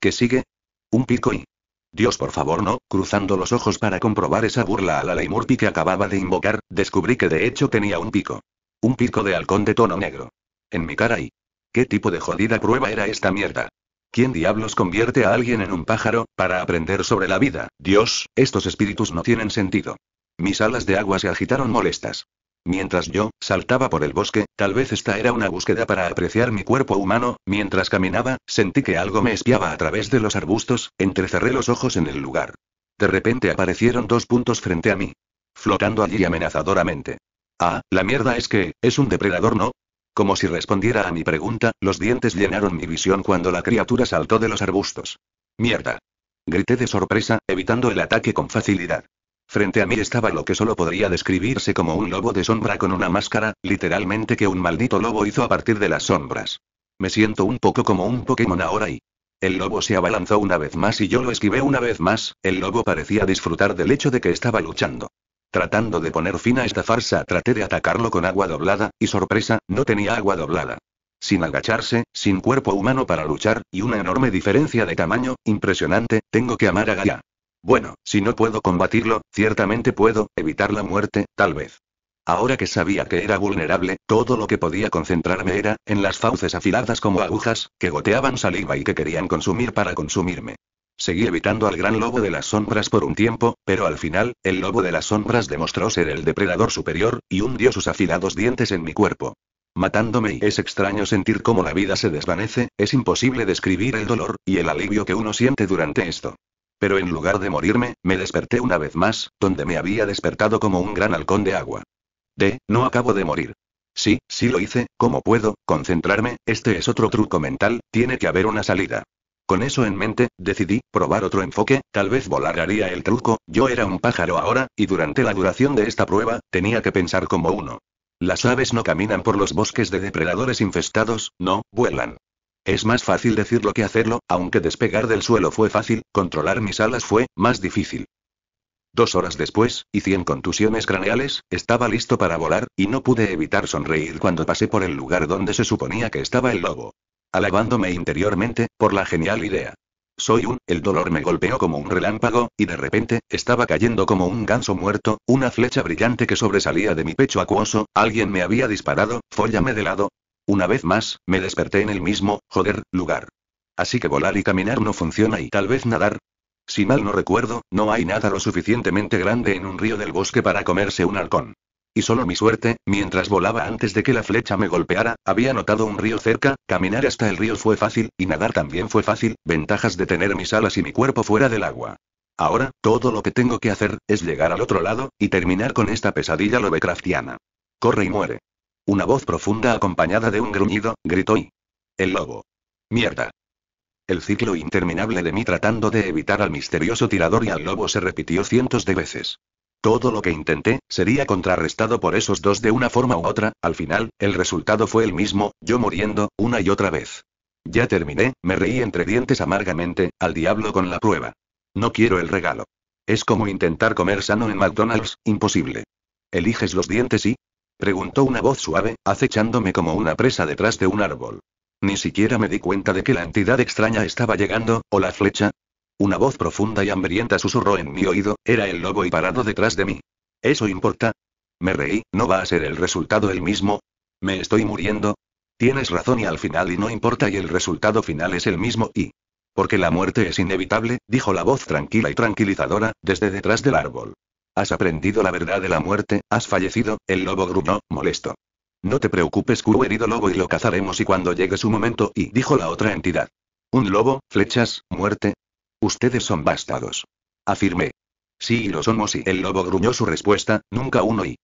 ¿Qué sigue? Un pico y... Dios por favor no, cruzando los ojos para comprobar esa burla a la ley que acababa de invocar, descubrí que de hecho tenía un pico. Un pico de halcón de tono negro. En mi cara y... ¿Qué tipo de jodida prueba era esta mierda? ¿Quién diablos convierte a alguien en un pájaro, para aprender sobre la vida? Dios, estos espíritus no tienen sentido. Mis alas de agua se agitaron molestas. Mientras yo, saltaba por el bosque, tal vez esta era una búsqueda para apreciar mi cuerpo humano, mientras caminaba, sentí que algo me espiaba a través de los arbustos, entrecerré los ojos en el lugar. De repente aparecieron dos puntos frente a mí. Flotando allí amenazadoramente. Ah, la mierda es que, es un depredador, ¿no? Como si respondiera a mi pregunta, los dientes llenaron mi visión cuando la criatura saltó de los arbustos. Mierda. Grité de sorpresa, evitando el ataque con facilidad. Frente a mí estaba lo que solo podría describirse como un lobo de sombra con una máscara, literalmente que un maldito lobo hizo a partir de las sombras. Me siento un poco como un Pokémon ahora y... El lobo se abalanzó una vez más y yo lo esquivé una vez más, el lobo parecía disfrutar del hecho de que estaba luchando. Tratando de poner fin a esta farsa, traté de atacarlo con agua doblada, y sorpresa, no tenía agua doblada. Sin agacharse, sin cuerpo humano para luchar, y una enorme diferencia de tamaño, impresionante, tengo que amar a Gaia. Bueno, si no puedo combatirlo, ciertamente puedo evitar la muerte, tal vez. Ahora que sabía que era vulnerable, todo lo que podía concentrarme era, en las fauces afiladas como agujas, que goteaban saliva y que querían consumir para consumirme. Seguí evitando al gran lobo de las sombras por un tiempo, pero al final, el lobo de las sombras demostró ser el depredador superior, y hundió sus afilados dientes en mi cuerpo. Matándome y es extraño sentir cómo la vida se desvanece, es imposible describir el dolor, y el alivio que uno siente durante esto. Pero en lugar de morirme, me desperté una vez más, donde me había despertado como un gran halcón de agua. De, no acabo de morir. Sí, sí lo hice, ¿cómo puedo, concentrarme, este es otro truco mental, tiene que haber una salida. Con eso en mente, decidí probar otro enfoque, tal vez volar haría el truco, yo era un pájaro ahora, y durante la duración de esta prueba, tenía que pensar como uno. Las aves no caminan por los bosques de depredadores infestados, no, vuelan. Es más fácil decirlo que hacerlo, aunque despegar del suelo fue fácil, controlar mis alas fue más difícil. Dos horas después, y cien contusiones craneales, estaba listo para volar, y no pude evitar sonreír cuando pasé por el lugar donde se suponía que estaba el lobo. Alabándome interiormente, por la genial idea. Soy un, el dolor me golpeó como un relámpago, y de repente, estaba cayendo como un ganso muerto, una flecha brillante que sobresalía de mi pecho acuoso, alguien me había disparado, fóllame de lado, una vez más, me desperté en el mismo, joder, lugar. Así que volar y caminar no funciona y tal vez nadar. Si mal no recuerdo, no hay nada lo suficientemente grande en un río del bosque para comerse un halcón. Y solo mi suerte, mientras volaba antes de que la flecha me golpeara, había notado un río cerca, caminar hasta el río fue fácil, y nadar también fue fácil, ventajas de tener mis alas y mi cuerpo fuera del agua. Ahora, todo lo que tengo que hacer, es llegar al otro lado, y terminar con esta pesadilla lovecraftiana. Corre y muere. Una voz profunda acompañada de un gruñido, gritó y... El lobo. Mierda. El ciclo interminable de mí tratando de evitar al misterioso tirador y al lobo se repitió cientos de veces. Todo lo que intenté, sería contrarrestado por esos dos de una forma u otra, al final, el resultado fue el mismo, yo muriendo, una y otra vez. Ya terminé, me reí entre dientes amargamente, al diablo con la prueba. No quiero el regalo. Es como intentar comer sano en McDonald's, imposible. Eliges los dientes y, Preguntó una voz suave, acechándome como una presa detrás de un árbol. Ni siquiera me di cuenta de que la entidad extraña estaba llegando, o la flecha. Una voz profunda y hambrienta susurró en mi oído, era el lobo y parado detrás de mí. ¿Eso importa? Me reí, ¿no va a ser el resultado el mismo? ¿Me estoy muriendo? Tienes razón y al final y no importa y el resultado final es el mismo y... Porque la muerte es inevitable, dijo la voz tranquila y tranquilizadora, desde detrás del árbol. Has aprendido la verdad de la muerte, has fallecido, el lobo gruñó, molesto. No te preocupes, Q herido lobo y lo cazaremos y cuando llegue su momento, y dijo la otra entidad. ¿Un lobo, flechas, muerte? Ustedes son bastados. Afirmé. Sí, lo somos y el lobo gruñó su respuesta, nunca uno y.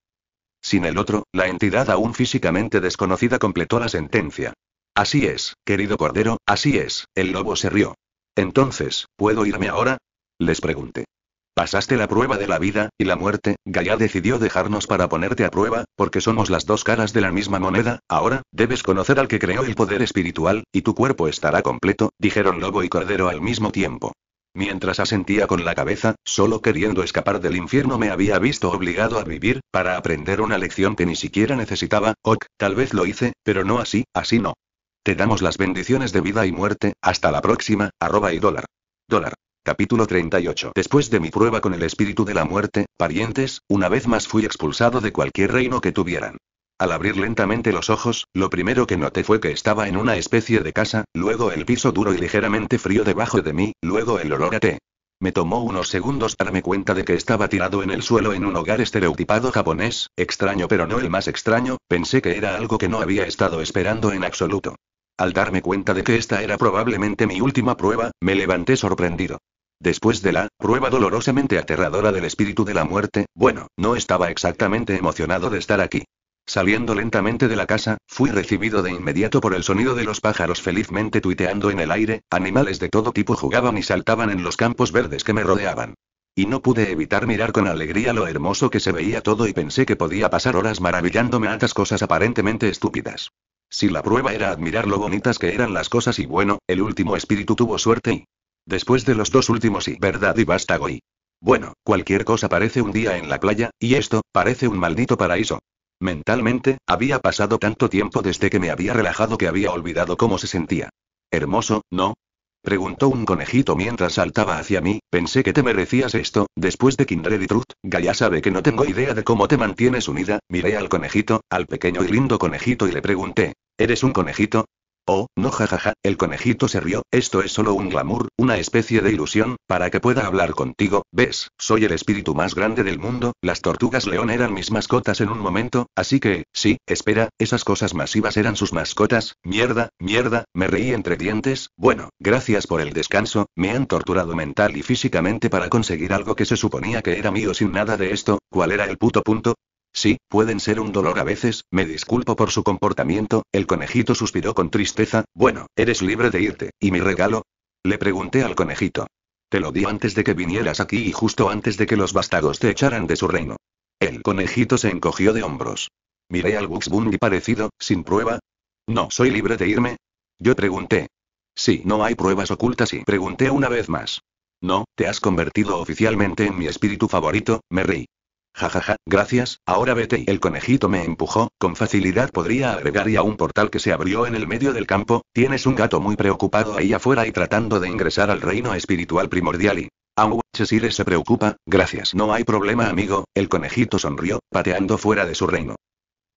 Sin el otro, la entidad aún físicamente desconocida completó la sentencia. Así es, querido Cordero, así es, el lobo se rió. Entonces, ¿puedo irme ahora? Les pregunté. Pasaste la prueba de la vida y la muerte, Gaia decidió dejarnos para ponerte a prueba, porque somos las dos caras de la misma moneda, ahora, debes conocer al que creó el poder espiritual, y tu cuerpo estará completo, dijeron lobo y cordero al mismo tiempo. Mientras asentía con la cabeza, solo queriendo escapar del infierno me había visto obligado a vivir, para aprender una lección que ni siquiera necesitaba, ok, tal vez lo hice, pero no así, así no. Te damos las bendiciones de vida y muerte, hasta la próxima, arroba y dólar. Dólar. Capítulo 38. Después de mi prueba con el espíritu de la muerte, parientes, una vez más fui expulsado de cualquier reino que tuvieran. Al abrir lentamente los ojos, lo primero que noté fue que estaba en una especie de casa, luego el piso duro y ligeramente frío debajo de mí, luego el olor a té. Me tomó unos segundos darme cuenta de que estaba tirado en el suelo en un hogar estereotipado japonés, extraño pero no el más extraño, pensé que era algo que no había estado esperando en absoluto. Al darme cuenta de que esta era probablemente mi última prueba, me levanté sorprendido. Después de la prueba dolorosamente aterradora del espíritu de la muerte, bueno, no estaba exactamente emocionado de estar aquí. Saliendo lentamente de la casa, fui recibido de inmediato por el sonido de los pájaros felizmente tuiteando en el aire, animales de todo tipo jugaban y saltaban en los campos verdes que me rodeaban. Y no pude evitar mirar con alegría lo hermoso que se veía todo y pensé que podía pasar horas maravillándome a estas cosas aparentemente estúpidas. Si la prueba era admirar lo bonitas que eran las cosas y bueno, el último espíritu tuvo suerte y... Después de los dos últimos y verdad y basta y... Bueno, cualquier cosa parece un día en la playa, y esto, parece un maldito paraíso. Mentalmente, había pasado tanto tiempo desde que me había relajado que había olvidado cómo se sentía. Hermoso, ¿no? Preguntó un conejito mientras saltaba hacia mí, pensé que te merecías esto, después de Kindred y Truth, Gaya sabe que no tengo idea de cómo te mantienes unida, miré al conejito, al pequeño y lindo conejito y le pregunté, ¿Eres un conejito? Oh, no jajaja, el conejito se rió, esto es solo un glamour, una especie de ilusión, para que pueda hablar contigo, ves, soy el espíritu más grande del mundo, las tortugas león eran mis mascotas en un momento, así que, sí, espera, esas cosas masivas eran sus mascotas, mierda, mierda, me reí entre dientes, bueno, gracias por el descanso, me han torturado mental y físicamente para conseguir algo que se suponía que era mío sin nada de esto, ¿cuál era el puto punto? Sí, pueden ser un dolor a veces, me disculpo por su comportamiento, el conejito suspiró con tristeza, bueno, eres libre de irte, ¿y mi regalo? Le pregunté al conejito. Te lo di antes de que vinieras aquí y justo antes de que los vástagos te echaran de su reino. El conejito se encogió de hombros. Miré al Bugs parecido, sin prueba. No, soy libre de irme. Yo pregunté. Sí, no hay pruebas ocultas y pregunté una vez más. No, te has convertido oficialmente en mi espíritu favorito, me reí. Jajaja, gracias, ahora vete y el conejito me empujó, con facilidad podría agregar y a un portal que se abrió en el medio del campo, tienes un gato muy preocupado ahí afuera y tratando de ingresar al reino espiritual primordial y... Aunque Chesire se preocupa, gracias. No hay problema amigo, el conejito sonrió, pateando fuera de su reino.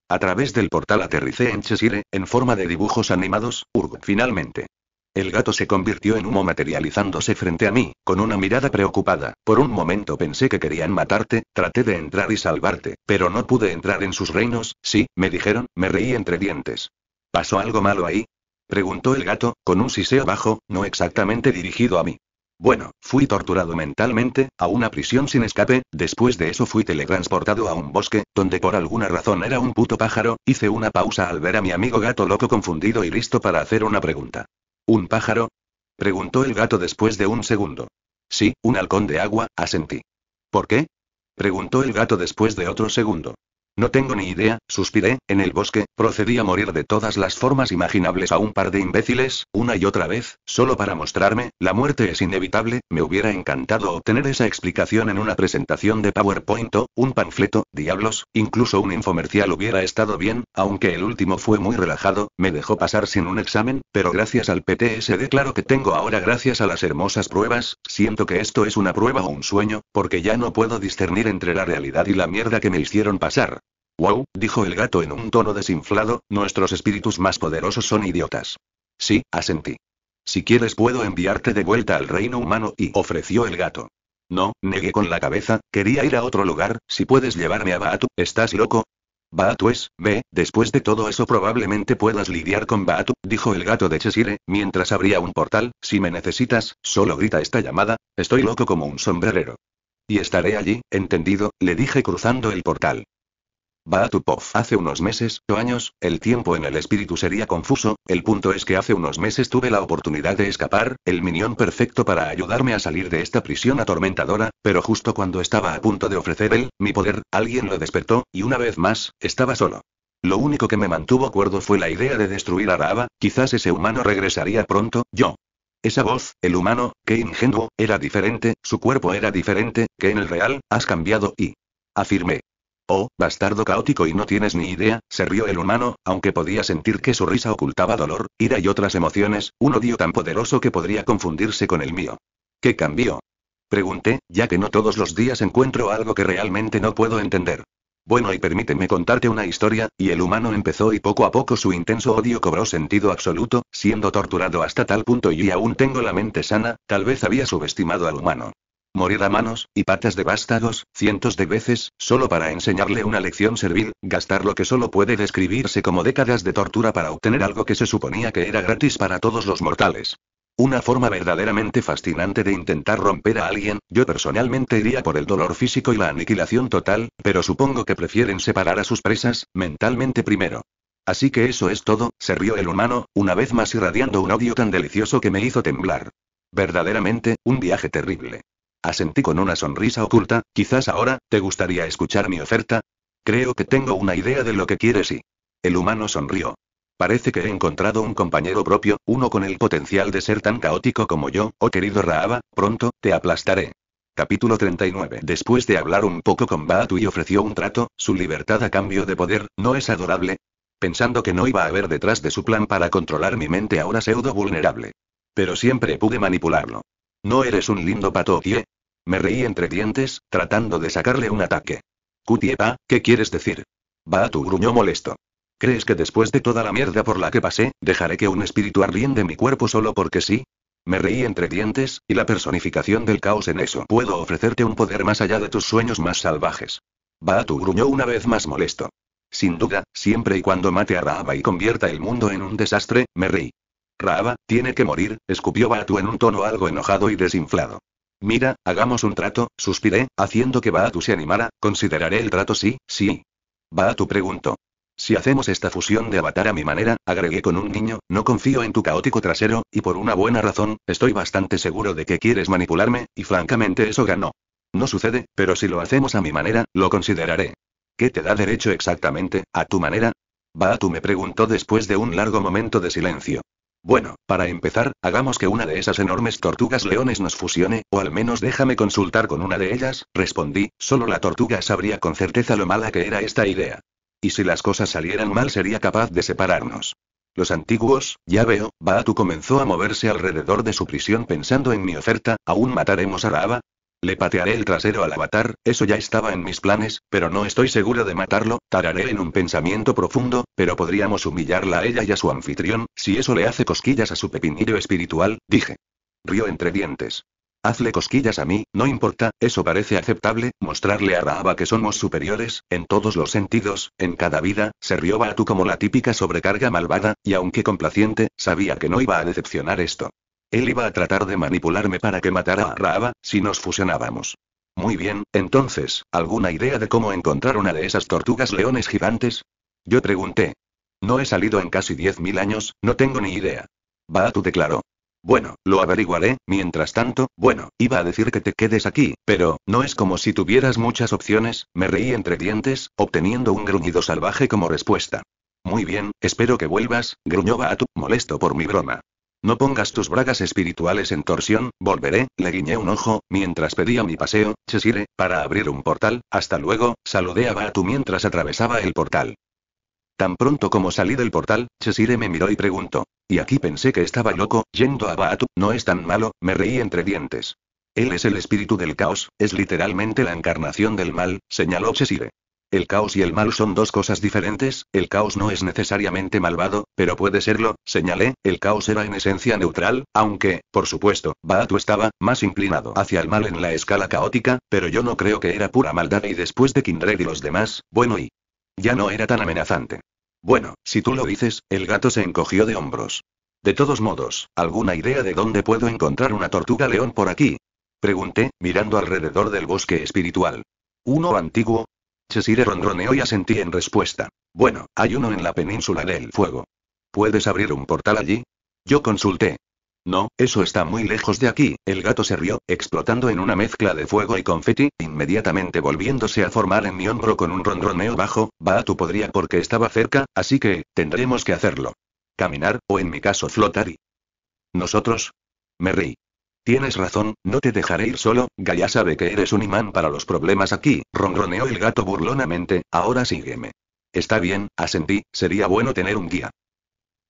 A través del portal aterricé en Chesire, en forma de dibujos animados, Urgo, finalmente. El gato se convirtió en humo materializándose frente a mí, con una mirada preocupada. Por un momento pensé que querían matarte, traté de entrar y salvarte, pero no pude entrar en sus reinos, sí, me dijeron, me reí entre dientes. ¿Pasó algo malo ahí? Preguntó el gato, con un siseo bajo, no exactamente dirigido a mí. Bueno, fui torturado mentalmente, a una prisión sin escape, después de eso fui teletransportado a un bosque, donde por alguna razón era un puto pájaro, hice una pausa al ver a mi amigo gato loco confundido y listo para hacer una pregunta. ¿Un pájaro? preguntó el gato después de un segundo. Sí, un halcón de agua, asentí. ¿Por qué? preguntó el gato después de otro segundo. No tengo ni idea, suspiré, en el bosque, procedí a morir de todas las formas imaginables a un par de imbéciles, una y otra vez, solo para mostrarme, la muerte es inevitable, me hubiera encantado obtener esa explicación en una presentación de PowerPoint o, un panfleto, diablos, incluso un infomercial hubiera estado bien, aunque el último fue muy relajado, me dejó pasar sin un examen, pero gracias al PTSD claro que tengo ahora gracias a las hermosas pruebas, siento que esto es una prueba o un sueño, porque ya no puedo discernir entre la realidad y la mierda que me hicieron pasar. Wow, dijo el gato en un tono desinflado, nuestros espíritus más poderosos son idiotas. Sí, asentí. Si quieres puedo enviarte de vuelta al reino humano y ofreció el gato. No, negué con la cabeza, quería ir a otro lugar, si puedes llevarme a Batu, ¿estás loco? Batu es, ve, después de todo eso probablemente puedas lidiar con Baatu, dijo el gato de Cheshire, mientras abría un portal, si me necesitas, solo grita esta llamada, estoy loco como un sombrerero. Y estaré allí, entendido, le dije cruzando el portal. Baatupov hace unos meses, o años, el tiempo en el espíritu sería confuso, el punto es que hace unos meses tuve la oportunidad de escapar, el minión perfecto para ayudarme a salir de esta prisión atormentadora, pero justo cuando estaba a punto de ofrecer él, mi poder, alguien lo despertó, y una vez más, estaba solo. Lo único que me mantuvo cuerdo fue la idea de destruir a Raaba, quizás ese humano regresaría pronto, yo. Esa voz, el humano, que ingenuo, era diferente, su cuerpo era diferente, que en el real, has cambiado y... Afirmé. Oh, bastardo caótico y no tienes ni idea, se rió el humano, aunque podía sentir que su risa ocultaba dolor, ira y otras emociones, un odio tan poderoso que podría confundirse con el mío. ¿Qué cambió? Pregunté, ya que no todos los días encuentro algo que realmente no puedo entender. Bueno, y permíteme contarte una historia, y el humano empezó y poco a poco su intenso odio cobró sentido absoluto, siendo torturado hasta tal punto y aún tengo la mente sana, tal vez había subestimado al humano morir a manos y patas de cientos de veces, solo para enseñarle una lección servil, gastar lo que solo puede describirse como décadas de tortura para obtener algo que se suponía que era gratis para todos los mortales. Una forma verdaderamente fascinante de intentar romper a alguien, yo personalmente iría por el dolor físico y la aniquilación total, pero supongo que prefieren separar a sus presas, mentalmente primero. Así que eso es todo, se rió el humano, una vez más irradiando un odio tan delicioso que me hizo temblar. Verdaderamente, un viaje terrible. Asentí con una sonrisa oculta, quizás ahora, ¿te gustaría escuchar mi oferta? Creo que tengo una idea de lo que quieres y... El humano sonrió. Parece que he encontrado un compañero propio, uno con el potencial de ser tan caótico como yo, oh querido Raaba, pronto, te aplastaré. Capítulo 39. Después de hablar un poco con Baatu y ofreció un trato, su libertad a cambio de poder, ¿no es adorable? Pensando que no iba a haber detrás de su plan para controlar mi mente ahora pseudo vulnerable. Pero siempre pude manipularlo. ¿No eres un lindo pato, tío me reí entre dientes, tratando de sacarle un ataque. Kutiepa, ¿qué quieres decir? Va gruñó molesto. ¿Crees que después de toda la mierda por la que pasé, dejaré que un espíritu arriende mi cuerpo solo porque sí? Me reí entre dientes, y la personificación del caos en eso. Puedo ofrecerte un poder más allá de tus sueños más salvajes. Baatu gruñó una vez más molesto. Sin duda, siempre y cuando mate a Raaba y convierta el mundo en un desastre, me reí. Raaba, tiene que morir, escupió Baatu en un tono algo enojado y desinflado. Mira, hagamos un trato, suspiré, haciendo que Baatu se animara, consideraré el trato sí, sí. Baatu preguntó. Si hacemos esta fusión de avatar a mi manera, agregué con un niño, no confío en tu caótico trasero, y por una buena razón, estoy bastante seguro de que quieres manipularme, y francamente eso ganó. No sucede, pero si lo hacemos a mi manera, lo consideraré. ¿Qué te da derecho exactamente, a tu manera? Baatu me preguntó después de un largo momento de silencio. Bueno, para empezar, hagamos que una de esas enormes tortugas leones nos fusione, o al menos déjame consultar con una de ellas, respondí, solo la tortuga sabría con certeza lo mala que era esta idea. Y si las cosas salieran mal sería capaz de separarnos. Los antiguos, ya veo, Baatu comenzó a moverse alrededor de su prisión pensando en mi oferta, ¿aún mataremos a Raaba? Le patearé el trasero al avatar, eso ya estaba en mis planes, pero no estoy seguro de matarlo, tararé en un pensamiento profundo, pero podríamos humillarla a ella y a su anfitrión, si eso le hace cosquillas a su pepinillo espiritual, dije. Río entre dientes. Hazle cosquillas a mí, no importa, eso parece aceptable, mostrarle a Rahaba que somos superiores, en todos los sentidos, en cada vida, se rió Batu como la típica sobrecarga malvada, y aunque complaciente, sabía que no iba a decepcionar esto. Él iba a tratar de manipularme para que matara a Raaba, si nos fusionábamos. Muy bien, entonces, ¿alguna idea de cómo encontrar una de esas tortugas leones gigantes? Yo pregunté. No he salido en casi 10.000 años, no tengo ni idea. Batu declaró. Bueno, lo averiguaré, mientras tanto, bueno, iba a decir que te quedes aquí, pero, no es como si tuvieras muchas opciones, me reí entre dientes, obteniendo un gruñido salvaje como respuesta. Muy bien, espero que vuelvas, gruñó Baatu, molesto por mi broma. No pongas tus bragas espirituales en torsión, volveré, le guiñé un ojo, mientras pedía mi paseo, Chesire, para abrir un portal, hasta luego, saludé a Batu mientras atravesaba el portal. Tan pronto como salí del portal, Chesire me miró y preguntó. Y aquí pensé que estaba loco, yendo a Baatu, no es tan malo, me reí entre dientes. Él es el espíritu del caos, es literalmente la encarnación del mal, señaló Chesire. El caos y el mal son dos cosas diferentes, el caos no es necesariamente malvado, pero puede serlo, señalé, el caos era en esencia neutral, aunque, por supuesto, Baatu estaba, más inclinado hacia el mal en la escala caótica, pero yo no creo que era pura maldad y después de Kindred y los demás, bueno y... Ya no era tan amenazante. Bueno, si tú lo dices, el gato se encogió de hombros. De todos modos, ¿alguna idea de dónde puedo encontrar una tortuga león por aquí? Pregunté, mirando alrededor del bosque espiritual. Uno antiguo, Chesire ronroneó y asentí en respuesta. Bueno, hay uno en la península del fuego. ¿Puedes abrir un portal allí? Yo consulté. No, eso está muy lejos de aquí, el gato se rió, explotando en una mezcla de fuego y confeti, inmediatamente volviéndose a formar en mi hombro con un ronroneo bajo, va tu podría porque estaba cerca, así que, tendremos que hacerlo. Caminar, o en mi caso flotar y... Nosotros. Me reí. Tienes razón, no te dejaré ir solo, Gaya sabe que eres un imán para los problemas aquí, ronroneó el gato burlonamente, ahora sígueme. Está bien, asentí, sería bueno tener un guía.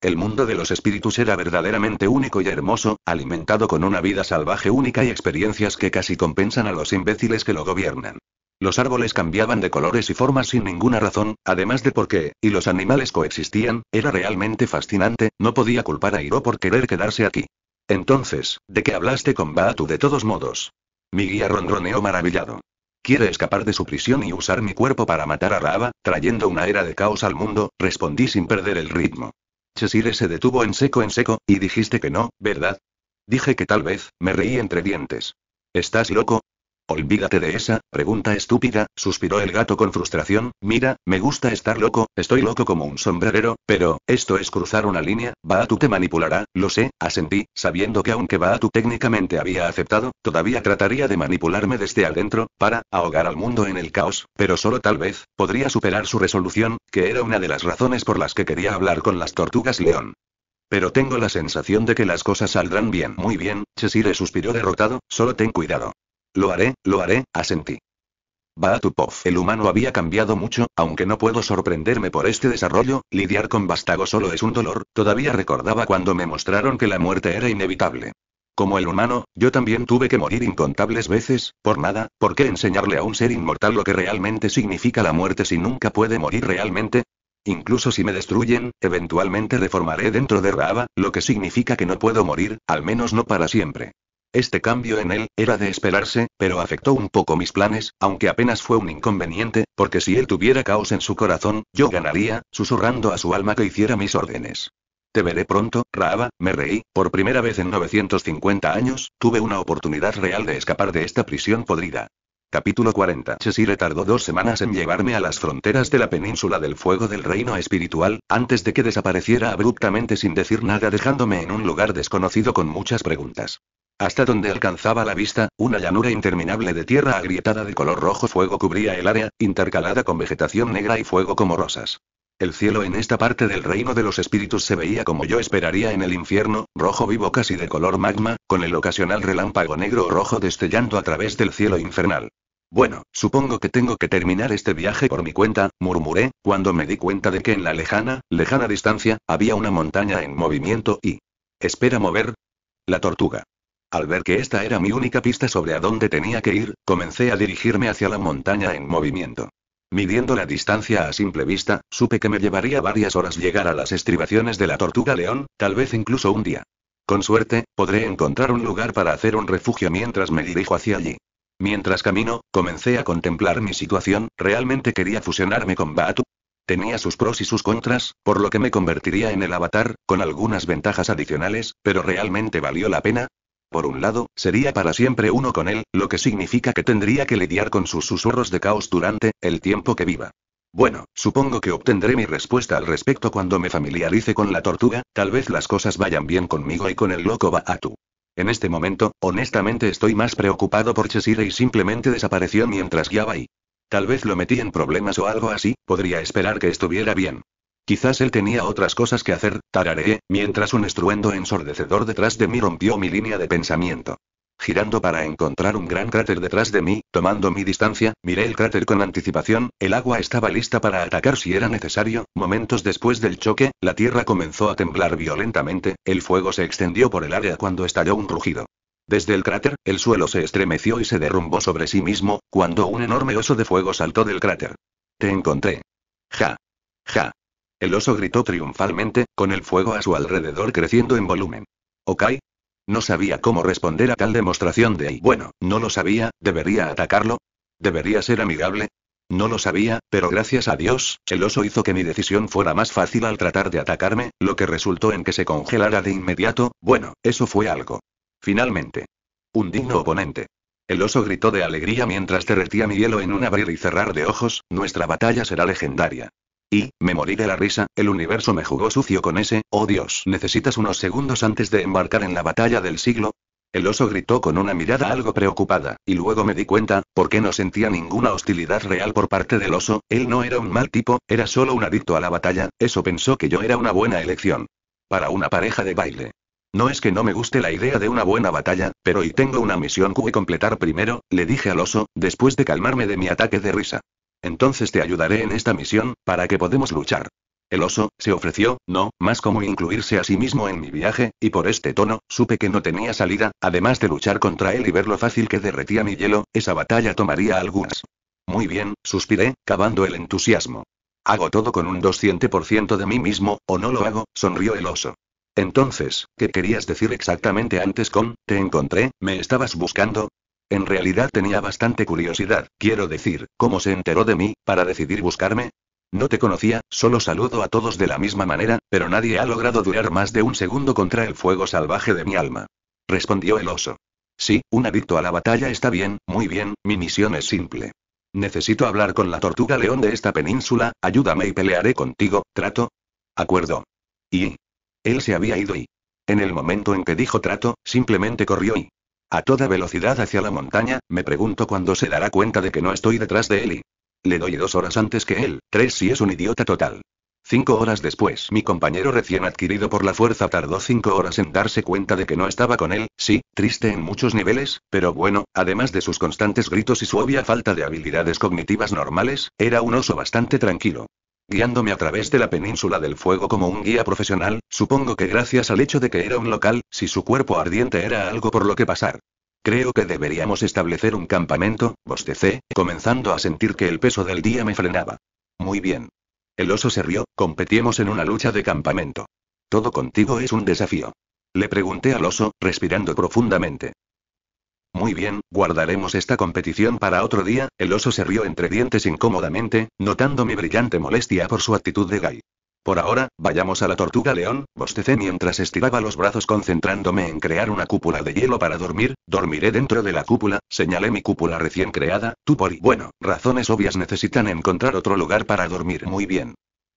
El mundo de los espíritus era verdaderamente único y hermoso, alimentado con una vida salvaje única y experiencias que casi compensan a los imbéciles que lo gobiernan. Los árboles cambiaban de colores y formas sin ninguna razón, además de por qué, y los animales coexistían, era realmente fascinante, no podía culpar a Hiro por querer quedarse aquí. Entonces, ¿de qué hablaste con Batu de todos modos? Mi guía ronroneó maravillado. Quiere escapar de su prisión y usar mi cuerpo para matar a Raaba, trayendo una era de caos al mundo, respondí sin perder el ritmo. Chesire se detuvo en seco en seco, y dijiste que no, ¿verdad? Dije que tal vez, me reí entre dientes. ¿Estás loco? Olvídate de esa, pregunta estúpida, suspiró el gato con frustración, mira, me gusta estar loco, estoy loco como un sombrerero, pero, esto es cruzar una línea, Baatu te manipulará, lo sé, asentí, sabiendo que aunque Baatu técnicamente había aceptado, todavía trataría de manipularme desde adentro, para, ahogar al mundo en el caos, pero solo tal vez, podría superar su resolución, que era una de las razones por las que quería hablar con las tortugas león. Pero tengo la sensación de que las cosas saldrán bien. Muy bien, Chesire suspiró derrotado, solo ten cuidado. Lo haré, lo haré, asentí. Batupov. El humano había cambiado mucho, aunque no puedo sorprenderme por este desarrollo, lidiar con Bastago solo es un dolor, todavía recordaba cuando me mostraron que la muerte era inevitable. Como el humano, yo también tuve que morir incontables veces, por nada, ¿por qué enseñarle a un ser inmortal lo que realmente significa la muerte si nunca puede morir realmente? Incluso si me destruyen, eventualmente reformaré dentro de Raaba, lo que significa que no puedo morir, al menos no para siempre. Este cambio en él era de esperarse, pero afectó un poco mis planes, aunque apenas fue un inconveniente, porque si él tuviera caos en su corazón, yo ganaría, susurrando a su alma que hiciera mis órdenes. Te veré pronto, Raaba, me reí, por primera vez en 950 años, tuve una oportunidad real de escapar de esta prisión podrida. Capítulo 40. Chesire tardó dos semanas en llevarme a las fronteras de la península del fuego del reino espiritual, antes de que desapareciera abruptamente sin decir nada dejándome en un lugar desconocido con muchas preguntas. Hasta donde alcanzaba la vista, una llanura interminable de tierra agrietada de color rojo fuego cubría el área, intercalada con vegetación negra y fuego como rosas. El cielo en esta parte del reino de los espíritus se veía como yo esperaría en el infierno, rojo vivo casi de color magma, con el ocasional relámpago negro o rojo destellando a través del cielo infernal. Bueno, supongo que tengo que terminar este viaje por mi cuenta, murmuré, cuando me di cuenta de que en la lejana, lejana distancia, había una montaña en movimiento y... Espera mover. La tortuga. Al ver que esta era mi única pista sobre a dónde tenía que ir, comencé a dirigirme hacia la montaña en movimiento. Midiendo la distancia a simple vista, supe que me llevaría varias horas llegar a las estribaciones de la tortuga león, tal vez incluso un día. Con suerte, podré encontrar un lugar para hacer un refugio mientras me dirijo hacia allí. Mientras camino, comencé a contemplar mi situación, realmente quería fusionarme con Batu. Tenía sus pros y sus contras, por lo que me convertiría en el avatar, con algunas ventajas adicionales, pero realmente valió la pena, por un lado, sería para siempre uno con él, lo que significa que tendría que lidiar con sus susurros de caos durante el tiempo que viva. Bueno, supongo que obtendré mi respuesta al respecto cuando me familiarice con la tortuga, tal vez las cosas vayan bien conmigo y con el loco Baatu. En este momento, honestamente estoy más preocupado por Cheshire y simplemente desapareció mientras guiaba y... Tal vez lo metí en problemas o algo así, podría esperar que estuviera bien. Quizás él tenía otras cosas que hacer, tarareé, mientras un estruendo ensordecedor detrás de mí rompió mi línea de pensamiento. Girando para encontrar un gran cráter detrás de mí, tomando mi distancia, miré el cráter con anticipación, el agua estaba lista para atacar si era necesario, momentos después del choque, la tierra comenzó a temblar violentamente, el fuego se extendió por el área cuando estalló un rugido. Desde el cráter, el suelo se estremeció y se derrumbó sobre sí mismo, cuando un enorme oso de fuego saltó del cráter. Te encontré. Ja. Ja. El oso gritó triunfalmente, con el fuego a su alrededor creciendo en volumen. ¿Ok? No sabía cómo responder a tal demostración de bueno, no lo sabía, debería atacarlo. Debería ser amigable. No lo sabía, pero gracias a Dios, el oso hizo que mi decisión fuera más fácil al tratar de atacarme, lo que resultó en que se congelara de inmediato, bueno, eso fue algo. Finalmente. Un digno oponente. El oso gritó de alegría mientras derretía mi hielo en un abrir y cerrar de ojos, nuestra batalla será legendaria. Y, me morí de la risa, el universo me jugó sucio con ese, oh Dios, ¿necesitas unos segundos antes de embarcar en la batalla del siglo? El oso gritó con una mirada algo preocupada, y luego me di cuenta, porque no sentía ninguna hostilidad real por parte del oso, él no era un mal tipo, era solo un adicto a la batalla, eso pensó que yo era una buena elección. Para una pareja de baile. No es que no me guste la idea de una buena batalla, pero y tengo una misión que completar primero, le dije al oso, después de calmarme de mi ataque de risa. Entonces te ayudaré en esta misión, para que podamos luchar. El oso, se ofreció, no, más como incluirse a sí mismo en mi viaje, y por este tono, supe que no tenía salida, además de luchar contra él y ver lo fácil que derretía mi hielo, esa batalla tomaría algunas. Muy bien, suspiré, cavando el entusiasmo. Hago todo con un 200% de mí mismo, o no lo hago, sonrió el oso. Entonces, ¿qué querías decir exactamente antes con, te encontré, me estabas buscando? En realidad tenía bastante curiosidad, quiero decir, cómo se enteró de mí, para decidir buscarme. No te conocía, solo saludo a todos de la misma manera, pero nadie ha logrado durar más de un segundo contra el fuego salvaje de mi alma. Respondió el oso. Sí, un adicto a la batalla está bien, muy bien, mi misión es simple. Necesito hablar con la tortuga león de esta península, ayúdame y pelearé contigo, trato. Acuerdo. Y... Él se había ido y... En el momento en que dijo trato, simplemente corrió y... A toda velocidad hacia la montaña, me pregunto cuándo se dará cuenta de que no estoy detrás de él y... Le doy dos horas antes que él, tres si es un idiota total. Cinco horas después, mi compañero recién adquirido por la fuerza tardó cinco horas en darse cuenta de que no estaba con él, sí, triste en muchos niveles, pero bueno, además de sus constantes gritos y su obvia falta de habilidades cognitivas normales, era un oso bastante tranquilo guiándome a través de la península del fuego como un guía profesional, supongo que gracias al hecho de que era un local, si su cuerpo ardiente era algo por lo que pasar. Creo que deberíamos establecer un campamento, bostecé, comenzando a sentir que el peso del día me frenaba. Muy bien. El oso se rió, competimos en una lucha de campamento. Todo contigo es un desafío. Le pregunté al oso, respirando profundamente. Muy bien, guardaremos esta competición para otro día, el oso se rió entre dientes incómodamente, notando mi brillante molestia por su actitud de gay. Por ahora, vayamos a la tortuga león, bostecé mientras estiraba los brazos concentrándome en crear una cúpula de hielo para dormir, dormiré dentro de la cúpula, señalé mi cúpula recién creada, tú por y bueno, razones obvias necesitan encontrar otro lugar para dormir muy bien.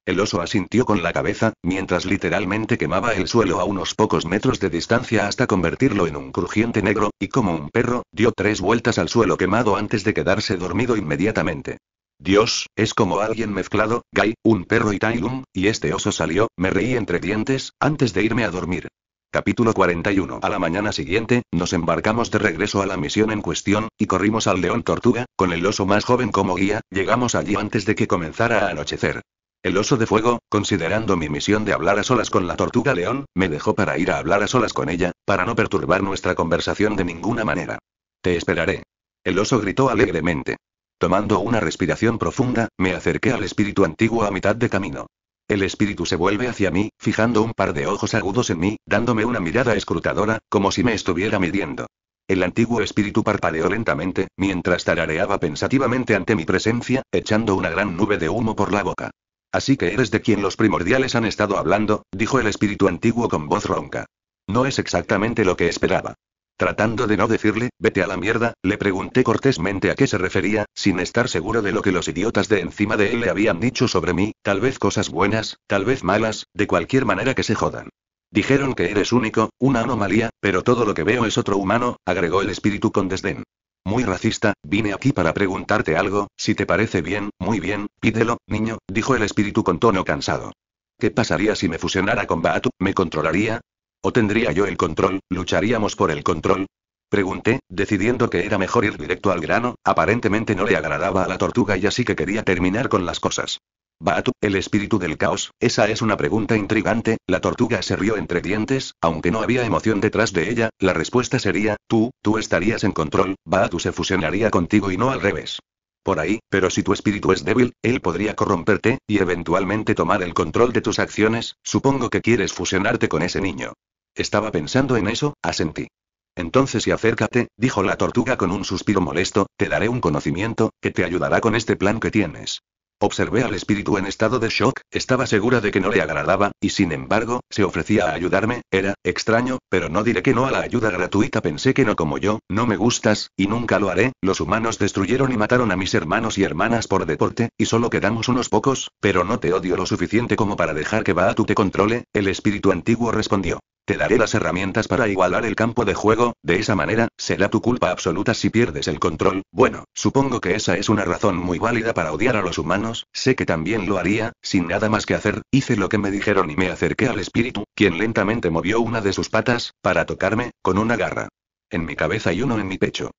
El oso asintió con la cabeza, mientras literalmente quemaba el suelo a unos pocos metros de distancia hasta convertirlo en un crujiente negro, y como un perro, dio tres vueltas al suelo quemado antes de quedarse dormido inmediatamente. Dios, es como alguien mezclado, Gai, un perro y Tailum, y este oso salió, me reí entre dientes, antes de irme a dormir. Capítulo 41. A la mañana siguiente, nos embarcamos de regreso a la misión en cuestión, y corrimos al león tortuga, con el oso más joven como guía, llegamos allí antes de que comenzara a anochecer. El oso de fuego, considerando mi misión de hablar a solas con la tortuga león, me dejó para ir a hablar a solas con ella, para no perturbar nuestra conversación de ninguna manera. Te esperaré. El oso gritó alegremente. Tomando una respiración profunda, me acerqué al espíritu antiguo a mitad de camino. El espíritu se vuelve hacia mí, fijando un par de ojos agudos en mí, dándome una mirada escrutadora, como si me estuviera midiendo. El antiguo espíritu parpadeó lentamente, mientras tarareaba pensativamente ante mi presencia, echando una gran nube de humo por la boca. Así que eres de quien los primordiales han estado hablando, dijo el espíritu antiguo con voz ronca. No es exactamente lo que esperaba. Tratando de no decirle, vete a la mierda, le pregunté cortésmente a qué se refería, sin estar seguro de lo que los idiotas de encima de él le habían dicho sobre mí, tal vez cosas buenas, tal vez malas, de cualquier manera que se jodan. Dijeron que eres único, una anomalía, pero todo lo que veo es otro humano, agregó el espíritu con desdén muy racista, vine aquí para preguntarte algo, si te parece bien, muy bien, pídelo, niño, dijo el espíritu con tono cansado. ¿Qué pasaría si me fusionara con Batu? ¿Me controlaría? ¿O tendría yo el control? ¿Lucharíamos por el control? Pregunté, decidiendo que era mejor ir directo al grano, aparentemente no le agradaba a la tortuga y así que quería terminar con las cosas. Baatu, el espíritu del caos, esa es una pregunta intrigante, la tortuga se rió entre dientes, aunque no había emoción detrás de ella, la respuesta sería, tú, tú estarías en control, Baatu se fusionaría contigo y no al revés. Por ahí, pero si tu espíritu es débil, él podría corromperte, y eventualmente tomar el control de tus acciones, supongo que quieres fusionarte con ese niño. Estaba pensando en eso, asentí. Entonces si acércate, dijo la tortuga con un suspiro molesto, te daré un conocimiento, que te ayudará con este plan que tienes. Observé al espíritu en estado de shock, estaba segura de que no le agradaba, y sin embargo, se ofrecía a ayudarme, era extraño, pero no diré que no a la ayuda gratuita, pensé que no como yo, no me gustas, y nunca lo haré, los humanos destruyeron y mataron a mis hermanos y hermanas por deporte, y solo quedamos unos pocos, pero no te odio lo suficiente como para dejar que Baatu te controle, el espíritu antiguo respondió. Te daré las herramientas para igualar el campo de juego, de esa manera, será tu culpa absoluta si pierdes el control. Bueno, supongo que esa es una razón muy válida para odiar a los humanos, sé que también lo haría, sin nada más que hacer, hice lo que me dijeron y me acerqué al espíritu, quien lentamente movió una de sus patas, para tocarme, con una garra. En mi cabeza y uno en mi pecho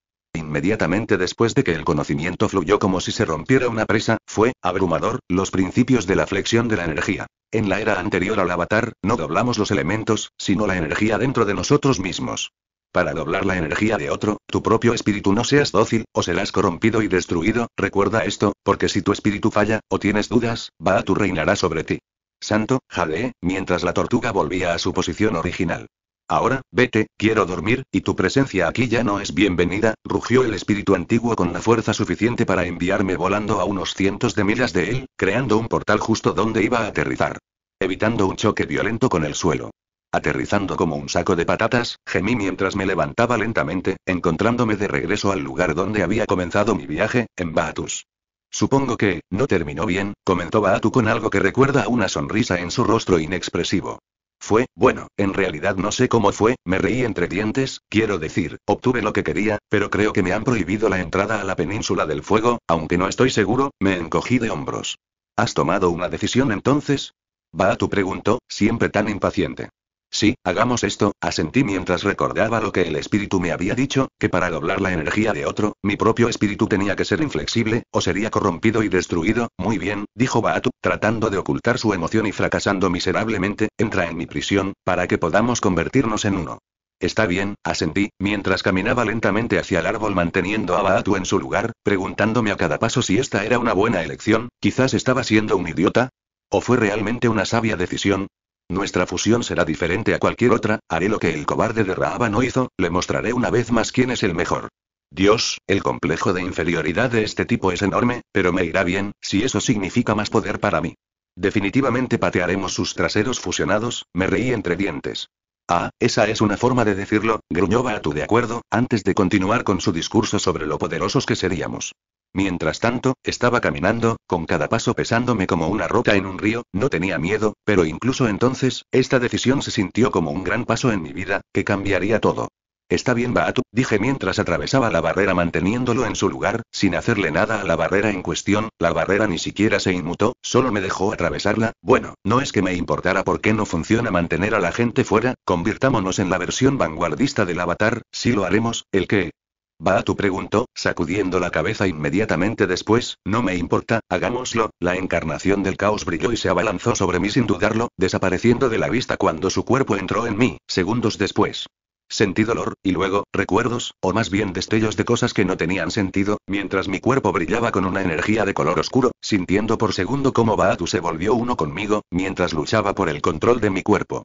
inmediatamente después de que el conocimiento fluyó como si se rompiera una presa, fue, abrumador, los principios de la flexión de la energía. En la era anterior al avatar, no doblamos los elementos, sino la energía dentro de nosotros mismos. Para doblar la energía de otro, tu propio espíritu no seas dócil, o serás corrompido y destruido, recuerda esto, porque si tu espíritu falla, o tienes dudas, va a tu reinará sobre ti. Santo, Jade, mientras la tortuga volvía a su posición original. Ahora, vete, quiero dormir, y tu presencia aquí ya no es bienvenida, rugió el espíritu antiguo con la fuerza suficiente para enviarme volando a unos cientos de millas de él, creando un portal justo donde iba a aterrizar. Evitando un choque violento con el suelo. Aterrizando como un saco de patatas, gemí mientras me levantaba lentamente, encontrándome de regreso al lugar donde había comenzado mi viaje, en Batus. Supongo que, no terminó bien, comentó Batu con algo que recuerda a una sonrisa en su rostro inexpresivo. Fue, bueno, en realidad no sé cómo fue, me reí entre dientes, quiero decir, obtuve lo que quería, pero creo que me han prohibido la entrada a la península del fuego, aunque no estoy seguro, me encogí de hombros. ¿Has tomado una decisión entonces? Va tu preguntó, siempre tan impaciente. Sí, hagamos esto, asentí mientras recordaba lo que el espíritu me había dicho, que para doblar la energía de otro, mi propio espíritu tenía que ser inflexible, o sería corrompido y destruido. Muy bien, dijo Baatu, tratando de ocultar su emoción y fracasando miserablemente, entra en mi prisión, para que podamos convertirnos en uno. Está bien, asentí, mientras caminaba lentamente hacia el árbol manteniendo a Baatu en su lugar, preguntándome a cada paso si esta era una buena elección, quizás estaba siendo un idiota. ¿O fue realmente una sabia decisión? Nuestra fusión será diferente a cualquier otra, haré lo que el cobarde de Rahab no hizo, le mostraré una vez más quién es el mejor. Dios, el complejo de inferioridad de este tipo es enorme, pero me irá bien, si eso significa más poder para mí. Definitivamente patearemos sus traseros fusionados, me reí entre dientes. Ah, esa es una forma de decirlo, gruñó tú de acuerdo, antes de continuar con su discurso sobre lo poderosos que seríamos. Mientras tanto, estaba caminando, con cada paso pesándome como una roca en un río, no tenía miedo, pero incluso entonces, esta decisión se sintió como un gran paso en mi vida, que cambiaría todo. Está bien, Baatu, dije mientras atravesaba la barrera manteniéndolo en su lugar, sin hacerle nada a la barrera en cuestión, la barrera ni siquiera se inmutó, solo me dejó atravesarla, bueno, no es que me importara por qué no funciona mantener a la gente fuera, convirtámonos en la versión vanguardista del avatar, si lo haremos, el qué?». Baatu preguntó, sacudiendo la cabeza inmediatamente después, no me importa, hagámoslo, la encarnación del caos brilló y se abalanzó sobre mí sin dudarlo, desapareciendo de la vista cuando su cuerpo entró en mí, segundos después. Sentí dolor, y luego, recuerdos, o más bien destellos de cosas que no tenían sentido, mientras mi cuerpo brillaba con una energía de color oscuro, sintiendo por segundo cómo Baatu se volvió uno conmigo, mientras luchaba por el control de mi cuerpo.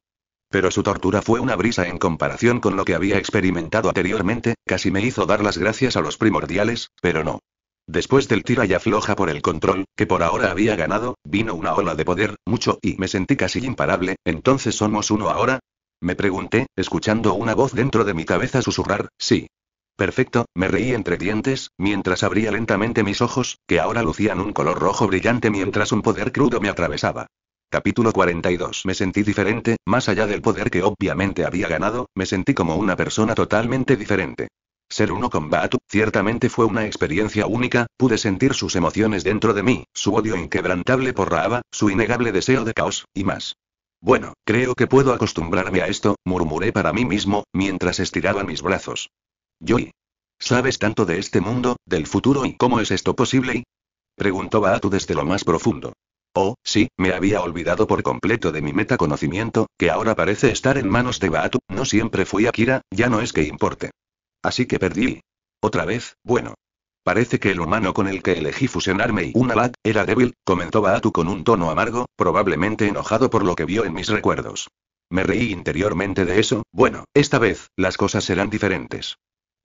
Pero su tortura fue una brisa en comparación con lo que había experimentado anteriormente, casi me hizo dar las gracias a los primordiales, pero no. Después del tira y afloja por el control, que por ahora había ganado, vino una ola de poder, mucho, y me sentí casi imparable, entonces somos uno ahora, me pregunté, escuchando una voz dentro de mi cabeza susurrar, sí. Perfecto, me reí entre dientes, mientras abría lentamente mis ojos, que ahora lucían un color rojo brillante mientras un poder crudo me atravesaba. Capítulo 42 Me sentí diferente, más allá del poder que obviamente había ganado, me sentí como una persona totalmente diferente. Ser uno con Batu, ciertamente fue una experiencia única, pude sentir sus emociones dentro de mí, su odio inquebrantable por Raaba, su innegable deseo de caos, y más. Bueno, creo que puedo acostumbrarme a esto, murmuré para mí mismo, mientras estiraba mis brazos. Joy. ¿Sabes tanto de este mundo, del futuro y cómo es esto posible? Preguntó Baatu desde lo más profundo. Oh, sí, me había olvidado por completo de mi metaconocimiento, que ahora parece estar en manos de Baatu, no siempre fui Akira, ya no es que importe. Así que perdí. Otra vez, bueno, Parece que el humano con el que elegí fusionarme y una lat era débil, comentó Baatu con un tono amargo, probablemente enojado por lo que vio en mis recuerdos. Me reí interiormente de eso, bueno, esta vez, las cosas serán diferentes.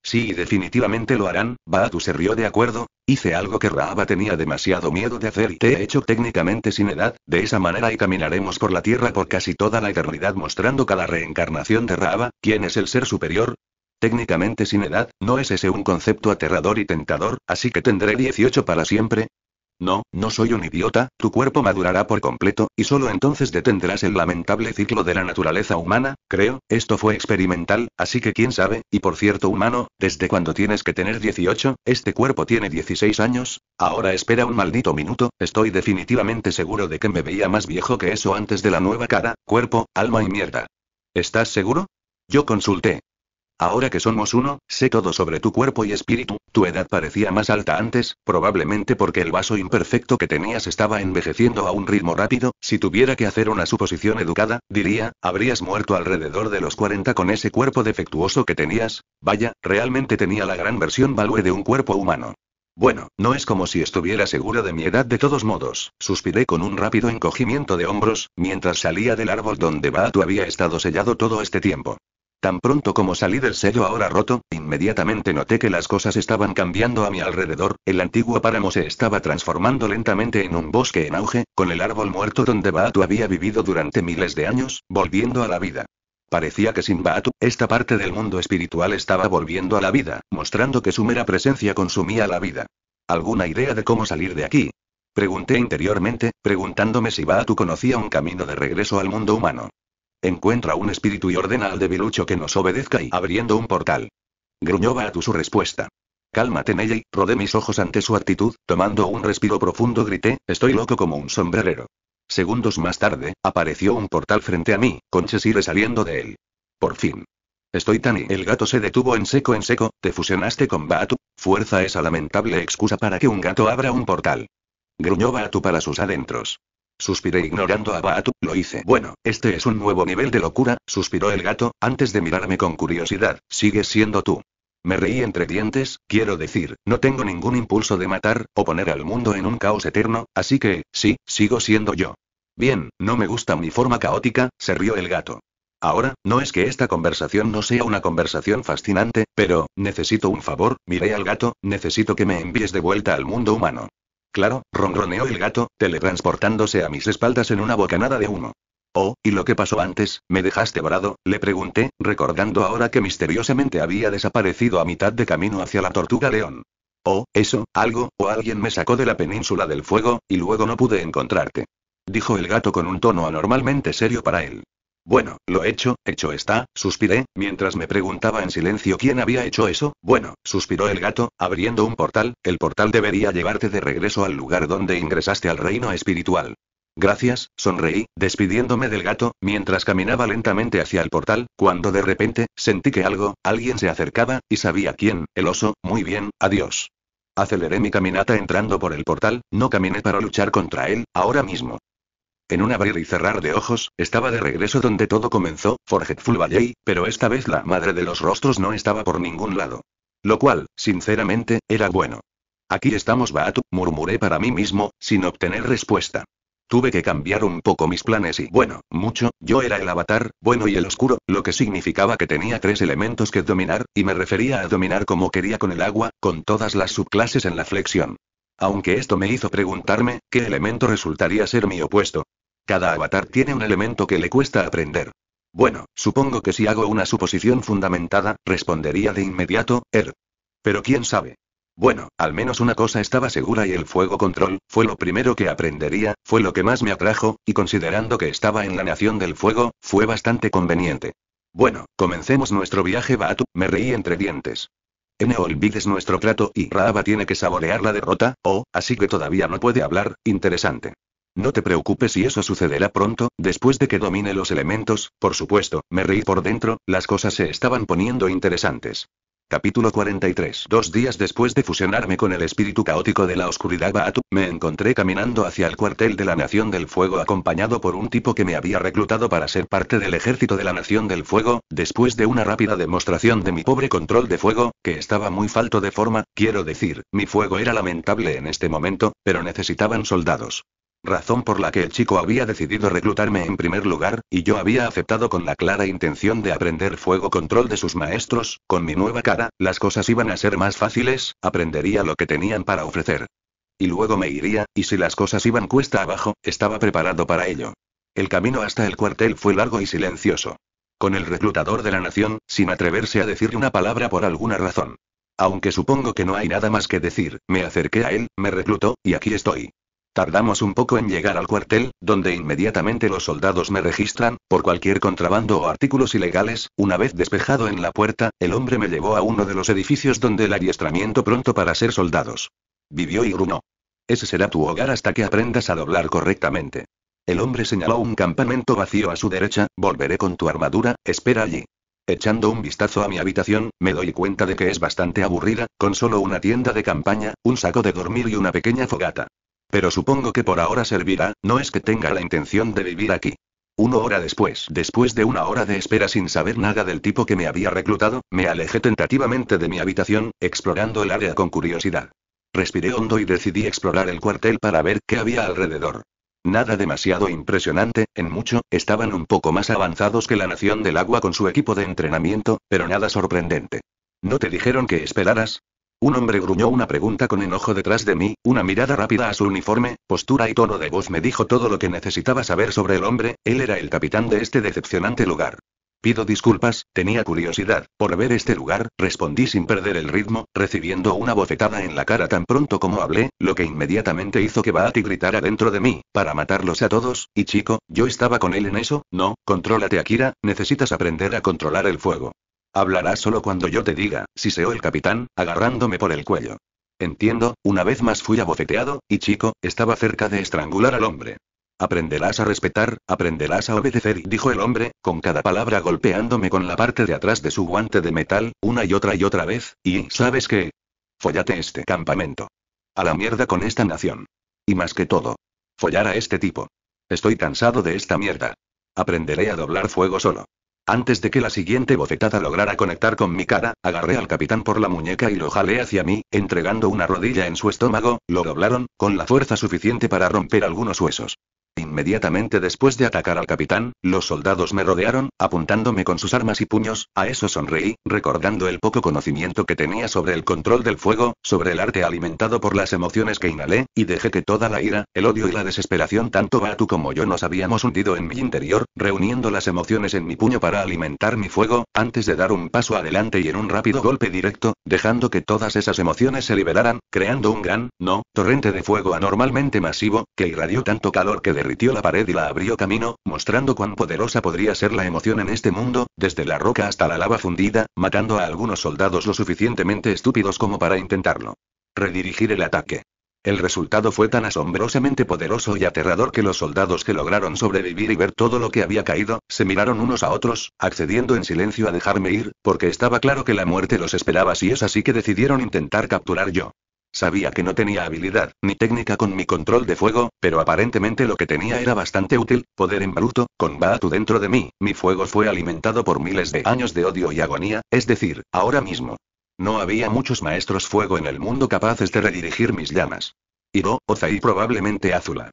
Sí, definitivamente lo harán, Baatu se rió de acuerdo, hice algo que Raaba tenía demasiado miedo de hacer y te he hecho técnicamente sin edad, de esa manera y caminaremos por la tierra por casi toda la eternidad mostrando cada reencarnación de Raaba, quién es el ser superior, Técnicamente sin edad, ¿no es ese un concepto aterrador y tentador, así que tendré 18 para siempre? No, no soy un idiota, tu cuerpo madurará por completo, y solo entonces detendrás el lamentable ciclo de la naturaleza humana, creo, esto fue experimental, así que quién sabe, y por cierto humano, desde cuando tienes que tener 18, este cuerpo tiene 16 años, ahora espera un maldito minuto, estoy definitivamente seguro de que me veía más viejo que eso antes de la nueva cara, cuerpo, alma y mierda. ¿Estás seguro? Yo consulté. Ahora que somos uno, sé todo sobre tu cuerpo y espíritu, tu edad parecía más alta antes, probablemente porque el vaso imperfecto que tenías estaba envejeciendo a un ritmo rápido, si tuviera que hacer una suposición educada, diría, habrías muerto alrededor de los 40 con ese cuerpo defectuoso que tenías, vaya, realmente tenía la gran versión value de un cuerpo humano. Bueno, no es como si estuviera seguro de mi edad de todos modos, suspiré con un rápido encogimiento de hombros, mientras salía del árbol donde Baatu había estado sellado todo este tiempo. Tan pronto como salí del sello ahora roto, inmediatamente noté que las cosas estaban cambiando a mi alrededor, el antiguo páramo se estaba transformando lentamente en un bosque en auge, con el árbol muerto donde Baatu había vivido durante miles de años, volviendo a la vida. Parecía que sin Baatu, esta parte del mundo espiritual estaba volviendo a la vida, mostrando que su mera presencia consumía la vida. ¿Alguna idea de cómo salir de aquí? Pregunté interiormente, preguntándome si Baatu conocía un camino de regreso al mundo humano. Encuentra un espíritu y ordena al debilucho que nos obedezca y abriendo un portal. Gruñó tu su respuesta. Cálmate, Ney, rodé mis ojos ante su actitud, tomando un respiro profundo grité, estoy loco como un sombrerero. Segundos más tarde, apareció un portal frente a mí, con Chesire saliendo de él. Por fin. Estoy tan y el gato se detuvo en seco en seco, te fusionaste con Batu. fuerza esa lamentable excusa para que un gato abra un portal. Gruñó tu para sus adentros. Suspiré ignorando a Baatu, lo hice. Bueno, este es un nuevo nivel de locura, suspiró el gato, antes de mirarme con curiosidad, sigues siendo tú. Me reí entre dientes, quiero decir, no tengo ningún impulso de matar, o poner al mundo en un caos eterno, así que, sí, sigo siendo yo. Bien, no me gusta mi forma caótica, se rió el gato. Ahora, no es que esta conversación no sea una conversación fascinante, pero, necesito un favor, miré al gato, necesito que me envíes de vuelta al mundo humano. Claro, ronroneó el gato, teletransportándose a mis espaldas en una bocanada de humo. Oh, ¿y lo que pasó antes? ¿Me dejaste varado? Le pregunté, recordando ahora que misteriosamente había desaparecido a mitad de camino hacia la tortuga león. Oh, eso, algo, o alguien me sacó de la península del fuego, y luego no pude encontrarte. Dijo el gato con un tono anormalmente serio para él. Bueno, lo hecho, hecho está, suspiré, mientras me preguntaba en silencio quién había hecho eso. Bueno, suspiró el gato, abriendo un portal, el portal debería llevarte de regreso al lugar donde ingresaste al reino espiritual. Gracias, sonreí, despidiéndome del gato, mientras caminaba lentamente hacia el portal, cuando de repente, sentí que algo, alguien se acercaba, y sabía quién, el oso, muy bien, adiós. Aceleré mi caminata entrando por el portal, no caminé para luchar contra él, ahora mismo. En un abrir y cerrar de ojos, estaba de regreso donde todo comenzó, Forgetful Valley, pero esta vez la madre de los rostros no estaba por ningún lado. Lo cual, sinceramente, era bueno. Aquí estamos, Batu. murmuré para mí mismo, sin obtener respuesta. Tuve que cambiar un poco mis planes y, bueno, mucho, yo era el avatar, bueno y el oscuro, lo que significaba que tenía tres elementos que dominar, y me refería a dominar como quería con el agua, con todas las subclases en la flexión. Aunque esto me hizo preguntarme, ¿qué elemento resultaría ser mi opuesto? Cada avatar tiene un elemento que le cuesta aprender. Bueno, supongo que si hago una suposición fundamentada, respondería de inmediato, Er. Pero quién sabe. Bueno, al menos una cosa estaba segura y el fuego control, fue lo primero que aprendería, fue lo que más me atrajo, y considerando que estaba en la nación del fuego, fue bastante conveniente. Bueno, comencemos nuestro viaje Batu, me reí entre dientes. No olvides nuestro trato y Raaba tiene que saborear la derrota, oh, así que todavía no puede hablar, interesante. No te preocupes si eso sucederá pronto, después de que domine los elementos, por supuesto, me reí por dentro, las cosas se estaban poniendo interesantes. Capítulo 43 Dos días después de fusionarme con el espíritu caótico de la oscuridad Baatu, me encontré caminando hacia el cuartel de la Nación del Fuego acompañado por un tipo que me había reclutado para ser parte del ejército de la Nación del Fuego, después de una rápida demostración de mi pobre control de fuego, que estaba muy falto de forma, quiero decir, mi fuego era lamentable en este momento, pero necesitaban soldados razón por la que el chico había decidido reclutarme en primer lugar, y yo había aceptado con la clara intención de aprender fuego control de sus maestros, con mi nueva cara, las cosas iban a ser más fáciles, aprendería lo que tenían para ofrecer. Y luego me iría, y si las cosas iban cuesta abajo, estaba preparado para ello. El camino hasta el cuartel fue largo y silencioso. Con el reclutador de la nación, sin atreverse a decir una palabra por alguna razón. Aunque supongo que no hay nada más que decir, me acerqué a él, me reclutó, y aquí estoy. Tardamos un poco en llegar al cuartel, donde inmediatamente los soldados me registran, por cualquier contrabando o artículos ilegales, una vez despejado en la puerta, el hombre me llevó a uno de los edificios donde el adiestramiento pronto para ser soldados. Vivió y grunó. Ese será tu hogar hasta que aprendas a doblar correctamente. El hombre señaló un campamento vacío a su derecha, volveré con tu armadura, espera allí. Echando un vistazo a mi habitación, me doy cuenta de que es bastante aburrida, con solo una tienda de campaña, un saco de dormir y una pequeña fogata. Pero supongo que por ahora servirá, no es que tenga la intención de vivir aquí. Una hora después, después de una hora de espera sin saber nada del tipo que me había reclutado, me alejé tentativamente de mi habitación, explorando el área con curiosidad. Respiré hondo y decidí explorar el cuartel para ver qué había alrededor. Nada demasiado impresionante, en mucho, estaban un poco más avanzados que la Nación del Agua con su equipo de entrenamiento, pero nada sorprendente. ¿No te dijeron que esperaras? Un hombre gruñó una pregunta con enojo detrás de mí, una mirada rápida a su uniforme, postura y tono de voz me dijo todo lo que necesitaba saber sobre el hombre, él era el capitán de este decepcionante lugar. Pido disculpas, tenía curiosidad por ver este lugar, respondí sin perder el ritmo, recibiendo una bofetada en la cara tan pronto como hablé, lo que inmediatamente hizo que Baati gritara dentro de mí, para matarlos a todos, y chico, yo estaba con él en eso, no, contrólate Akira, necesitas aprender a controlar el fuego. Hablarás solo cuando yo te diga, si o el capitán, agarrándome por el cuello. Entiendo, una vez más fui abofeteado, y chico, estaba cerca de estrangular al hombre. Aprenderás a respetar, aprenderás a obedecer, dijo el hombre, con cada palabra golpeándome con la parte de atrás de su guante de metal, una y otra y otra vez, y, ¿sabes qué? Follate este campamento. A la mierda con esta nación. Y más que todo. Follar a este tipo. Estoy cansado de esta mierda. Aprenderé a doblar fuego solo. Antes de que la siguiente bofetada lograra conectar con mi cara, agarré al capitán por la muñeca y lo jalé hacia mí, entregando una rodilla en su estómago, lo doblaron, con la fuerza suficiente para romper algunos huesos. Inmediatamente después de atacar al capitán, los soldados me rodearon, apuntándome con sus armas y puños, a eso sonreí, recordando el poco conocimiento que tenía sobre el control del fuego, sobre el arte alimentado por las emociones que inhalé, y dejé que toda la ira, el odio y la desesperación tanto Batu como yo nos habíamos hundido en mi interior, reuniendo las emociones en mi puño para alimentar mi fuego, antes de dar un paso adelante y en un rápido golpe directo, dejando que todas esas emociones se liberaran, creando un gran, no, torrente de fuego anormalmente masivo, que irradió tanto calor que de la pared y la abrió camino, mostrando cuán poderosa podría ser la emoción en este mundo, desde la roca hasta la lava fundida, matando a algunos soldados lo suficientemente estúpidos como para intentarlo. Redirigir el ataque. El resultado fue tan asombrosamente poderoso y aterrador que los soldados que lograron sobrevivir y ver todo lo que había caído, se miraron unos a otros, accediendo en silencio a dejarme ir, porque estaba claro que la muerte los esperaba si es así que decidieron intentar capturar yo. Sabía que no tenía habilidad, ni técnica con mi control de fuego, pero aparentemente lo que tenía era bastante útil, poder en bruto, con Baatu dentro de mí, mi fuego fue alimentado por miles de años de odio y agonía, es decir, ahora mismo. No había muchos maestros fuego en el mundo capaces de redirigir mis llamas. Ido, Ozai y probablemente Azula.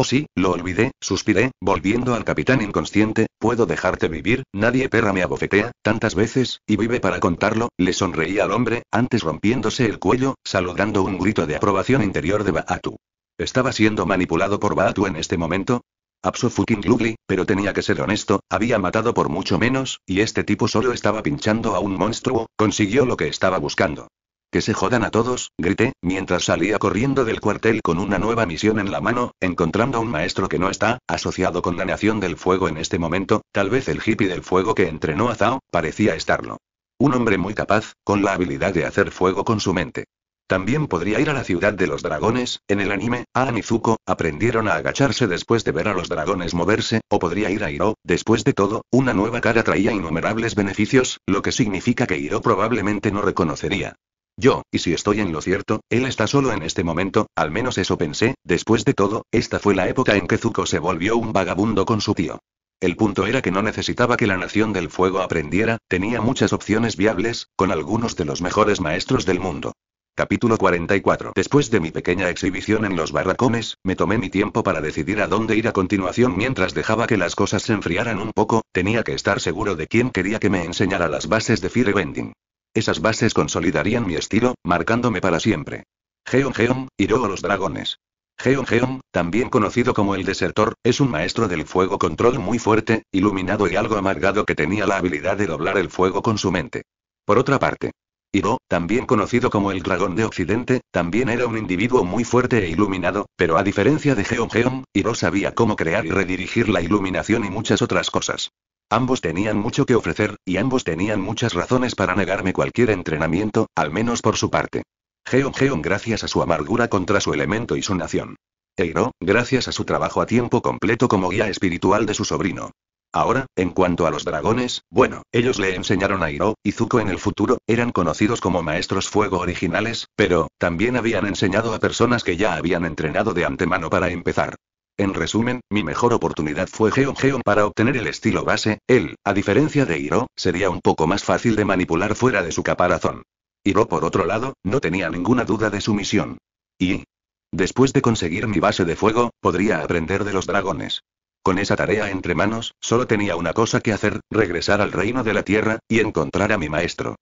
Oh sí, lo olvidé, suspiré, volviendo al capitán inconsciente, puedo dejarte vivir, nadie perra me abofetea, tantas veces, y vive para contarlo, le sonreí al hombre, antes rompiéndose el cuello, saludando un grito de aprobación interior de Baatu. ¿Estaba siendo manipulado por Baatu en este momento? Absolutamente fucking pero tenía que ser honesto, había matado por mucho menos, y este tipo solo estaba pinchando a un monstruo, consiguió lo que estaba buscando. Que se jodan a todos, grité, mientras salía corriendo del cuartel con una nueva misión en la mano, encontrando a un maestro que no está, asociado con la Nación del Fuego en este momento, tal vez el hippie del fuego que entrenó a Zao, parecía estarlo. Un hombre muy capaz, con la habilidad de hacer fuego con su mente. También podría ir a la ciudad de los dragones, en el anime, a Anizuko, aprendieron a agacharse después de ver a los dragones moverse, o podría ir a Hiro, después de todo, una nueva cara traía innumerables beneficios, lo que significa que Hiro probablemente no reconocería. Yo, y si estoy en lo cierto, él está solo en este momento, al menos eso pensé, después de todo, esta fue la época en que Zuko se volvió un vagabundo con su tío. El punto era que no necesitaba que la Nación del Fuego aprendiera, tenía muchas opciones viables, con algunos de los mejores maestros del mundo. Capítulo 44 Después de mi pequeña exhibición en los barracones, me tomé mi tiempo para decidir a dónde ir a continuación mientras dejaba que las cosas se enfriaran un poco, tenía que estar seguro de quién quería que me enseñara las bases de Firebending. Esas bases consolidarían mi estilo, marcándome para siempre. Geon Geon, Hiro a los dragones. Geon Geon, también conocido como el desertor, es un maestro del fuego control muy fuerte, iluminado y algo amargado que tenía la habilidad de doblar el fuego con su mente. Por otra parte, Hiro, también conocido como el dragón de Occidente, también era un individuo muy fuerte e iluminado, pero a diferencia de Geon Geon, Hiro sabía cómo crear y redirigir la iluminación y muchas otras cosas. Ambos tenían mucho que ofrecer, y ambos tenían muchas razones para negarme cualquier entrenamiento, al menos por su parte. Geon Geon gracias a su amargura contra su elemento y su nación. Eiro, gracias a su trabajo a tiempo completo como guía espiritual de su sobrino. Ahora, en cuanto a los dragones, bueno, ellos le enseñaron a Hiro, y Zuko en el futuro, eran conocidos como maestros fuego originales, pero, también habían enseñado a personas que ya habían entrenado de antemano para empezar. En resumen, mi mejor oportunidad fue Geon Geon para obtener el estilo base, él, a diferencia de Hiro, sería un poco más fácil de manipular fuera de su caparazón. Hiro por otro lado, no tenía ninguna duda de su misión. Y... Después de conseguir mi base de fuego, podría aprender de los dragones. Con esa tarea entre manos, solo tenía una cosa que hacer, regresar al reino de la tierra, y encontrar a mi maestro.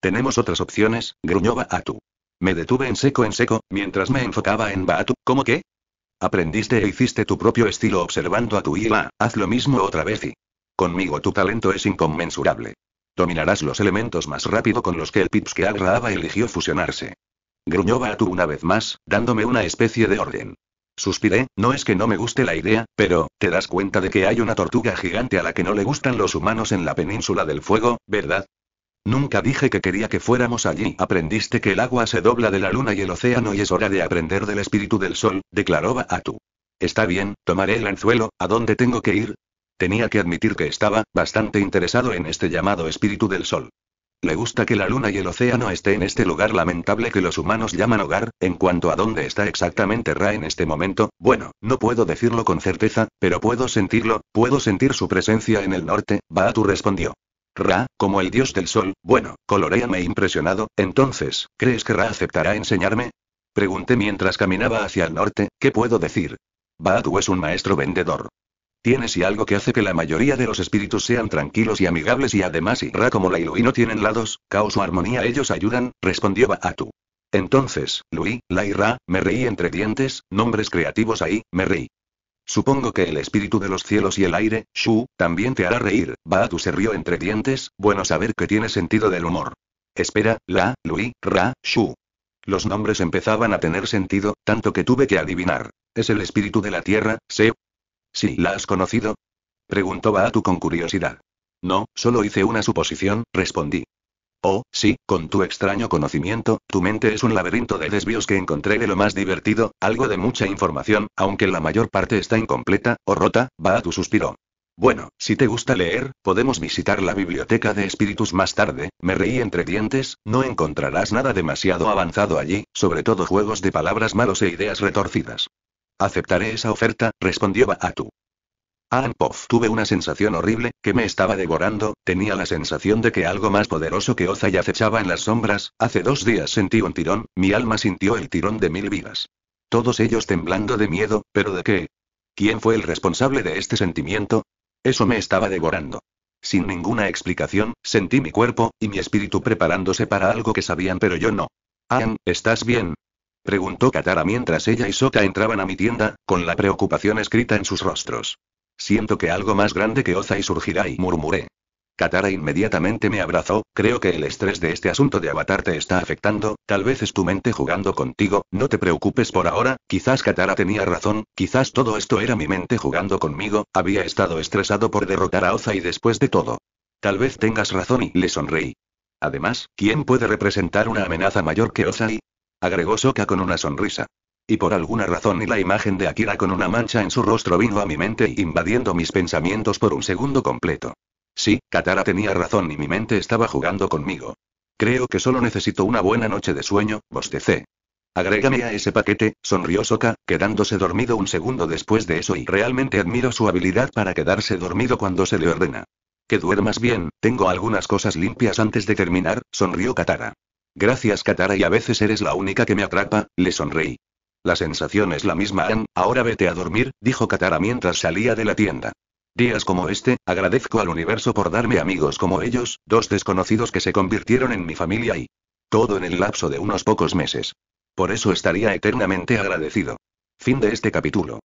Tenemos otras opciones, gruñó Baatu. Me detuve en seco en seco, mientras me enfocaba en Baatu, ¿cómo qué? Aprendiste e hiciste tu propio estilo observando a tu hija, haz lo mismo otra vez y... Conmigo tu talento es inconmensurable. Dominarás los elementos más rápido con los que el pips que Agrahaba eligió fusionarse. Gruñó Batu una vez más, dándome una especie de orden. Suspiré, no es que no me guste la idea, pero, ¿te das cuenta de que hay una tortuga gigante a la que no le gustan los humanos en la península del fuego, verdad? Nunca dije que quería que fuéramos allí. Aprendiste que el agua se dobla de la luna y el océano y es hora de aprender del espíritu del sol, declaró Baatu. Está bien, tomaré el anzuelo, ¿a dónde tengo que ir? Tenía que admitir que estaba, bastante interesado en este llamado espíritu del sol. Le gusta que la luna y el océano esté en este lugar lamentable que los humanos llaman hogar, en cuanto a dónde está exactamente Ra en este momento, bueno, no puedo decirlo con certeza, pero puedo sentirlo, puedo sentir su presencia en el norte, Baatu respondió. Ra, como el dios del sol, bueno, coloreame impresionado, entonces, ¿crees que Ra aceptará enseñarme? Pregunté mientras caminaba hacia el norte, ¿qué puedo decir? Baatu es un maestro vendedor. Tienes y algo que hace que la mayoría de los espíritus sean tranquilos y amigables y además y Ra como la y no tienen lados, caos o armonía ellos ayudan, respondió Baatu. Entonces, Lui, La y Ra, me reí entre dientes, nombres creativos ahí, me reí. Supongo que el espíritu de los cielos y el aire, Shu, también te hará reír. Baatu se rió entre dientes, bueno saber que tiene sentido del humor. Espera, La, Lui, Ra, Shu. Los nombres empezaban a tener sentido, tanto que tuve que adivinar. ¿Es el espíritu de la tierra, Se? ¿Sí la has conocido? Preguntó Baatu con curiosidad. No, solo hice una suposición, respondí. Oh, sí, con tu extraño conocimiento, tu mente es un laberinto de desvíos que encontré de lo más divertido, algo de mucha información, aunque la mayor parte está incompleta, o rota, va a tu suspiro. Bueno, si te gusta leer, podemos visitar la biblioteca de espíritus más tarde, me reí entre dientes, no encontrarás nada demasiado avanzado allí, sobre todo juegos de palabras malos e ideas retorcidas. Aceptaré esa oferta, respondió Baatu. Alan ah, tuve una sensación horrible, que me estaba devorando, tenía la sensación de que algo más poderoso que Oza ya acechaba en las sombras, hace dos días sentí un tirón, mi alma sintió el tirón de mil vidas. Todos ellos temblando de miedo, pero ¿de qué? ¿Quién fue el responsable de este sentimiento? Eso me estaba devorando. Sin ninguna explicación, sentí mi cuerpo, y mi espíritu preparándose para algo que sabían pero yo no. An, ¿estás bien? Preguntó Katara mientras ella y Soka entraban a mi tienda, con la preocupación escrita en sus rostros. Siento que algo más grande que Ozai surgirá y murmuré. Katara inmediatamente me abrazó, creo que el estrés de este asunto de Avatar te está afectando, tal vez es tu mente jugando contigo, no te preocupes por ahora, quizás Katara tenía razón, quizás todo esto era mi mente jugando conmigo, había estado estresado por derrotar a Ozai después de todo. Tal vez tengas razón y le sonreí. Además, ¿quién puede representar una amenaza mayor que Ozai? Agregó Soka con una sonrisa. Y por alguna razón y la imagen de Akira con una mancha en su rostro vino a mi mente invadiendo mis pensamientos por un segundo completo. Sí, Katara tenía razón y mi mente estaba jugando conmigo. Creo que solo necesito una buena noche de sueño, bostecé. Agrégame a ese paquete, sonrió Soka, quedándose dormido un segundo después de eso y realmente admiro su habilidad para quedarse dormido cuando se le ordena. Que duermas bien, tengo algunas cosas limpias antes de terminar, sonrió Katara. Gracias Katara y a veces eres la única que me atrapa, le sonreí. La sensación es la misma, Ann, ahora vete a dormir, dijo Katara mientras salía de la tienda. Días como este, agradezco al universo por darme amigos como ellos, dos desconocidos que se convirtieron en mi familia y... Todo en el lapso de unos pocos meses. Por eso estaría eternamente agradecido. Fin de este capítulo.